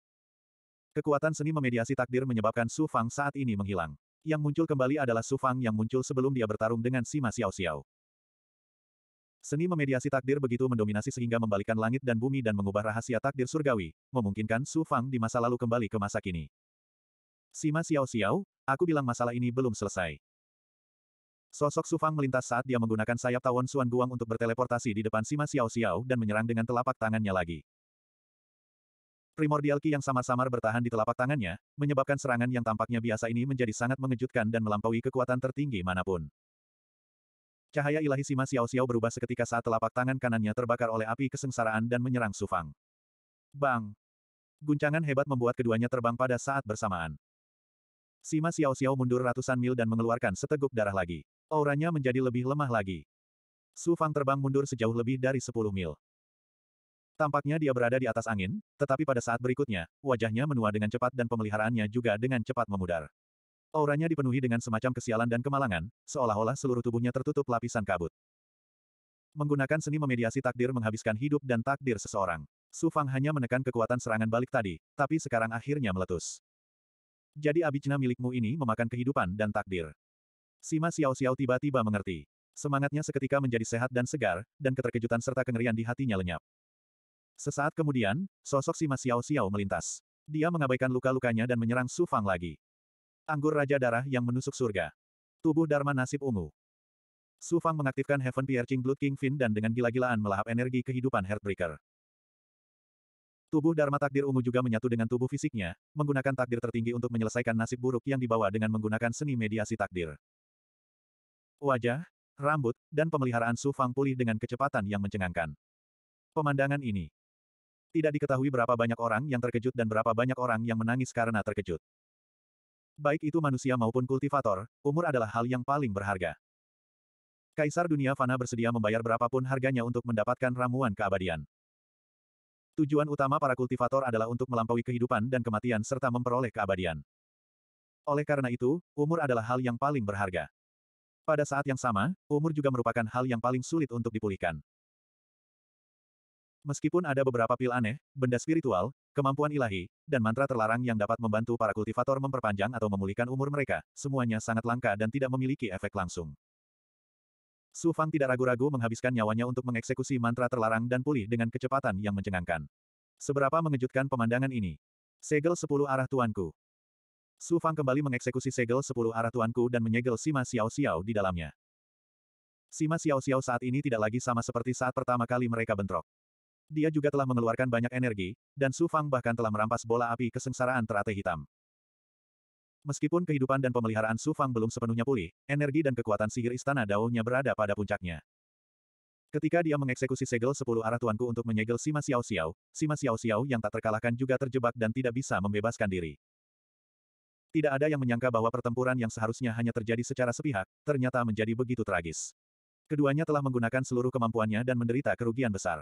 Speaker 1: Kekuatan seni memediasi takdir menyebabkan Su Fang saat ini menghilang. Yang muncul kembali adalah Su Fang yang muncul sebelum dia bertarung dengan Sima Xiao Xiao. Seni memediasi takdir begitu mendominasi sehingga membalikan langit dan bumi dan mengubah rahasia takdir surgawi, memungkinkan Su Fang di masa lalu kembali ke masa kini. Sima Xiao Xiao, aku bilang masalah ini belum selesai. Sosok Sufang melintas saat dia menggunakan sayap tawon Suan Guang untuk berteleportasi di depan Sima Xiao Xiao dan menyerang dengan telapak tangannya lagi. Primordial Ki yang samar-samar bertahan di telapak tangannya, menyebabkan serangan yang tampaknya biasa ini menjadi sangat mengejutkan dan melampaui kekuatan tertinggi manapun. Cahaya ilahi Sima Xiao Xiao berubah seketika saat telapak tangan kanannya terbakar oleh api kesengsaraan dan menyerang Sufang. Bang! Guncangan hebat membuat keduanya terbang pada saat bersamaan. Sima Xiao Xiao mundur ratusan mil dan mengeluarkan seteguk darah lagi. Auranya menjadi lebih lemah lagi. Su Fang terbang mundur sejauh lebih dari 10 mil. Tampaknya dia berada di atas angin, tetapi pada saat berikutnya, wajahnya menua dengan cepat dan pemeliharaannya juga dengan cepat memudar. Auranya dipenuhi dengan semacam kesialan dan kemalangan, seolah-olah seluruh tubuhnya tertutup lapisan kabut. Menggunakan seni memediasi takdir menghabiskan hidup dan takdir seseorang. Su Fang hanya menekan kekuatan serangan balik tadi, tapi sekarang akhirnya meletus. Jadi abijna milikmu ini memakan kehidupan dan takdir. Sima Xiao Xiao tiba-tiba mengerti. Semangatnya seketika menjadi sehat dan segar, dan keterkejutan serta kengerian di hatinya lenyap. Sesaat kemudian, sosok Sima Xiao Xiao melintas. Dia mengabaikan luka-lukanya dan menyerang Su Fang lagi. Anggur Raja Darah yang menusuk surga. Tubuh Dharma Nasib Ungu. Su Fang mengaktifkan Heaven Piercing Blood King Fin dan dengan gila-gilaan melahap energi kehidupan Heartbreaker. Tubuh Dharma Takdir Ungu juga menyatu dengan tubuh fisiknya, menggunakan takdir tertinggi untuk menyelesaikan nasib buruk yang dibawa dengan menggunakan seni mediasi takdir. Wajah, rambut, dan pemeliharaan Su Fang pulih dengan kecepatan yang mencengangkan. Pemandangan ini. Tidak diketahui berapa banyak orang yang terkejut dan berapa banyak orang yang menangis karena terkejut. Baik itu manusia maupun kultivator, umur adalah hal yang paling berharga. Kaisar Dunia Fana bersedia membayar berapapun harganya untuk mendapatkan ramuan keabadian. Tujuan utama para kultivator adalah untuk melampaui kehidupan dan kematian serta memperoleh keabadian. Oleh karena itu, umur adalah hal yang paling berharga. Pada saat yang sama, umur juga merupakan hal yang paling sulit untuk dipulihkan. Meskipun ada beberapa pil aneh, benda spiritual, kemampuan ilahi, dan mantra terlarang yang dapat membantu para kultivator memperpanjang atau memulihkan umur mereka, semuanya sangat langka dan tidak memiliki efek langsung. Su Fang tidak ragu-ragu menghabiskan nyawanya untuk mengeksekusi mantra terlarang dan pulih dengan kecepatan yang mencengangkan. Seberapa mengejutkan pemandangan ini. Segel sepuluh arah tuanku. Su Fang kembali mengeksekusi segel sepuluh arah tuanku dan menyegel Sima Xiao Xiao di dalamnya. Sima Xiao Xiao saat ini tidak lagi sama seperti saat pertama kali mereka bentrok. Dia juga telah mengeluarkan banyak energi, dan Su Fang bahkan telah merampas bola api kesengsaraan teratai hitam. Meskipun kehidupan dan pemeliharaan Su Fang belum sepenuhnya pulih, energi dan kekuatan sihir istana daunnya berada pada puncaknya. Ketika dia mengeksekusi segel sepuluh arah tuanku untuk menyegel Sima Xiao Xiao, Sima Xiao Xiao yang tak terkalahkan juga terjebak dan tidak bisa membebaskan diri. Tidak ada yang menyangka bahwa pertempuran yang seharusnya hanya terjadi secara sepihak, ternyata menjadi begitu tragis. Keduanya telah menggunakan seluruh kemampuannya dan menderita kerugian besar.